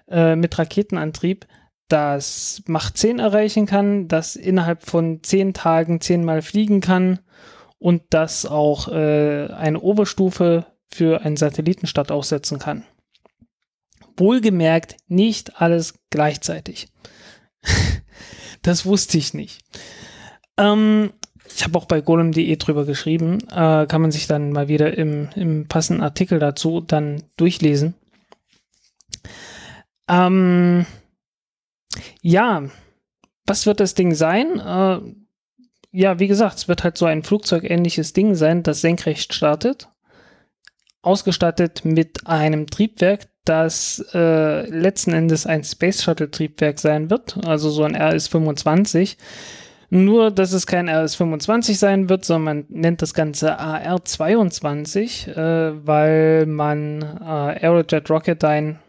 Speaker 2: äh, mit Raketenantrieb, das Mach 10 erreichen kann, das innerhalb von 10 Tagen 10 Mal fliegen kann und das auch äh, eine Oberstufe für einen Satellitenstart aussetzen kann. Wohlgemerkt nicht alles gleichzeitig. Das wusste ich nicht. Ähm, ich habe auch bei golem.de drüber geschrieben. Äh, kann man sich dann mal wieder im, im passenden Artikel dazu dann durchlesen. Ähm, ja, was wird das Ding sein? Äh, ja, wie gesagt, es wird halt so ein flugzeugähnliches Ding sein, das senkrecht startet ausgestattet mit einem Triebwerk, das äh, letzten Endes ein Space Shuttle Triebwerk sein wird, also so ein RS-25. Nur, dass es kein RS-25 sein wird, sondern man nennt das Ganze AR-22, äh, weil man äh, Aerojet Rocketdyne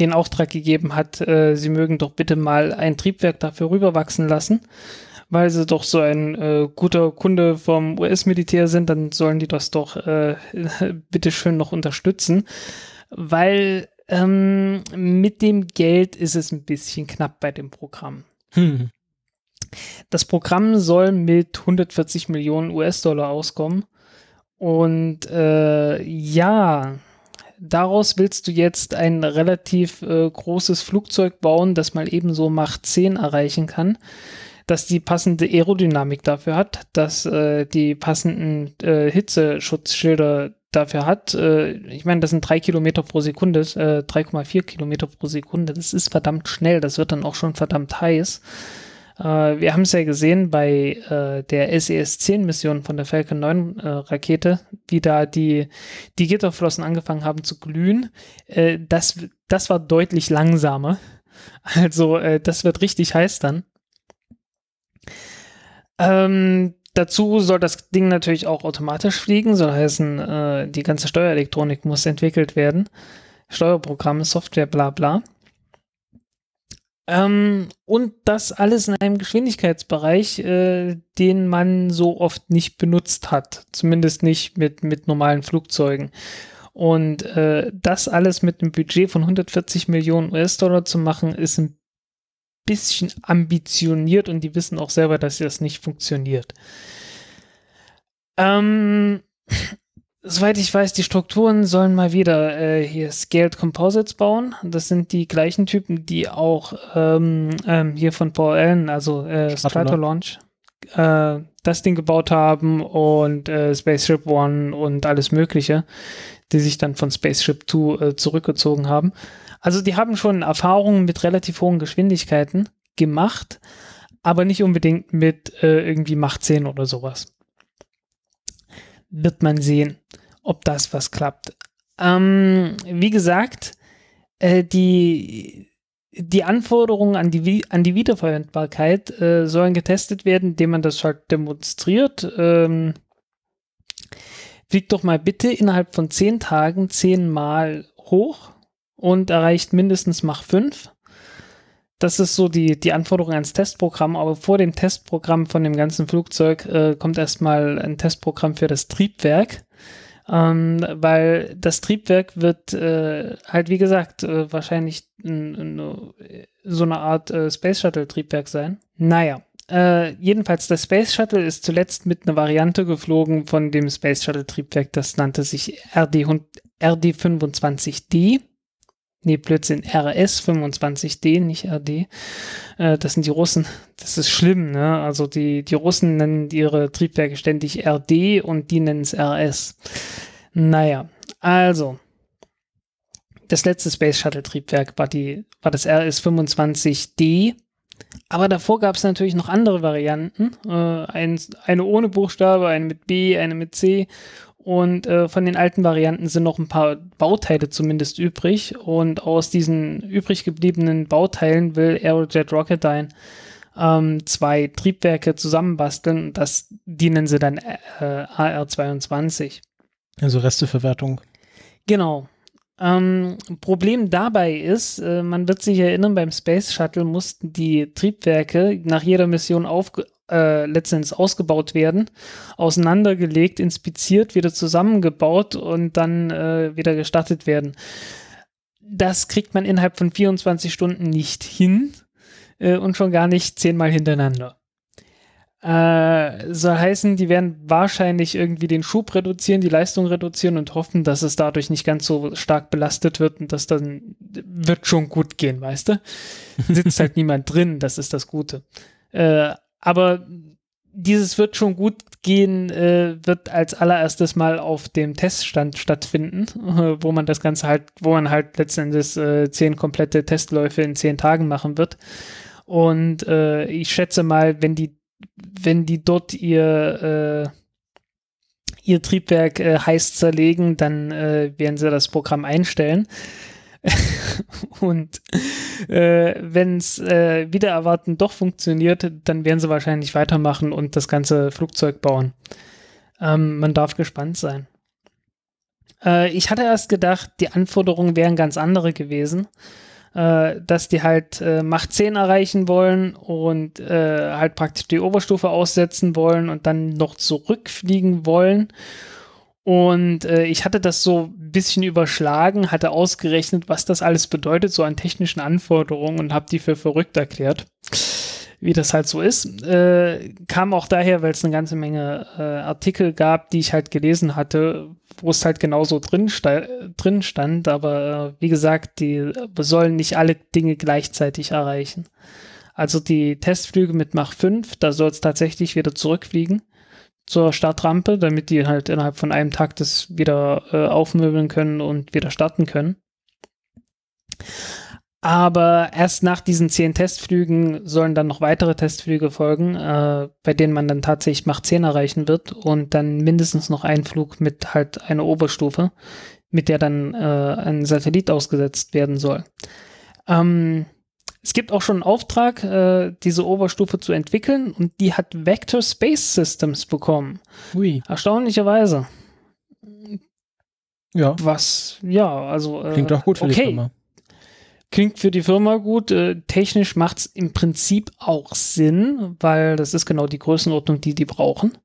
Speaker 2: den Auftrag gegeben hat, äh, sie mögen doch bitte mal ein Triebwerk dafür rüberwachsen lassen weil sie doch so ein äh, guter Kunde vom US-Militär sind, dann sollen die das doch äh, bitteschön noch unterstützen, weil ähm, mit dem Geld ist es ein bisschen knapp bei dem Programm. Hm. Das Programm soll mit 140 Millionen US-Dollar auskommen. Und äh, ja, daraus willst du jetzt ein relativ äh, großes Flugzeug bauen, das mal ebenso Macht 10 erreichen kann das die passende Aerodynamik dafür hat, dass äh, die passenden äh, Hitzeschutzschilder dafür hat. Äh, ich meine, das sind drei Kilometer pro Sekunde, äh, 3,4 Kilometer pro Sekunde. Das ist verdammt schnell. Das wird dann auch schon verdammt heiß. Äh, wir haben es ja gesehen bei äh, der SES-10-Mission von der Falcon 9-Rakete, äh, wie da die, die Gitterflossen angefangen haben zu glühen. Äh, das, das war deutlich langsamer. Also äh, das wird richtig heiß dann. Ähm, dazu soll das Ding natürlich auch automatisch fliegen, soll heißen, äh, die ganze Steuerelektronik muss entwickelt werden. Steuerprogramme, Software, bla bla. Ähm, und das alles in einem Geschwindigkeitsbereich, äh, den man so oft nicht benutzt hat. Zumindest nicht mit, mit normalen Flugzeugen. Und äh, das alles mit einem Budget von 140 Millionen US-Dollar zu machen, ist ein bisschen ambitioniert und die wissen auch selber, dass das nicht funktioniert. Ähm, soweit ich weiß, die Strukturen sollen mal wieder äh, hier Scaled Composites bauen. Das sind die gleichen Typen, die auch ähm, ähm, hier von Paul Allen, also äh, Strato Launch, äh, das Ding gebaut haben und äh, Spaceship One und alles Mögliche, die sich dann von Spaceship Two äh, zurückgezogen haben. Also die haben schon Erfahrungen mit relativ hohen Geschwindigkeiten gemacht, aber nicht unbedingt mit äh, irgendwie Macht 10 oder sowas. Wird man sehen, ob das was klappt. Ähm, wie gesagt, äh, die, die Anforderungen an die, an die Wiederverwendbarkeit äh, sollen getestet werden, indem man das halt demonstriert. Ähm, flieg doch mal bitte innerhalb von zehn Tagen zehnmal hoch und erreicht mindestens Mach 5. Das ist so die, die Anforderung ans Testprogramm, aber vor dem Testprogramm von dem ganzen Flugzeug äh, kommt erstmal ein Testprogramm für das Triebwerk. Ähm, weil das Triebwerk wird äh, halt, wie gesagt, äh, wahrscheinlich so eine Art äh, Space Shuttle-Triebwerk sein. Naja, äh, jedenfalls, das Space Shuttle ist zuletzt mit einer Variante geflogen von dem Space Shuttle Triebwerk, das nannte sich RD, 25 d nee, Blödsinn, RS-25D, nicht RD. Äh, das sind die Russen. Das ist schlimm, ne? Also die, die Russen nennen ihre Triebwerke ständig RD und die nennen es RS. Naja, also. Das letzte Space Shuttle Triebwerk war, die, war das RS-25D. Aber davor gab es natürlich noch andere Varianten. Äh, ein, eine ohne Buchstabe, eine mit B, eine mit C und äh, von den alten Varianten sind noch ein paar Bauteile zumindest übrig. Und aus diesen übrig gebliebenen Bauteilen will Aerojet Rocketdyne ähm, zwei Triebwerke zusammenbasteln. Das dienen sie dann äh, AR-22.
Speaker 1: Also Resteverwertung.
Speaker 2: Genau. Ähm, Problem dabei ist, äh, man wird sich erinnern, beim Space Shuttle mussten die Triebwerke nach jeder Mission aufge äh, letztendlich ausgebaut werden, auseinandergelegt, inspiziert, wieder zusammengebaut und dann äh, wieder gestartet werden. Das kriegt man innerhalb von 24 Stunden nicht hin äh, und schon gar nicht zehnmal hintereinander. Äh, soll heißen, die werden wahrscheinlich irgendwie den Schub reduzieren, die Leistung reduzieren und hoffen, dass es dadurch nicht ganz so stark belastet wird und das dann wird schon gut gehen, weißt du? Sitzt halt niemand drin, das ist das Gute. Äh, aber dieses wird schon gut gehen, äh, wird als allererstes mal auf dem Teststand stattfinden, äh, wo man das Ganze halt, wo man halt letztendlich äh, zehn komplette Testläufe in zehn Tagen machen wird. Und äh, ich schätze mal, wenn die, wenn die dort ihr, äh, ihr Triebwerk äh, heiß zerlegen, dann werden sie das Programm einstellen. und äh, wenn es äh, wieder erwarten doch funktioniert, dann werden sie wahrscheinlich weitermachen und das ganze Flugzeug bauen. Ähm, man darf gespannt sein. Äh, ich hatte erst gedacht, die Anforderungen wären ganz andere gewesen. Äh, dass die halt äh, Macht 10 erreichen wollen und äh, halt praktisch die Oberstufe aussetzen wollen und dann noch zurückfliegen wollen und äh, ich hatte das so ein bisschen überschlagen, hatte ausgerechnet, was das alles bedeutet, so an technischen Anforderungen und habe die für verrückt erklärt, wie das halt so ist. Äh, kam auch daher, weil es eine ganze Menge äh, Artikel gab, die ich halt gelesen hatte, wo es halt genauso drin, drin stand. Aber äh, wie gesagt, die, wir sollen nicht alle Dinge gleichzeitig erreichen. Also die Testflüge mit Mach 5, da soll es tatsächlich wieder zurückfliegen zur Startrampe, damit die halt innerhalb von einem Tag das wieder äh, aufmöbeln können und wieder starten können. Aber erst nach diesen zehn Testflügen sollen dann noch weitere Testflüge folgen, äh, bei denen man dann tatsächlich Mach 10 erreichen wird und dann mindestens noch ein Flug mit halt einer Oberstufe, mit der dann äh, ein Satellit ausgesetzt werden soll. Ähm, es gibt auch schon einen Auftrag, äh, diese Oberstufe zu entwickeln und die hat Vector Space Systems bekommen. Ui. Erstaunlicherweise. Ja. Was, ja, also. Äh, Klingt doch gut für okay. die Firma. Klingt für die Firma gut. Äh, technisch macht es im Prinzip auch Sinn, weil das ist genau die Größenordnung, die die brauchen.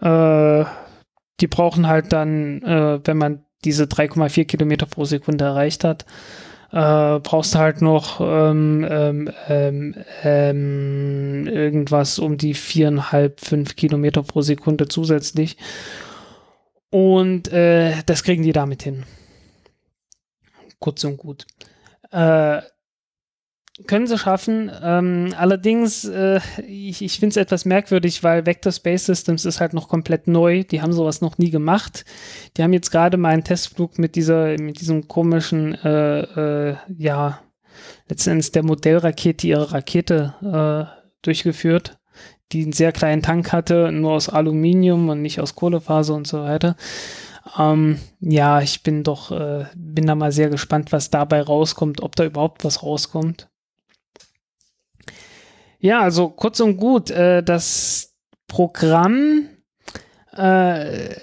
Speaker 2: Äh, die brauchen halt dann, äh, wenn man diese 3,4 Kilometer pro Sekunde erreicht hat, äh, brauchst halt noch ähm, ähm, ähm, ähm, irgendwas um die viereinhalb, fünf Kilometer pro Sekunde zusätzlich. Und äh, das kriegen die damit hin. Kurz und gut. Äh, können sie schaffen. Ähm, allerdings, äh, ich, ich finde es etwas merkwürdig, weil Vector Space Systems ist halt noch komplett neu. Die haben sowas noch nie gemacht. Die haben jetzt gerade mal einen Testflug mit dieser, mit diesem komischen, äh, äh, ja, letztendlich der Modellrakete ihre Rakete äh, durchgeführt, die einen sehr kleinen Tank hatte, nur aus Aluminium und nicht aus Kohlefaser und so weiter. Ähm, ja, ich bin doch, äh, bin da mal sehr gespannt, was dabei rauskommt, ob da überhaupt was rauskommt. Ja, also kurz und gut, äh, das Programm, äh,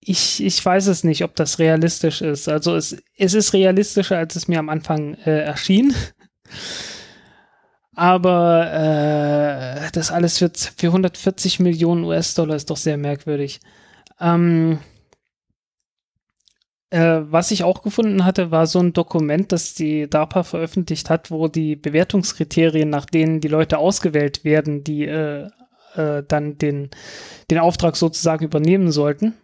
Speaker 2: ich, ich weiß es nicht, ob das realistisch ist. Also es, es ist realistischer, als es mir am Anfang äh, erschien. Aber äh, das alles für, für 140 Millionen US-Dollar ist doch sehr merkwürdig. Ähm, äh, was ich auch gefunden hatte, war so ein Dokument, das die DARPA veröffentlicht hat, wo die Bewertungskriterien, nach denen die Leute ausgewählt werden, die äh, äh, dann den, den Auftrag sozusagen übernehmen sollten,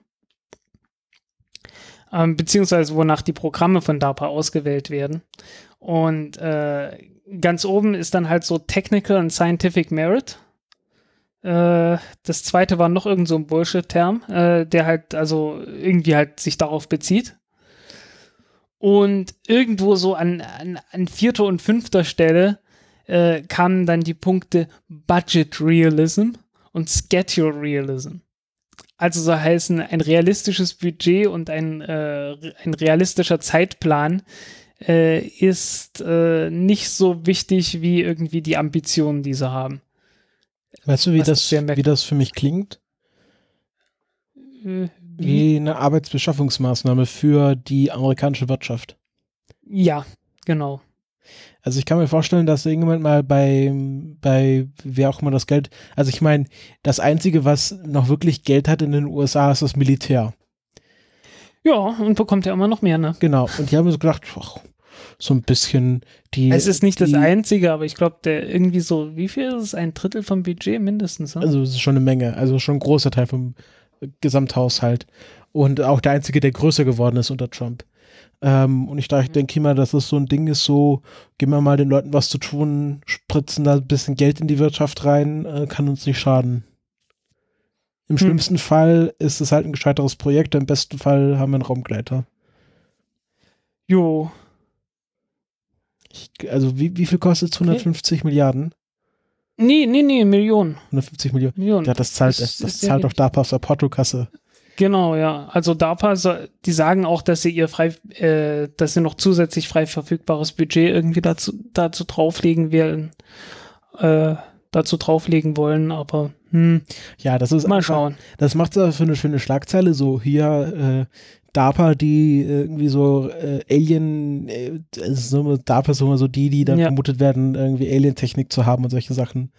Speaker 2: ähm, beziehungsweise wonach die Programme von DARPA ausgewählt werden. Und äh, ganz oben ist dann halt so Technical and Scientific Merit. Äh, das zweite war noch irgend so ein Bullshit-Term, äh, der halt, also irgendwie halt sich darauf bezieht. Und irgendwo so an, an, an vierter und fünfter Stelle äh, kamen dann die Punkte Budget Realism und Schedule Realism. Also so heißen ein realistisches Budget und ein, äh, ein realistischer Zeitplan äh, ist äh, nicht so wichtig wie irgendwie die Ambitionen, die sie haben.
Speaker 1: Weißt du, wie das, wie das für mich klingt?
Speaker 2: Äh, wie? wie
Speaker 1: eine Arbeitsbeschaffungsmaßnahme für die amerikanische Wirtschaft.
Speaker 2: Ja, genau.
Speaker 1: Also ich kann mir vorstellen, dass irgendjemand mal bei, bei wer auch immer das Geld, also ich meine, das Einzige, was noch wirklich Geld hat in den USA, ist das Militär. Ja, und bekommt ja immer noch mehr, ne? Genau, und die haben so gedacht, ach, so ein bisschen die. Es ist nicht die, das einzige, aber ich glaube,
Speaker 2: der irgendwie so, wie viel ist es? Ein Drittel vom Budget mindestens. Ne? Also es ist
Speaker 1: schon eine Menge, also schon ein großer Teil vom äh, Gesamthaushalt. Und auch der einzige, der größer geworden ist unter Trump. Ähm, und ich ich mhm. denke immer, dass das so ein Ding ist, so, geben wir mal den Leuten was zu tun, spritzen da ein bisschen Geld in die Wirtschaft rein, äh, kann uns nicht schaden. Im hm. schlimmsten Fall ist es halt ein gescheiteres Projekt, im besten Fall haben wir einen Raumgleiter. Jo, ich, also wie, wie viel kostet es? 150 okay. Milliarden? Nee, nee, nee, Millionen. 150 Millionen. Millionen. Ja, das zahlt, das, das zahlt doch DARPA aus der Portokasse.
Speaker 2: Genau, ja. Also DARPA, die sagen auch, dass sie ihr frei, äh, dass sie noch zusätzlich frei verfügbares Budget irgendwie dazu, dazu drauflegen werden, äh, dazu
Speaker 1: drauflegen wollen, aber hm. Ja, das ist mal schauen. Das macht es aber für eine schöne Schlagzeile, so hier äh, DARPA, die irgendwie so äh, Alien, äh, also DARPA ist immer so die, die dann ja. vermutet werden, irgendwie Alien-Technik zu haben und solche Sachen.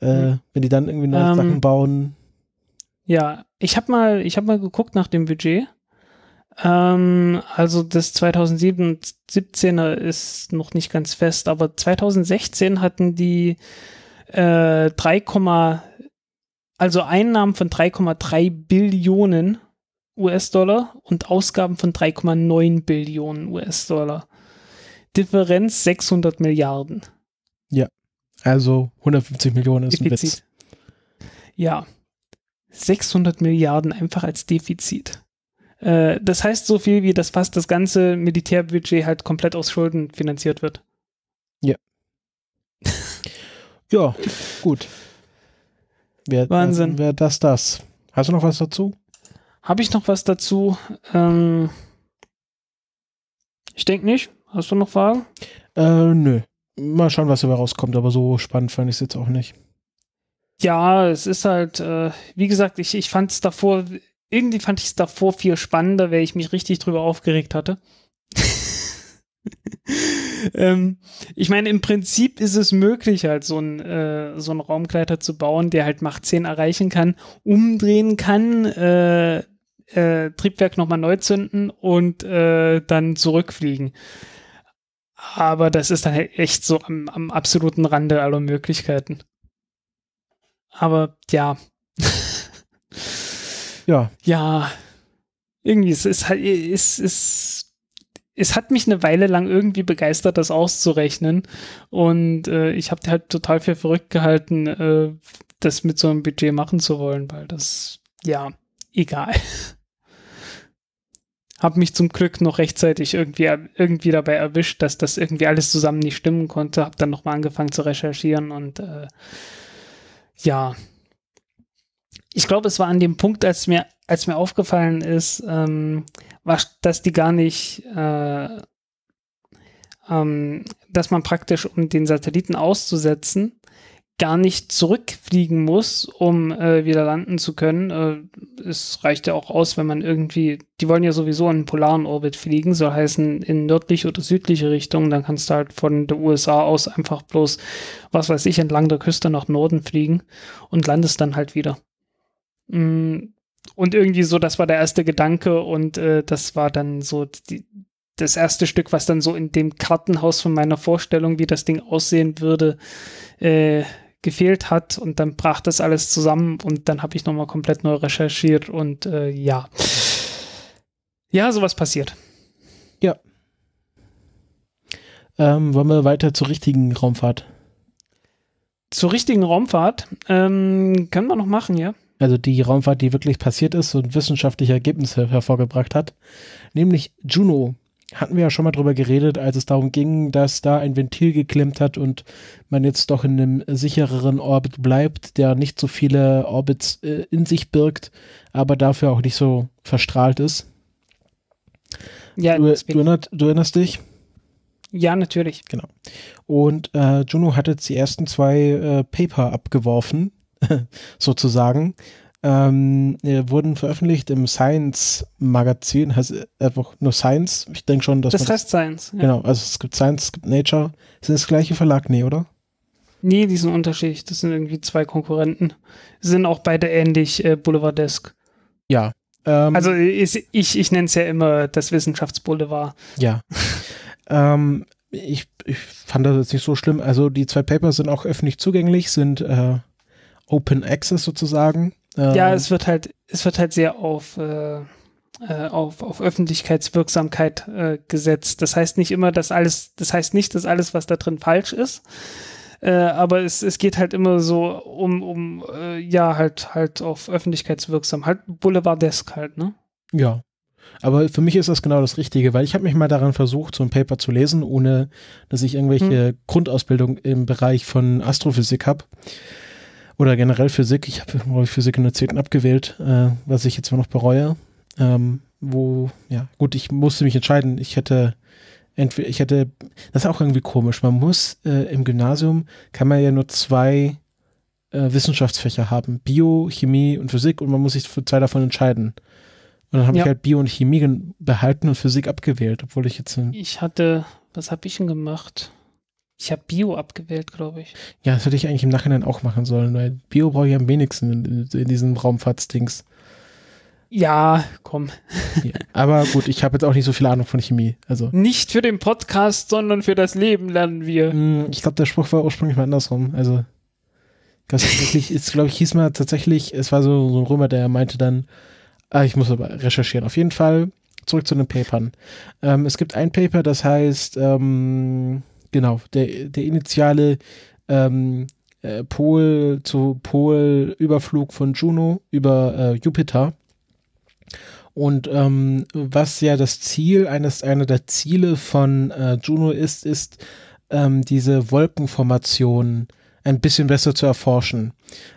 Speaker 1: Äh, mhm. Wenn die dann irgendwie neue ähm, Sachen bauen.
Speaker 2: Ja, ich habe mal, ich habe mal geguckt nach dem Budget. Ähm, also das 2017er ist noch nicht ganz fest, aber 2016 hatten die äh, 3, also Einnahmen von 3,3 Billionen US-Dollar und Ausgaben von 3,9 Billionen US-Dollar. Differenz 600 Milliarden.
Speaker 1: Ja, also 150 Millionen ist Defizit. ein
Speaker 2: Witz. Ja, 600 Milliarden einfach als Defizit. Äh, das heißt so viel, wie das fast das ganze Militärbudget halt komplett aus Schulden finanziert wird.
Speaker 1: Ja. ja, gut.
Speaker 2: Wer, Wahnsinn.
Speaker 1: Wer das, das? Hast du noch was dazu? Habe ich noch was dazu? Ähm, ich denke nicht. Hast du noch Fragen? Äh, nö. Mal schauen, was dabei rauskommt, aber so spannend fand ich es jetzt auch nicht.
Speaker 2: Ja, es ist halt, äh, wie gesagt, ich, ich fand es davor, irgendwie fand ich es davor viel spannender, weil ich mich richtig drüber aufgeregt hatte. ähm, ich meine, im Prinzip ist es möglich, halt so einen äh, so einen Raumgleiter zu bauen, der halt Macht 10 erreichen kann, umdrehen kann, äh, äh, Triebwerk nochmal neu zünden und äh, dann zurückfliegen. Aber das ist dann echt so am, am absoluten Rande aller Möglichkeiten. Aber ja. ja. Ja. Irgendwie, es ist halt, es, es, es hat mich eine Weile lang irgendwie begeistert, das auszurechnen. Und äh, ich habe halt total für verrückt gehalten, äh, das mit so einem Budget machen zu wollen, weil das, ja, egal habe mich zum Glück noch rechtzeitig irgendwie, irgendwie dabei erwischt, dass das irgendwie alles zusammen nicht stimmen konnte. Habe dann nochmal angefangen zu recherchieren und äh, ja. Ich glaube, es war an dem Punkt, als mir, als mir aufgefallen ist, ähm, war, dass die gar nicht, äh, ähm, dass man praktisch, um den Satelliten auszusetzen, gar nicht zurückfliegen muss, um äh, wieder landen zu können. Äh, es reicht ja auch aus, wenn man irgendwie, die wollen ja sowieso in polaren Orbit fliegen, soll heißen in nördliche oder südliche Richtung, dann kannst du halt von der USA aus einfach bloß, was weiß ich, entlang der Küste nach Norden fliegen und landest dann halt wieder. Mm, und irgendwie so, das war der erste Gedanke und äh, das war dann so die, das erste Stück, was dann so in dem Kartenhaus von meiner Vorstellung, wie das Ding aussehen würde, äh, gefehlt hat und dann brach das alles zusammen und dann habe ich nochmal komplett neu recherchiert und äh, ja. Ja, sowas passiert.
Speaker 1: Ja. Ähm, wollen wir weiter zur richtigen Raumfahrt? Zur richtigen Raumfahrt ähm, können wir noch machen, ja. Also die Raumfahrt, die wirklich passiert ist und wissenschaftliche Ergebnisse hervorgebracht hat, nämlich Juno hatten wir ja schon mal drüber geredet, als es darum ging, dass da ein Ventil geklemmt hat und man jetzt doch in einem sichereren Orbit bleibt, der nicht so viele Orbits äh, in sich birgt, aber dafür auch nicht so verstrahlt ist.
Speaker 2: Ja, du, du,
Speaker 1: erinnerst, du erinnerst dich? Ja, natürlich. Genau. Und äh, Juno hat jetzt die ersten zwei äh, Paper abgeworfen, sozusagen, ähm, äh, wurden veröffentlicht im Science-Magazin, heißt einfach nur Science. Ich denke schon, dass das heißt das, Science. Ja. Genau, also es gibt Science, es gibt Nature. Sind das gleiche Verlag? Nee, oder?
Speaker 2: Nee, die sind unterschiedlich. Das sind irgendwie zwei Konkurrenten. Sind auch beide ähnlich äh, Boulevardesk. Ja. Ähm, also ist, ich, ich nenne es ja immer das Wissenschaftsboulevard.
Speaker 1: Ja. ähm, ich, ich fand das jetzt nicht so schlimm. Also die zwei Papers sind auch öffentlich zugänglich, sind äh, Open Access sozusagen. Ähm, ja, es wird
Speaker 2: halt, es wird halt sehr auf, äh, äh, auf, auf
Speaker 1: Öffentlichkeitswirksamkeit äh,
Speaker 2: gesetzt. Das heißt nicht immer, dass alles, das heißt nicht, dass alles, was da drin falsch ist. Äh, aber es, es geht halt immer so um, um äh, ja, halt, halt auf Öffentlichkeitswirksam, halt Boulevardesk halt, ne?
Speaker 1: Ja. Aber für mich ist das genau das Richtige, weil ich habe mich mal daran versucht, so ein Paper zu lesen, ohne dass ich irgendwelche hm. Grundausbildung im Bereich von Astrophysik habe oder generell Physik. Ich habe Physik in der 10. abgewählt, äh, was ich jetzt immer noch bereue. Ähm, wo, ja, gut, ich musste mich entscheiden. Ich hätte entweder, ich hätte, das ist auch irgendwie komisch. Man muss äh, im Gymnasium, kann man ja nur zwei äh, Wissenschaftsfächer haben: Bio, Chemie und Physik und man muss sich für zwei davon entscheiden. Und dann habe ja. ich halt Bio und Chemie behalten und Physik abgewählt, obwohl ich jetzt.
Speaker 2: Ich hatte, was habe ich denn gemacht? Ich habe Bio abgewählt, glaube ich.
Speaker 1: Ja, das hätte ich eigentlich im Nachhinein auch machen sollen, weil Bio brauche ich am wenigsten in, in diesen Raumfahrtsdings.
Speaker 2: Ja, komm. Ja,
Speaker 1: aber gut, ich habe jetzt auch nicht so viel Ahnung von Chemie. Also nicht für den Podcast, sondern für das Leben lernen wir. Mm, ich glaube, der Spruch war ursprünglich mal andersrum. Also glaube ich, hieß mal tatsächlich, es war so, so ein Römer, der meinte dann, ah, ich muss aber recherchieren. Auf jeden Fall zurück zu den Papern. Ähm, es gibt ein Paper, das heißt ähm, Genau, der, der initiale ähm, äh, Pol zu Pol-Überflug von Juno über äh, Jupiter. Und ähm, was ja das Ziel, eines einer der Ziele von äh, Juno ist, ist ähm, diese Wolkenformation ein bisschen besser zu erforschen.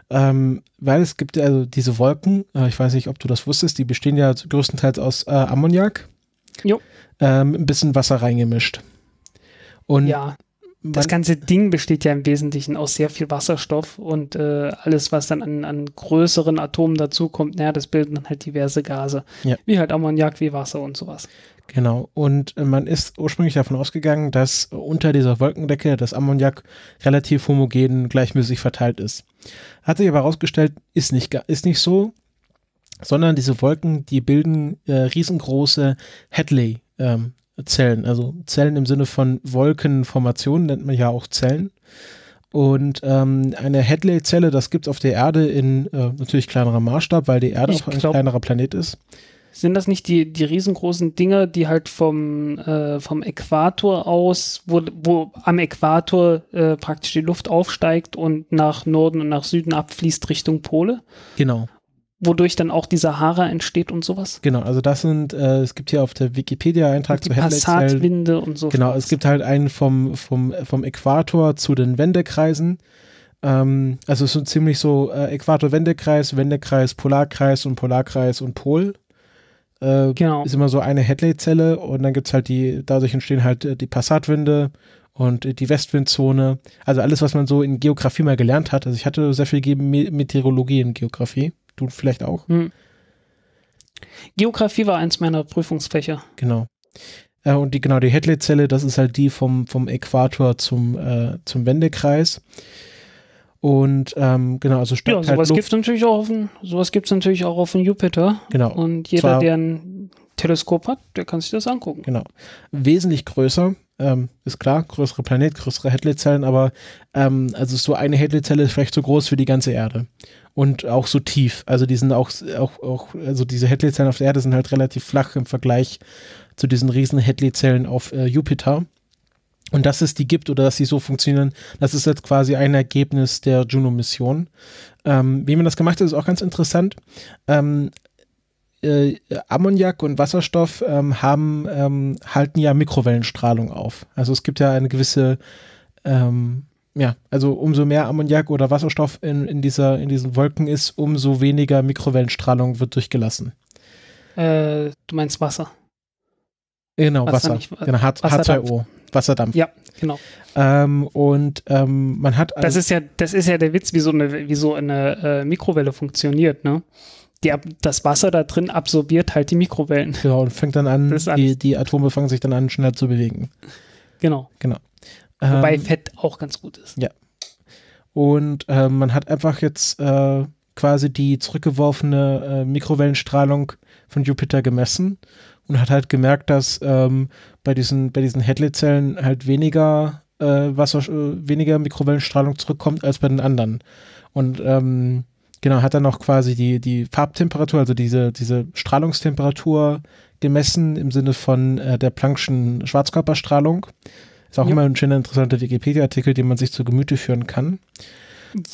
Speaker 1: Ähm, weil es gibt also diese Wolken, äh, ich weiß nicht, ob du das wusstest, die bestehen ja größtenteils aus äh, Ammoniak. Jo. Ähm, ein bisschen Wasser reingemischt. Und ja. Das ganze Ding besteht ja im Wesentlichen
Speaker 2: aus sehr viel Wasserstoff und äh, alles, was dann an, an größeren Atomen dazukommt, naja, das bilden dann halt diverse Gase. Ja. Wie halt Ammoniak, wie Wasser und sowas.
Speaker 1: Genau. Und äh, man ist ursprünglich davon ausgegangen, dass unter dieser Wolkendecke das Ammoniak relativ homogen, gleichmäßig verteilt ist. Hat sich aber herausgestellt, ist nicht, ist nicht so, sondern diese Wolken, die bilden äh, riesengroße Hadley, ähm, Zellen. Also Zellen im Sinne von Wolkenformationen nennt man ja auch Zellen. Und ähm, eine Hadley-Zelle, das gibt es auf der Erde in äh, natürlich kleinerem Maßstab, weil die Erde ich auch ein glaub, kleinerer Planet ist. Sind das nicht die, die riesengroßen Dinger, die halt vom,
Speaker 2: äh, vom Äquator aus, wo, wo am Äquator äh, praktisch die Luft aufsteigt und nach Norden und nach Süden abfließt Richtung Pole? Genau wodurch dann auch dieser Haare entsteht und sowas.
Speaker 1: Genau, also das sind, äh, es gibt hier auf der Wikipedia-Eintrag zu Headlights. Passatwinde und so. Genau, es gibt halt einen vom, vom, vom Äquator zu den Wendekreisen. Ähm, also es sind ziemlich so äh, Äquator-Wendekreis, Wendekreis, Polarkreis und Polarkreis und Pol. Äh, genau. Ist immer so eine Headley-Zelle und dann gibt es halt die, dadurch entstehen halt äh, die Passatwinde und die Westwindzone, also alles, was man so in Geografie mal gelernt hat. Also ich hatte sehr viel Meteorologie in Geografie. Du vielleicht auch. Hm.
Speaker 2: Geografie war eins meiner Prüfungsfächer.
Speaker 1: Genau. Äh, und die, genau, die Hedley-Zelle, das ist halt die vom, vom Äquator zum, äh, zum Wendekreis. Und ähm, genau, also Stadt, Ja, halt sowas halt gibt es
Speaker 2: natürlich auch auf dem, natürlich auch auf dem Jupiter. Genau. Und jeder, Zwar, der ein Teleskop hat, der kann sich das angucken.
Speaker 1: Genau. Wesentlich größer, ähm, ist klar, größere Planet, größere Hedley-Zellen, aber ähm, also so eine Hedley-Zelle ist vielleicht so groß wie die ganze Erde und auch so tief. Also die sind auch, auch, auch also diese Headley-Zellen auf der Erde sind halt relativ flach im Vergleich zu diesen riesen Headley-Zellen auf äh, Jupiter. Und dass es die gibt oder dass sie so funktionieren, das ist jetzt quasi ein Ergebnis der Juno-Mission. Ähm, wie man das gemacht hat, ist auch ganz interessant. Ähm, äh, Ammoniak und Wasserstoff ähm, haben, ähm, halten ja Mikrowellenstrahlung auf. Also es gibt ja eine gewisse ähm, ja, also umso mehr Ammoniak oder Wasserstoff in, in, dieser, in diesen Wolken ist, umso weniger Mikrowellenstrahlung wird durchgelassen.
Speaker 2: Äh, du meinst Wasser.
Speaker 1: Genau, Wasser. Wasser. Nicht, genau, H H2O. Wasserdampf. Ja, genau. Ähm, und ähm, man hat. das also ist ja,
Speaker 2: das ist ja der Witz, wie so eine, wie so eine äh, Mikrowelle funktioniert, ne? Die,
Speaker 1: das Wasser da drin absorbiert halt die Mikrowellen. Genau, und fängt dann an, die, die Atome fangen sich dann an, schneller zu bewegen. Genau. Genau. Wobei ähm, Fett auch ganz gut ist. Ja. Und äh, man hat einfach jetzt äh, quasi die zurückgeworfene äh, Mikrowellenstrahlung von Jupiter gemessen und hat halt gemerkt, dass ähm, bei diesen, bei diesen Hadley-Zellen halt weniger äh, Wasser, äh, weniger Mikrowellenstrahlung zurückkommt als bei den anderen. Und ähm, genau, hat dann auch quasi die, die Farbtemperatur, also diese, diese Strahlungstemperatur gemessen im Sinne von äh, der Planck'schen Schwarzkörperstrahlung ist auch ja. immer ein schöner, interessanter Wikipedia-Artikel, den man sich zu Gemüte führen kann.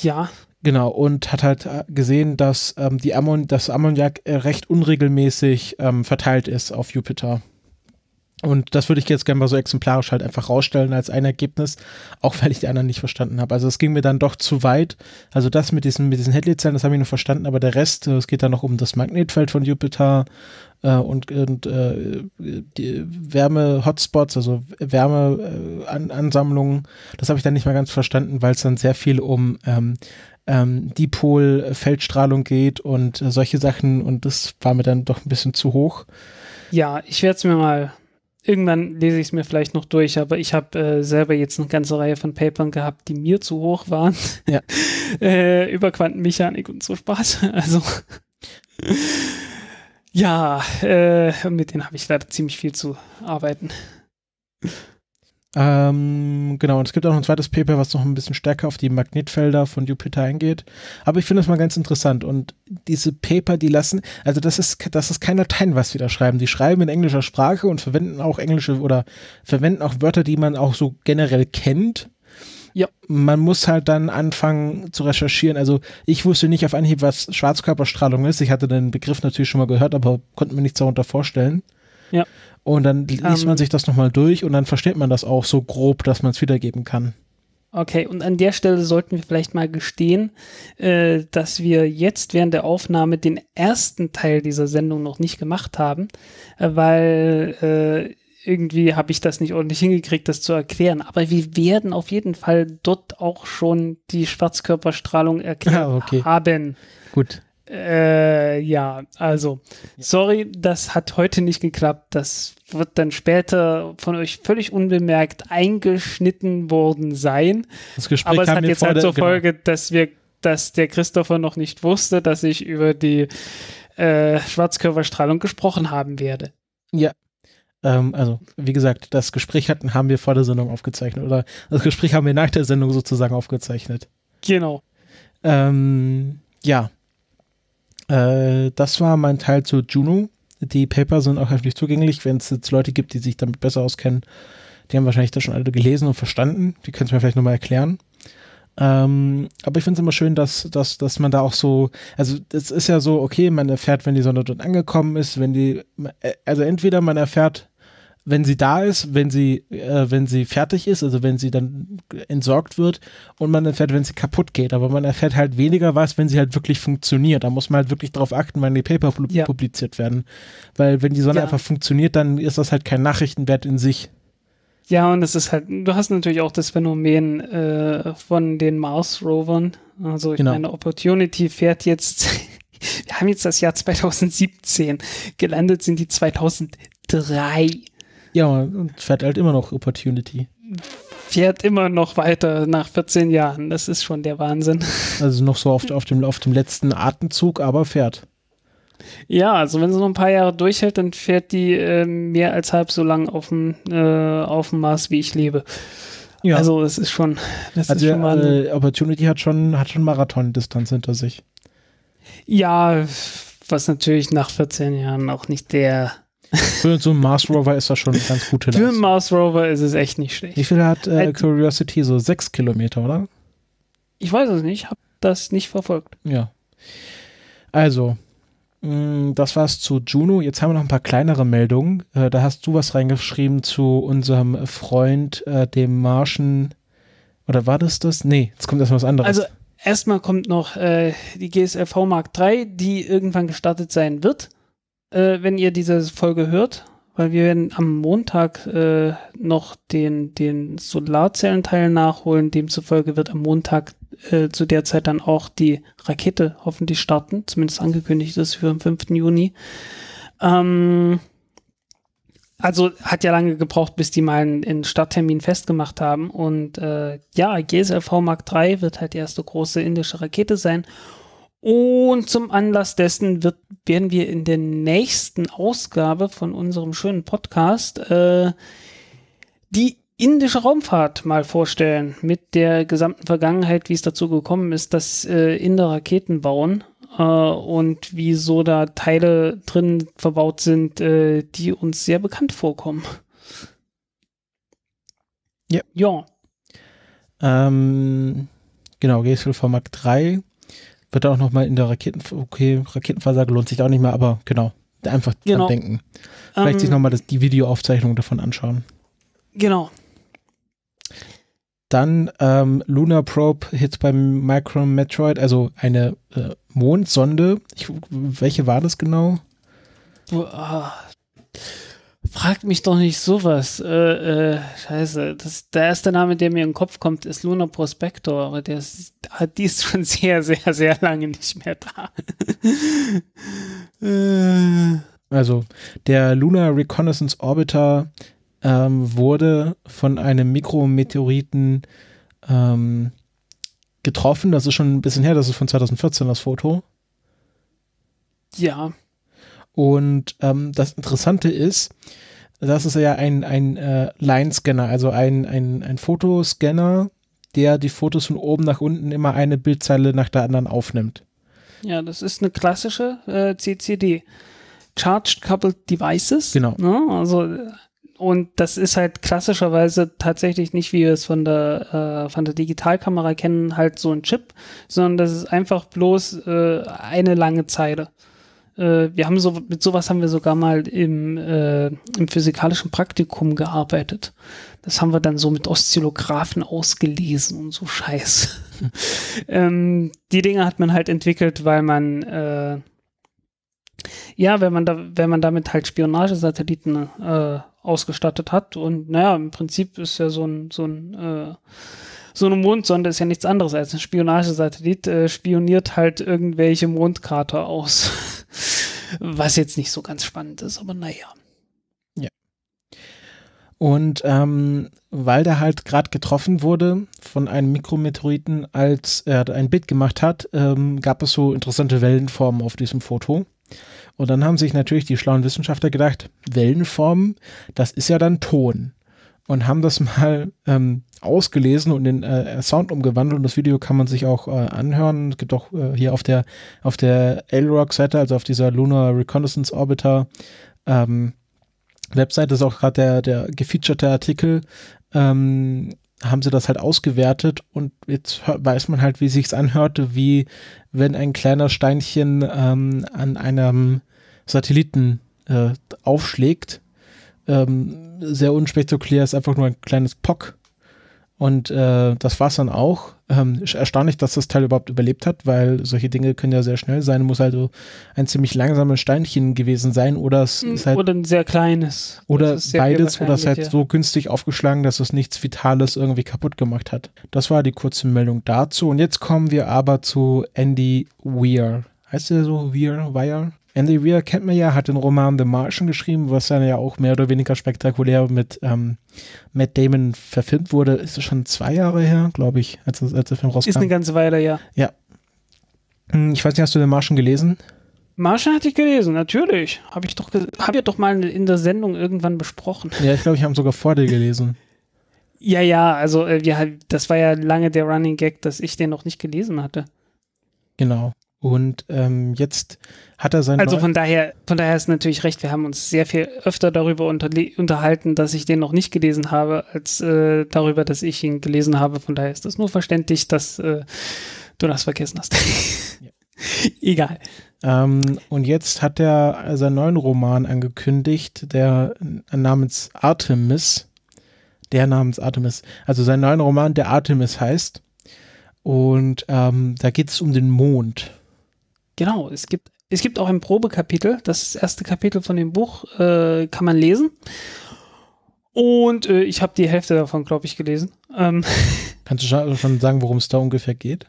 Speaker 1: Ja. Genau, und hat halt äh, gesehen, dass ähm, die Ammon das Ammoniak äh, recht unregelmäßig ähm, verteilt ist auf Jupiter. Und das würde ich jetzt gerne mal so exemplarisch halt einfach rausstellen als ein Ergebnis, auch weil ich die anderen nicht verstanden habe. Also es ging mir dann doch zu weit. Also das mit diesen, mit diesen Headley-Zellen, das habe ich nur verstanden, aber der Rest, äh, es geht dann noch um das Magnetfeld von Jupiter äh, und, und äh, die Wärme-Hotspots, also Wärmeansammlungen, äh, das habe ich dann nicht mehr ganz verstanden, weil es dann sehr viel um ähm, ähm, Dipol-Feldstrahlung geht und äh, solche Sachen und das war mir dann doch ein bisschen zu hoch.
Speaker 2: Ja, ich werde es mir mal irgendwann lese ich es mir vielleicht noch durch, aber ich habe äh, selber jetzt eine ganze Reihe von Papern gehabt, die mir zu hoch waren. Ja. äh, über Quantenmechanik und so Spaß. Also. ja, äh, mit denen habe ich leider ziemlich viel zu arbeiten.
Speaker 1: Ähm, genau, und es gibt auch noch ein zweites Paper, was noch ein bisschen stärker auf die Magnetfelder von Jupiter eingeht. Aber ich finde das mal ganz interessant. Und diese Paper, die lassen, also das ist, das ist kein Latein, was wir da schreiben. Die schreiben in englischer Sprache und verwenden auch englische oder verwenden auch Wörter, die man auch so generell kennt. Ja. Man muss halt dann anfangen zu recherchieren. Also ich wusste nicht auf Anhieb, was Schwarzkörperstrahlung ist. Ich hatte den Begriff natürlich schon mal gehört, aber konnte mir nichts darunter vorstellen. Ja. Und dann liest um, man ähm. sich das nochmal durch und dann versteht man das auch so grob, dass man es wiedergeben kann.
Speaker 2: Okay, und an der Stelle sollten wir vielleicht mal gestehen, äh, dass wir jetzt während der Aufnahme den ersten Teil dieser Sendung noch nicht gemacht haben, äh, weil äh, irgendwie habe ich das nicht ordentlich hingekriegt, das zu erklären. Aber wir werden auf jeden Fall dort auch schon die Schwarzkörperstrahlung erklären ah, okay. haben. Gut. Äh, ja, also, sorry, das hat heute nicht geklappt. Das wird dann später von euch völlig unbemerkt eingeschnitten worden sein. Das Gespräch Aber es hat jetzt halt zur genau. Folge, dass wir, dass der Christopher noch nicht wusste, dass ich über die äh, Schwarzkörperstrahlung gesprochen haben werde.
Speaker 1: Ja. Ähm, also, wie gesagt, das Gespräch hatten, haben wir vor der Sendung aufgezeichnet oder das Gespräch haben wir nach der Sendung sozusagen aufgezeichnet. Genau. Ähm, ja, äh, das war mein Teil zu Juno. Die Paper sind auch öffentlich zugänglich, wenn es jetzt Leute gibt, die sich damit besser auskennen. Die haben wahrscheinlich das schon alle gelesen und verstanden. Die können es mir vielleicht nochmal erklären. Ähm, aber ich finde es immer schön, dass, dass, dass man da auch so, also es ist ja so, okay, man erfährt, wenn die Sonne dort angekommen ist, wenn die, äh, also entweder man erfährt, wenn sie da ist, wenn sie, äh, wenn sie fertig ist, also wenn sie dann entsorgt wird und man erfährt, wenn sie kaputt geht. Aber man erfährt halt weniger was, wenn sie halt wirklich funktioniert. Da muss man halt wirklich darauf achten, wann die Paper ja. publiziert werden. Weil wenn die Sonne ja. einfach funktioniert, dann ist das halt kein Nachrichtenwert in sich.
Speaker 2: Ja, und das ist halt, du hast natürlich auch das Phänomen äh, von den Mars-Rovern. Also ich genau. meine, Opportunity fährt jetzt, wir haben jetzt das Jahr 2017, gelandet sind die 2003. Ja, und
Speaker 1: fährt halt immer noch Opportunity.
Speaker 2: Fährt immer noch weiter nach 14 Jahren. Das ist schon der Wahnsinn.
Speaker 1: Also noch so oft auf dem, auf dem letzten Atemzug, aber fährt.
Speaker 2: Ja, also wenn sie noch ein paar Jahre durchhält, dann fährt die äh, mehr als halb so lang auf dem, äh, auf dem Mars, wie ich lebe. Ja. Also es ist schon, das also, ist schon mal äh,
Speaker 1: Opportunity hat schon, hat schon Marathondistanz hinter sich.
Speaker 2: Ja, was
Speaker 1: natürlich nach 14 Jahren auch nicht der für so einen Mars Rover ist das schon eine ganz gute Leistung. Für
Speaker 2: einen Mars Rover ist es echt nicht schlecht. Wie viel hat äh,
Speaker 1: Curiosity? So sechs Kilometer, oder?
Speaker 2: Ich weiß es nicht, habe das nicht verfolgt.
Speaker 1: Ja. Also, mh, mm, das war's zu Juno. Jetzt haben wir noch ein paar kleinere Meldungen. Äh, da hast du was reingeschrieben zu unserem Freund, äh, dem Marschen. Oder war das das? Nee, jetzt kommt erstmal was anderes. Also,
Speaker 2: erstmal kommt noch äh, die GSLV Mark III, die irgendwann gestartet sein wird äh, wenn ihr diese Folge hört, weil wir werden am Montag äh, noch den, den Solarzellenteil nachholen. Demzufolge wird am Montag äh, zu der Zeit dann auch die Rakete hoffentlich starten. Zumindest angekündigt ist für den 5. Juni. Ähm, also hat ja lange gebraucht, bis die mal einen, Starttermin festgemacht haben. Und äh, ja, GSLV Mark III wird halt die erste große indische Rakete sein. Und zum Anlass dessen wird, werden wir in der nächsten Ausgabe von unserem schönen Podcast äh, die indische Raumfahrt mal vorstellen mit der gesamten Vergangenheit, wie es dazu gekommen ist, dass äh, Inder Raketen bauen äh, und wieso da Teile drin verbaut sind, äh, die uns sehr bekannt vorkommen.
Speaker 1: Ja. Ja. Ähm, genau, GSL Format 3 wird auch nochmal in der Raketen, okay, Raketenversage lohnt sich auch nicht mehr, aber genau, einfach genau. dran denken. Vielleicht ähm, sich nochmal die Videoaufzeichnung davon anschauen. Genau. Dann ähm, Lunar Probe Hit beim Micro Metroid, also eine äh, Mondsonde. Ich, welche war das genau?
Speaker 2: Uh, fragt mich doch nicht sowas. Äh, äh, scheiße, das, der erste Name, der mir in den Kopf kommt, ist Luna Prospector, aber der ist, ah, die ist schon sehr, sehr, sehr lange nicht mehr da. äh.
Speaker 1: Also, der Lunar Reconnaissance Orbiter ähm, wurde von einem Mikrometeoriten ähm, getroffen. Das ist schon ein bisschen her, das ist von 2014 das Foto. Ja. Und ähm, das Interessante ist, das ist ja ein, ein äh, Line-Scanner, also ein, ein, ein Fotoscanner, der die Fotos von oben nach unten immer eine Bildzeile nach der anderen aufnimmt.
Speaker 2: Ja, das ist eine klassische äh, CCD. Charged Coupled Devices. Genau. Ne? Also, und das ist halt klassischerweise tatsächlich nicht, wie wir es von der, äh, von der Digitalkamera kennen, halt so ein Chip, sondern das ist einfach bloß äh, eine lange Zeile äh, wir haben so, mit sowas haben wir sogar mal im, äh, im physikalischen Praktikum gearbeitet. Das haben wir dann so mit Oszillographen ausgelesen und so Scheiß. ähm, die Dinge hat man halt entwickelt, weil man äh, ja, wenn man da, wenn man damit halt Spionagesatelliten äh, ausgestattet hat und naja, im Prinzip ist ja so ein, so ein äh, so eine Mondsonde ist ja nichts anderes als ein Spionagesatellit, äh, spioniert halt irgendwelche Mondkrater aus. Was jetzt nicht so ganz spannend ist, aber naja.
Speaker 1: Ja. Und ähm, weil der halt gerade getroffen wurde von einem Mikrometeoriten, als er ein Bild gemacht hat, ähm, gab es so interessante Wellenformen auf diesem Foto. Und dann haben sich natürlich die schlauen Wissenschaftler gedacht, Wellenformen, das ist ja dann Ton und haben das mal ähm, ausgelesen und in äh, Sound umgewandelt. Und das Video kann man sich auch äh, anhören. Es gibt auch äh, hier auf der auf der LROC-Seite, also auf dieser Lunar Reconnaissance Orbiter ähm, Webseite, ist auch gerade der, der gefeaturete Artikel. Ähm, haben sie das halt ausgewertet und jetzt weiß man halt, wie sich's anhörte, wie wenn ein kleiner Steinchen ähm, an einem Satelliten äh, aufschlägt ähm, sehr unspektakulär, ist einfach nur ein kleines Pock. Und äh, das war es dann auch. Ähm, erstaunlich, dass das Teil überhaupt überlebt hat, weil solche Dinge können ja sehr schnell sein. Muss also ein ziemlich langsames Steinchen gewesen sein oder es hm, ist halt.
Speaker 2: Oder ein sehr kleines. Oder sehr beides oder es halt ja. so
Speaker 1: günstig aufgeschlagen, dass es nichts Vitales irgendwie kaputt gemacht hat. Das war die kurze Meldung dazu. Und jetzt kommen wir aber zu Andy Weir. Heißt der so? Weir? Weir? Andy Weir kennt man ja, hat den Roman The Martian geschrieben, was dann ja auch mehr oder weniger spektakulär mit ähm, Matt Damon verfilmt wurde. Ist es schon zwei Jahre her, glaube ich, als, als der Film rauskam? Ist eine
Speaker 2: ganze Weile, ja.
Speaker 1: Ja. Hm, ich weiß nicht, hast du The Martian gelesen?
Speaker 2: Martian hatte ich gelesen, natürlich. Habe ich doch, hab ich doch mal in der Sendung irgendwann besprochen. Ja,
Speaker 1: ich glaube, ich habe ihn sogar vor dir gelesen.
Speaker 2: Ja, ja, also äh, das war ja lange der Running Gag, dass ich den noch nicht gelesen hatte.
Speaker 1: Genau. Und ähm, jetzt hat er sein. Also von
Speaker 2: daher, von daher ist natürlich recht, wir haben uns sehr viel öfter darüber unter, unterhalten, dass ich den noch nicht gelesen habe, als äh, darüber, dass ich ihn gelesen habe. Von daher ist das nur verständlich, dass äh, du das vergessen hast.
Speaker 1: ja. Egal. Ähm, und jetzt hat er seinen neuen Roman angekündigt, der namens Artemis. Der namens Artemis. Also seinen neuen Roman, der Artemis heißt. Und ähm, da geht es um den Mond Genau, es gibt, es gibt auch ein Probekapitel.
Speaker 2: Das erste Kapitel von dem Buch äh, kann man lesen. Und äh, ich habe die Hälfte davon, glaube ich, gelesen. Ähm
Speaker 1: Kannst du schon, also schon sagen, worum es da ungefähr geht?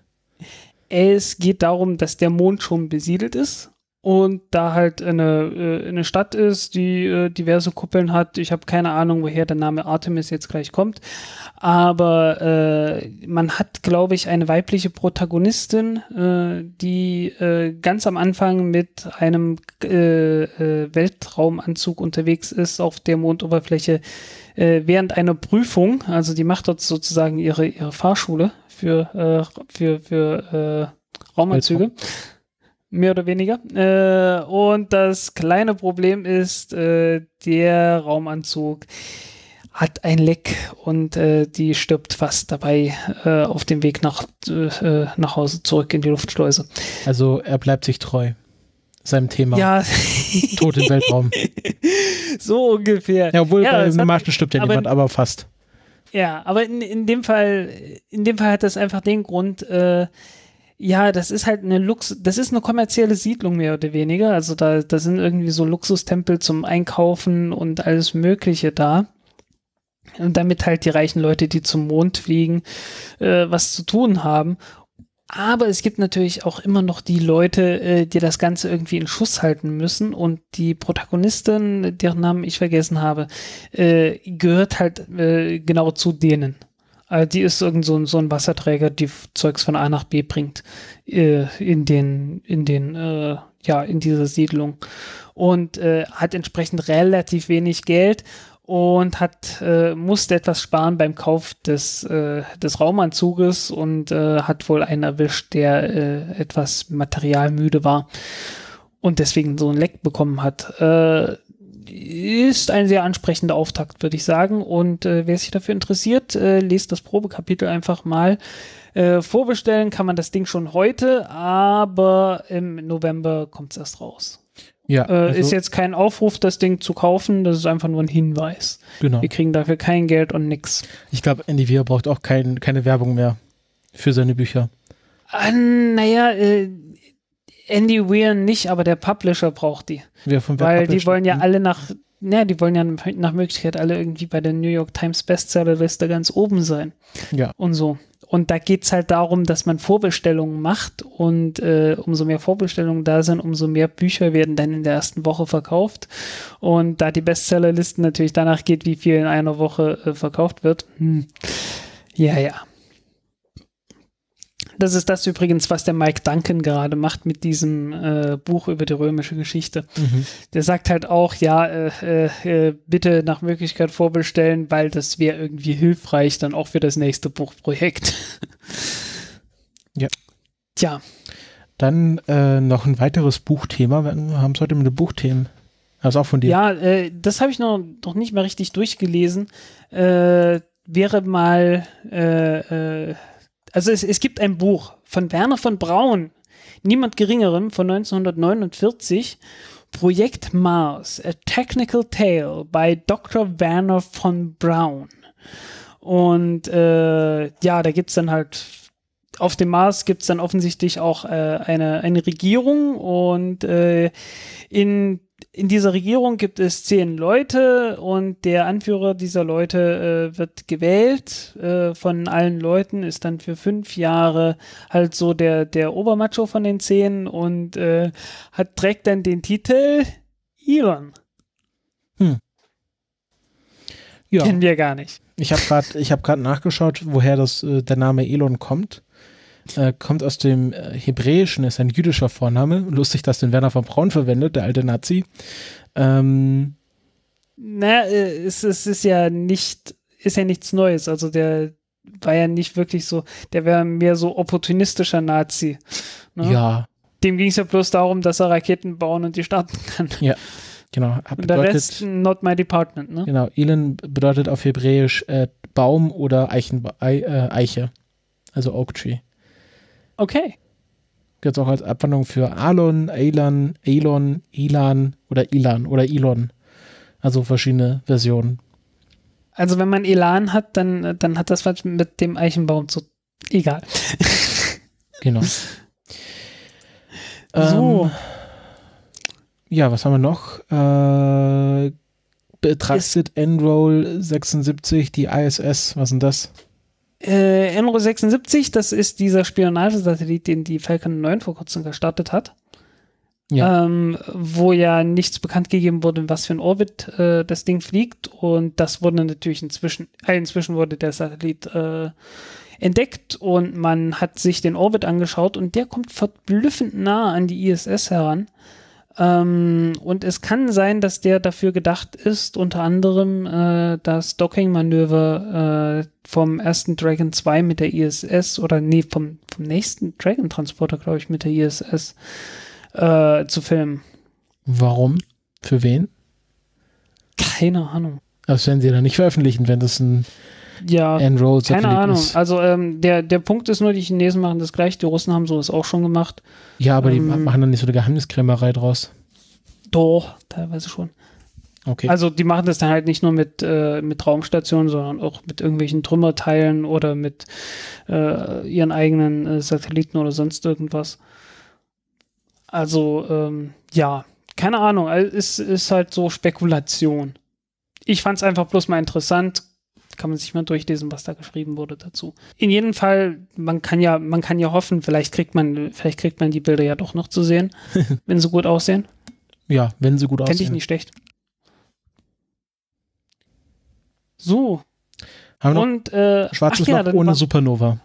Speaker 2: Es geht darum, dass der Mond schon besiedelt ist und da halt eine, äh, eine Stadt ist, die äh, diverse Kuppeln hat. Ich habe keine Ahnung, woher der Name Artemis jetzt gleich kommt. Aber äh, man hat, glaube ich, eine weibliche Protagonistin, äh, die äh, ganz am Anfang mit einem äh, Weltraumanzug unterwegs ist auf der Mondoberfläche während einer Prüfung. Also die macht dort sozusagen ihre, ihre Fahrschule für, für, für Raumanzüge. Weltraum mehr oder weniger. Äh, und das kleine Problem ist, äh, der Raumanzug hat ein Leck und äh, die stirbt fast dabei äh, auf dem Weg nach, äh,
Speaker 1: nach Hause zurück in die Luftschleuse. Also er bleibt sich treu. Seinem Thema. Ja. Tod im Weltraum.
Speaker 2: so ungefähr. Ja, obwohl ja, bei den Marschen stirbt ja niemand, aber fast. Ja, aber in, in dem Fall, in dem Fall hat das einfach den Grund, äh, ja, das ist halt eine Lux, das ist eine kommerzielle Siedlung mehr oder weniger. Also da, da sind irgendwie so Luxustempel zum Einkaufen und alles Mögliche da. Und damit halt die reichen Leute, die zum Mond fliegen, äh, was zu tun haben. Aber es gibt natürlich auch immer noch die Leute, äh, die das Ganze irgendwie in Schuss halten müssen. Und die Protagonistin, deren Namen ich vergessen habe, äh, gehört halt äh, genau zu denen. Also die ist irgend so, ein, so ein Wasserträger, die Zeugs von A nach B bringt äh, in den, in den, äh, ja, in dieser Siedlung. Und äh, hat entsprechend relativ wenig Geld und hat, äh, musste etwas sparen beim Kauf des, äh, des Raumanzuges und äh, hat wohl einen erwischt, der äh, etwas materialmüde war und deswegen so ein Leck bekommen hat. Äh, ist ein sehr ansprechender Auftakt, würde ich sagen. Und äh, wer sich dafür interessiert, äh, lest das Probekapitel einfach mal. Äh, vorbestellen kann man das Ding schon heute, aber im November kommt es erst raus. Ja, äh, also ist jetzt kein Aufruf, das Ding zu kaufen, das ist einfach nur ein Hinweis. Genau. Wir kriegen dafür
Speaker 1: kein Geld und nix. Ich glaube, Andy braucht auch kein, keine Werbung mehr für seine Bücher.
Speaker 2: Ah, naja, äh, Andy Weir nicht, aber der Publisher braucht die.
Speaker 1: Wer von Weil die wollen
Speaker 2: ja hm. alle nach, naja, die wollen ja nach Möglichkeit alle irgendwie bei der New York Times Bestsellerliste ganz oben sein. Ja. Und so. Und da geht es halt darum, dass man Vorbestellungen macht und äh, umso mehr Vorbestellungen da sind, umso mehr Bücher werden dann in der ersten Woche verkauft. Und da die Bestsellerlisten natürlich danach geht, wie viel in einer Woche äh, verkauft wird. Hm. Ja, ja. Das ist das übrigens, was der Mike Duncan gerade macht mit diesem äh, Buch über die römische Geschichte. Mhm. Der sagt halt auch, ja, äh, äh, äh bitte nach Möglichkeit vorbestellen, weil das wäre irgendwie hilfreich dann auch für das nächste Buchprojekt.
Speaker 1: ja. Tja. Dann äh, noch ein weiteres Buchthema. Wir haben es heute mit den Buchthemen. Das also auch von dir.
Speaker 2: Ja, äh, das habe ich noch, noch nicht mal richtig durchgelesen. wäre mal also es, es gibt ein Buch von Werner von Braun, niemand geringerem von 1949, Projekt Mars, A Technical Tale by Dr. Werner von Braun. Und äh, ja, da gibt es dann halt, auf dem Mars gibt es dann offensichtlich auch äh, eine, eine Regierung und äh, in in dieser Regierung gibt es zehn Leute und der Anführer dieser Leute äh, wird gewählt äh, von allen Leuten, ist dann für fünf Jahre halt so der, der Obermacho von den zehn und äh, hat, trägt dann den Titel Elon. Hm.
Speaker 1: Ja. Kennen wir gar nicht. Ich habe gerade hab, nachgeschaut, woher das, äh, der Name Elon kommt äh, kommt aus dem äh, Hebräischen, ist ein jüdischer Vorname. Lustig, dass den Werner von Braun verwendet, der alte Nazi. Ähm, na, äh, es, es ist ja nicht,
Speaker 2: ist ja nichts Neues. Also der war ja nicht wirklich so, der wäre mehr so opportunistischer Nazi. Ne? Ja. Dem ging es ja bloß darum, dass er Raketen bauen und die starten
Speaker 1: kann. Ja. Genau. Bedeutet, und der Rest, not my department, ne? Genau. Elon bedeutet auf Hebräisch äh, Baum oder Eichenba äh, Eiche. Also Oak Tree. Okay. Gibt es auch als Abwandlung für Alon, Elon, Elon, Elan oder Ilan oder Elon. Also verschiedene Versionen. Also
Speaker 2: wenn man Elan hat, dann, dann hat das was mit dem Eichenbaum zu. Egal. genau. So. Ähm,
Speaker 1: ja, was haben wir noch? Äh, betrachtet Enroll 76 die ISS. Was ist denn das? Äh, Enro 76, das ist dieser
Speaker 2: Spionagesatellit, den die Falcon 9 vor kurzem gestartet hat. Ja. Ähm, wo ja nichts bekannt gegeben wurde, was für ein Orbit äh, das Ding fliegt. Und das wurde natürlich inzwischen, äh, inzwischen wurde der Satellit äh, entdeckt und man hat sich den Orbit angeschaut und der kommt verblüffend nah an die ISS heran. Ähm, und es kann sein, dass der dafür gedacht ist, unter anderem äh, das Docking-Manöver äh, vom ersten Dragon 2 mit der ISS oder nee, vom, vom nächsten Dragon-Transporter, glaube ich, mit der ISS äh, zu filmen.
Speaker 1: Warum? Für wen?
Speaker 2: Keine Ahnung.
Speaker 1: Das werden sie dann nicht veröffentlichen, wenn das ein ja, Enrolls keine Athlet Ahnung. Ist.
Speaker 2: Also ähm, der, der Punkt ist nur, die Chinesen machen das gleich, die Russen haben sowas auch schon gemacht. Ja, aber ähm, die machen
Speaker 1: dann nicht so eine Geheimniskrämerei draus.
Speaker 2: Doch, teilweise schon. Okay. Also die machen das dann halt nicht nur mit, äh, mit Raumstationen, sondern auch mit irgendwelchen Trümmerteilen oder mit äh, ihren eigenen äh, Satelliten oder sonst irgendwas. Also ähm, ja, keine Ahnung, äh, es ist, ist halt so Spekulation. Ich fand es einfach bloß mal interessant, kann man sich mal durchlesen, was da geschrieben wurde dazu. In jedem Fall, man kann ja, man kann ja hoffen, vielleicht kriegt man, vielleicht kriegt man die Bilder ja doch noch zu sehen, wenn sie gut aussehen.
Speaker 1: Ja, wenn sie gut aussehen. Fände ich nicht schlecht. So. Haben wir Und, äh, Schwarzes ja, Loch ohne Supernova.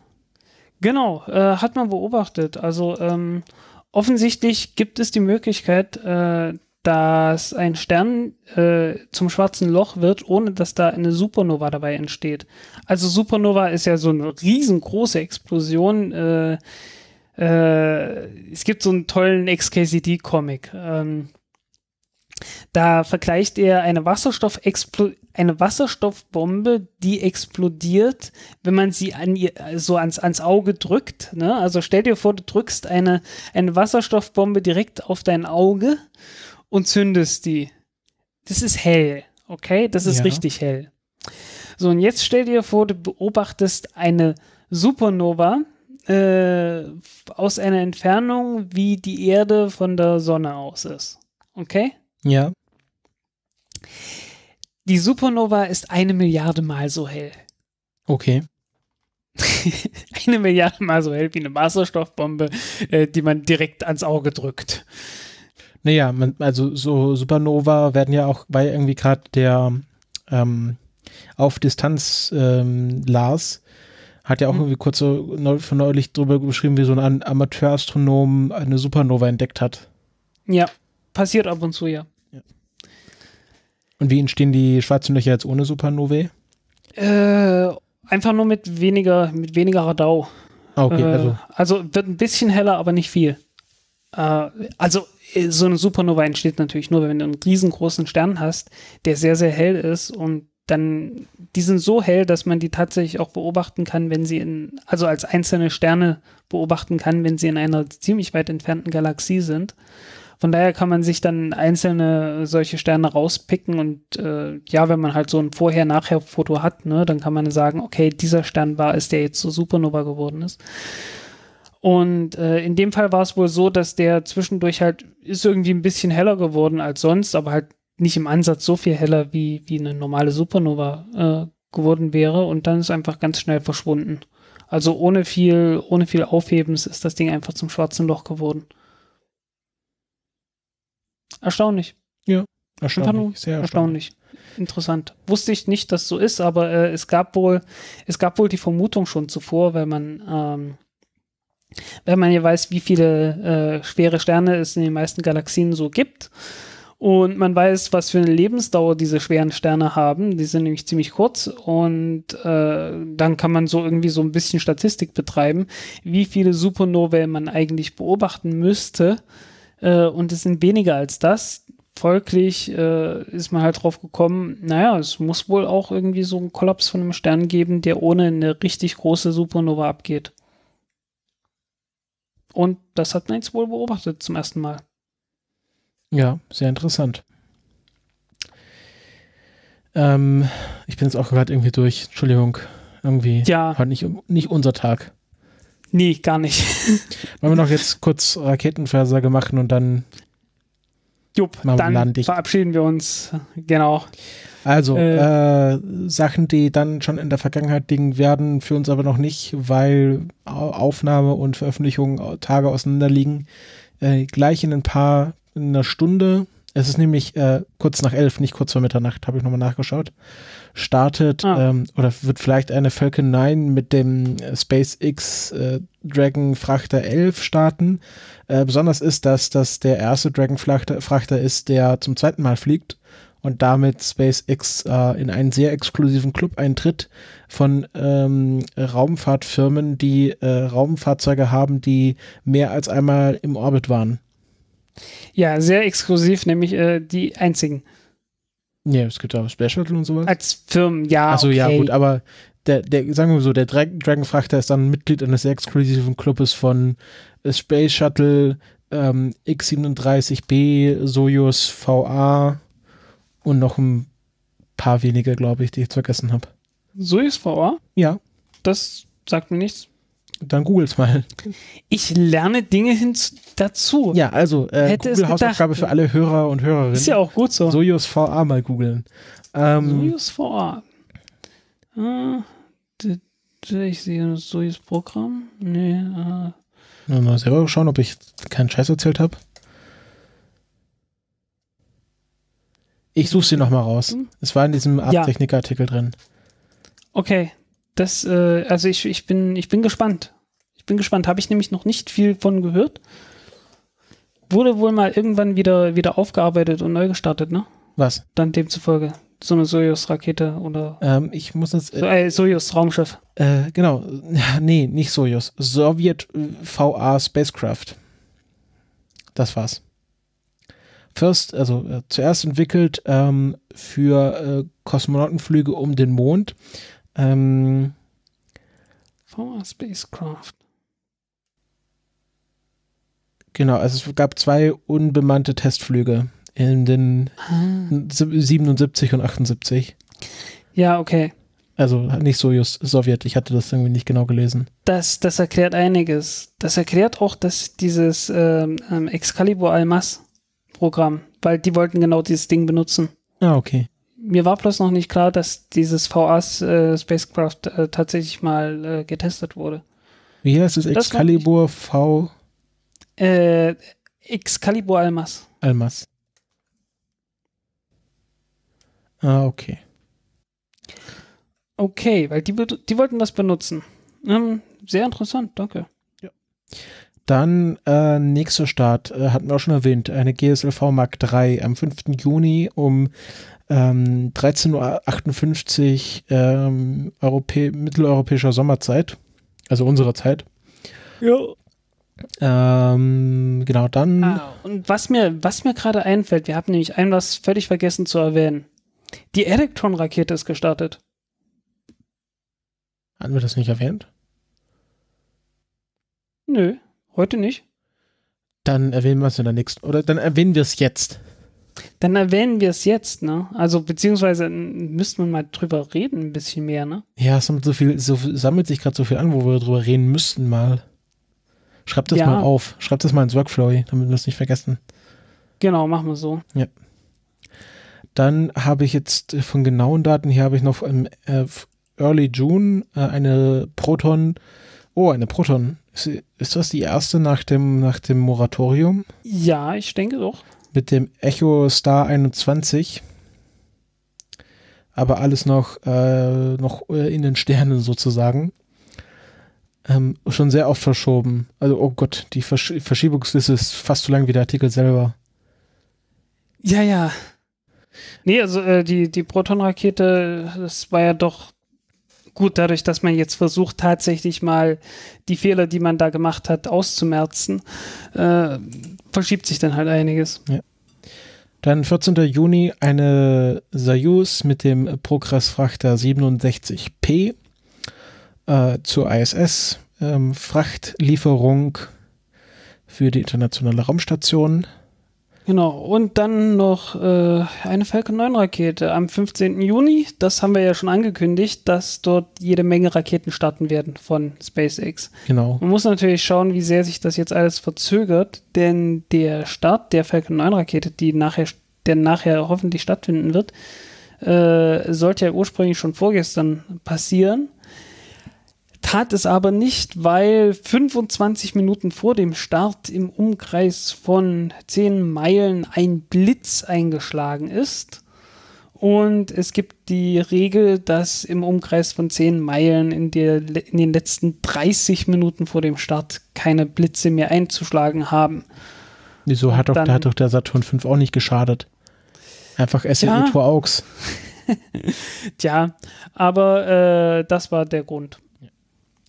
Speaker 2: Genau, äh, hat man beobachtet. Also ähm, offensichtlich gibt es die Möglichkeit, äh, dass ein Stern äh, zum schwarzen Loch wird, ohne dass da eine Supernova dabei entsteht. Also Supernova ist ja so eine riesengroße Explosion. Äh, äh, es gibt so einen tollen XKCD-Comic. Ähm, da vergleicht er eine, Wasserstoff eine Wasserstoffbombe, die explodiert, wenn man sie an ihr, so ans, ans Auge drückt. Ne? Also stell dir vor, du drückst eine, eine Wasserstoffbombe direkt auf dein Auge und zündest die. Das ist hell, okay? Das ist ja. richtig hell. So, und jetzt stell dir vor, du beobachtest eine Supernova äh, aus einer Entfernung, wie die Erde von der Sonne aus ist. Okay? Ja. Die Supernova ist eine Milliarde Mal so hell. Okay. eine Milliarde Mal so hell wie eine Wasserstoffbombe, äh, die man direkt ans Auge drückt.
Speaker 1: Naja, man, also so Supernova werden ja auch, weil irgendwie gerade der ähm, auf Distanz ähm, Lars hat ja auch mhm. irgendwie kurz so neu, von neulich drüber geschrieben, wie so ein Amateurastronom eine Supernova entdeckt hat.
Speaker 2: Ja, passiert ab und zu, ja. ja.
Speaker 1: Und wie entstehen die schwarzen Löcher jetzt ohne Supernovae?
Speaker 2: Äh, einfach nur mit weniger, mit weniger Radau.
Speaker 1: Ah, okay, äh, also.
Speaker 2: also wird ein bisschen heller, aber nicht viel. Äh, also äh, so eine Supernova entsteht natürlich nur, wenn du einen riesengroßen Stern hast, der sehr, sehr hell ist und dann, die sind so hell, dass man die tatsächlich auch beobachten kann, wenn sie in, also als einzelne Sterne beobachten kann, wenn sie in einer ziemlich weit entfernten Galaxie sind. Von daher kann man sich dann einzelne solche Sterne rauspicken und äh, ja, wenn man halt so ein Vorher-Nachher-Foto hat, ne, dann kann man sagen, okay, dieser Stern war es, der jetzt zur Supernova geworden ist. Und äh, in dem Fall war es wohl so, dass der zwischendurch halt ist irgendwie ein bisschen heller geworden als sonst, aber halt nicht im Ansatz so viel heller, wie, wie eine normale Supernova äh, geworden wäre. Und dann ist einfach ganz schnell verschwunden. Also ohne viel, ohne viel Aufhebens ist das Ding einfach zum schwarzen Loch geworden. Erstaunlich. Ja,
Speaker 1: erstaunlich. Sehr erstaunlich.
Speaker 2: erstaunlich. Interessant. Wusste ich nicht, dass so ist, aber äh, es gab wohl, es gab wohl die Vermutung schon zuvor, weil man ähm, wenn man ja weiß, wie viele äh, schwere Sterne es in den meisten Galaxien so gibt. Und man weiß, was für eine Lebensdauer diese schweren Sterne haben. Die sind nämlich ziemlich kurz. Und äh, dann kann man so irgendwie so ein bisschen Statistik betreiben, wie viele Supernovae man eigentlich beobachten müsste. Äh, und es sind weniger als das. Folglich äh, ist man halt drauf gekommen, naja, es muss wohl auch irgendwie so einen Kollaps von einem Stern geben, der ohne eine richtig große Supernova abgeht. Und das hat man jetzt wohl beobachtet zum ersten Mal.
Speaker 1: Ja, sehr interessant. Ähm, ich bin jetzt auch gerade irgendwie durch. Entschuldigung, irgendwie. Ja. Heute nicht, nicht unser Tag. Nee, gar nicht. Wollen wir noch jetzt kurz Raketenversage machen und dann. Jupp, dann verabschieden wir uns. Genau. Also, äh, äh, Sachen, die dann schon in der Vergangenheit liegen werden, für uns aber noch nicht, weil Aufnahme und Veröffentlichung Tage auseinander liegen. Äh, gleich in ein paar, in einer Stunde, es ist nämlich äh, kurz nach elf, nicht kurz vor Mitternacht, habe ich nochmal nachgeschaut, startet ah. ähm, oder wird vielleicht eine Falcon 9 mit dem SpaceX äh, Dragon Frachter 11 starten. Äh, besonders ist, dass das der erste Dragon Frachter ist, der zum zweiten Mal fliegt und damit SpaceX äh, in einen sehr exklusiven Club eintritt von ähm, Raumfahrtfirmen, die äh, Raumfahrzeuge haben, die mehr als einmal im Orbit waren.
Speaker 2: Ja, sehr exklusiv, nämlich äh, die einzigen.
Speaker 1: Ja, es gibt auch Space Shuttle und sowas. Als Firmen, ja. Also okay. ja, gut, aber der, der, sagen wir so, der Dra Dragonfrachter ist dann Mitglied eines sehr exklusiven Clubes von äh, Space Shuttle, ähm, X-37B, Soyuz VA, und noch ein paar wenige, glaube ich, die ich jetzt vergessen habe.
Speaker 2: SuisVR? Ja. Das sagt mir nichts.
Speaker 1: Dann googles mal.
Speaker 2: Ich lerne Dinge hinzu
Speaker 1: dazu. Ja, also äh, Hätte Google Hausaufgabe für
Speaker 2: alle Hörer und Hörerinnen. Ist ja auch
Speaker 1: gut so. Sojus VA mal googeln. Ähm, Sojus VA.
Speaker 2: Ah, ich sehe Sojus Programm. Nee. Ah.
Speaker 1: Mal selber schauen, ob ich keinen Scheiß erzählt habe. Ich suche sie nochmal raus. Mhm. Es war in diesem art ja. drin.
Speaker 2: Okay. Das, äh, also ich, ich, bin, ich bin gespannt. Ich bin gespannt. Habe ich nämlich noch nicht viel von gehört. Wurde wohl mal irgendwann wieder, wieder aufgearbeitet und neu gestartet, ne? Was? Dann demzufolge. So eine soyuz rakete oder.
Speaker 1: Ähm, ich muss jetzt. Äh, so, äh, Sojus-Raumschiff. Äh, genau. Nee, nicht Soyuz. Sowjet VA Spacecraft. Das war's first, also äh, zuerst entwickelt ähm, für äh, Kosmonautenflüge um den Mond. Ähm,
Speaker 2: VR Spacecraft.
Speaker 1: Genau, also es gab zwei unbemannte Testflüge in den ah. 77 und 78. Ja, okay. Also nicht Sojus, Sowjet. Ich hatte das irgendwie nicht genau gelesen.
Speaker 2: Das, das erklärt einiges. Das erklärt auch, dass dieses ähm, ähm Excalibur Almas Programm, weil die wollten genau dieses Ding benutzen. Ah, okay. Mir war bloß noch nicht klar, dass dieses VA-Spacecraft äh, äh, tatsächlich mal äh, getestet wurde. Wie heißt es? Excalibur
Speaker 1: V.
Speaker 2: Äh, Excalibur Almas.
Speaker 1: Almas. Ah, okay.
Speaker 2: Okay, weil die, die wollten das benutzen. Ähm, sehr interessant, danke. Ja.
Speaker 1: Dann äh, nächster Start, äh, hatten wir auch schon erwähnt, eine GSLV Mark III am 5. Juni um ähm, 13.58 Uhr ähm, Europä mitteleuropäischer Sommerzeit, also unserer Zeit. Ja. Ähm, genau, dann. Ah,
Speaker 2: und was mir, was mir gerade einfällt, wir haben nämlich ein was völlig vergessen zu erwähnen. Die elektron rakete ist gestartet.
Speaker 1: Hatten wir das nicht erwähnt?
Speaker 2: Nö. Heute nicht?
Speaker 1: Dann erwähnen wir es in der nächsten. Oder dann erwähnen wir es jetzt.
Speaker 2: Dann erwähnen wir es jetzt, ne? Also, beziehungsweise müssten wir mal drüber reden, ein bisschen mehr, ne?
Speaker 1: Ja, es sammelt, so viel, so, sammelt sich gerade so viel an, wo wir drüber reden müssten mal. Schreibt das ja. mal auf. Schreibt das mal ins Workflow, damit wir es nicht vergessen.
Speaker 2: Genau, machen wir so.
Speaker 1: Ja. Dann habe ich jetzt äh, von genauen Daten hier habe ich noch im äh, Early June äh, eine Proton, oh, eine Proton ist, das die erste nach dem, nach dem Moratorium?
Speaker 2: Ja, ich denke doch.
Speaker 1: Mit dem Echo Star 21. Aber alles noch, äh, noch äh, in den Sternen sozusagen. Ähm, schon sehr oft verschoben. Also, oh Gott, die Versch Verschiebungsliste ist fast so lang wie der Artikel selber.
Speaker 2: Ja, ja. Nee, also äh, die, die Proton-Rakete, das war ja doch gut, dadurch, dass man jetzt versucht, tatsächlich mal die Fehler, die man da gemacht hat, auszumerzen, äh, verschiebt sich dann halt einiges. Ja.
Speaker 1: Dann 14. Juni eine Soyuz mit dem Progress-Frachter 67P äh, zur ISS. Ähm, Frachtlieferung für die internationale Raumstation. Genau, und dann
Speaker 2: noch äh, eine Falcon 9 Rakete am 15. Juni. Das haben wir ja schon angekündigt, dass dort jede Menge Raketen starten werden von SpaceX. Genau. Man muss natürlich schauen, wie sehr sich das jetzt alles verzögert, denn der Start der Falcon 9 Rakete, die nachher, der nachher hoffentlich stattfinden wird, äh, sollte ja ursprünglich schon vorgestern passieren tat es aber nicht, weil 25 Minuten vor dem Start im Umkreis von 10 Meilen ein Blitz eingeschlagen ist. Und es gibt die Regel, dass im Umkreis von 10 Meilen in, der, in den letzten 30 Minuten vor dem Start keine Blitze mehr einzuschlagen haben. Wieso hat doch, dann, hat
Speaker 1: doch der Saturn 5 auch nicht geschadet? Einfach SLE ja. Tour Aux.
Speaker 2: Tja, aber äh, das war der Grund.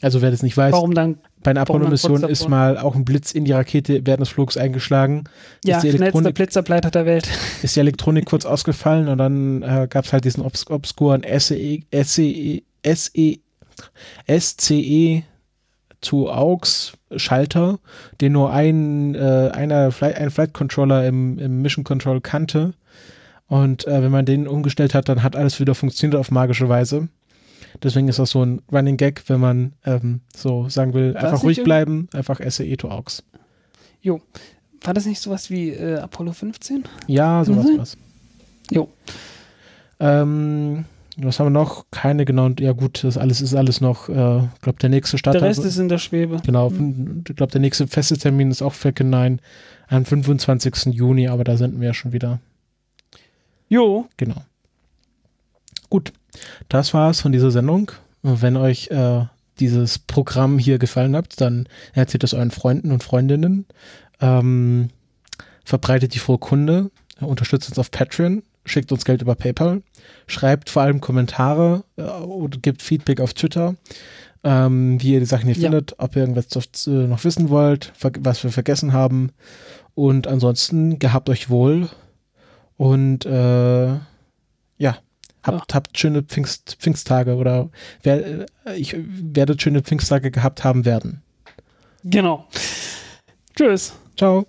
Speaker 1: Also wer das nicht weiß, warum dann, bei einer Apollo-Mission ist mal auch ein Blitz in die Rakete während des Flugs eingeschlagen. Ja, ist die schnellster Blitzableiter der Welt. Ist die Elektronik kurz ausgefallen und dann äh, gab es halt diesen obs obskuren SE, SE, SE, SCE zu AUX Schalter, den nur ein, äh, einer Flight, ein Flight Controller im, im Mission Control kannte. Und äh, wenn man den umgestellt hat, dann hat alles wieder funktioniert auf magische Weise. Deswegen ist das so ein Running Gag, wenn man ähm, so sagen will, einfach ruhig bleiben, einfach SAE e to AUX.
Speaker 2: Jo. War das nicht sowas wie äh, Apollo 15?
Speaker 1: Ja, sowas mhm. was. Jo. Ähm, was haben wir noch? Keine genauen, ja gut, das alles ist alles noch, ich äh, glaube, der nächste Start. Der Rest ist in der Schwebe. Genau, mhm. ich glaube, der nächste feste Termin ist auch Falcon 9 am 25. Juni, aber da senden wir ja schon wieder. Jo. Genau. Gut das war es von dieser Sendung. Wenn euch äh, dieses Programm hier gefallen hat, dann erzählt es euren Freunden und Freundinnen. Ähm, verbreitet die frohe Kunde, unterstützt uns auf Patreon, schickt uns Geld über PayPal, schreibt vor allem Kommentare äh, oder gibt Feedback auf Twitter, ähm, wie ihr die Sachen hier ja. findet, ob ihr irgendwas äh, noch wissen wollt, was wir vergessen haben. Und ansonsten gehabt euch wohl und äh, Habt, ja. habt schöne Pfingst, Pfingsttage oder wer, äh, ich werdet schöne Pfingsttage gehabt haben werden. Genau. Tschüss. Ciao.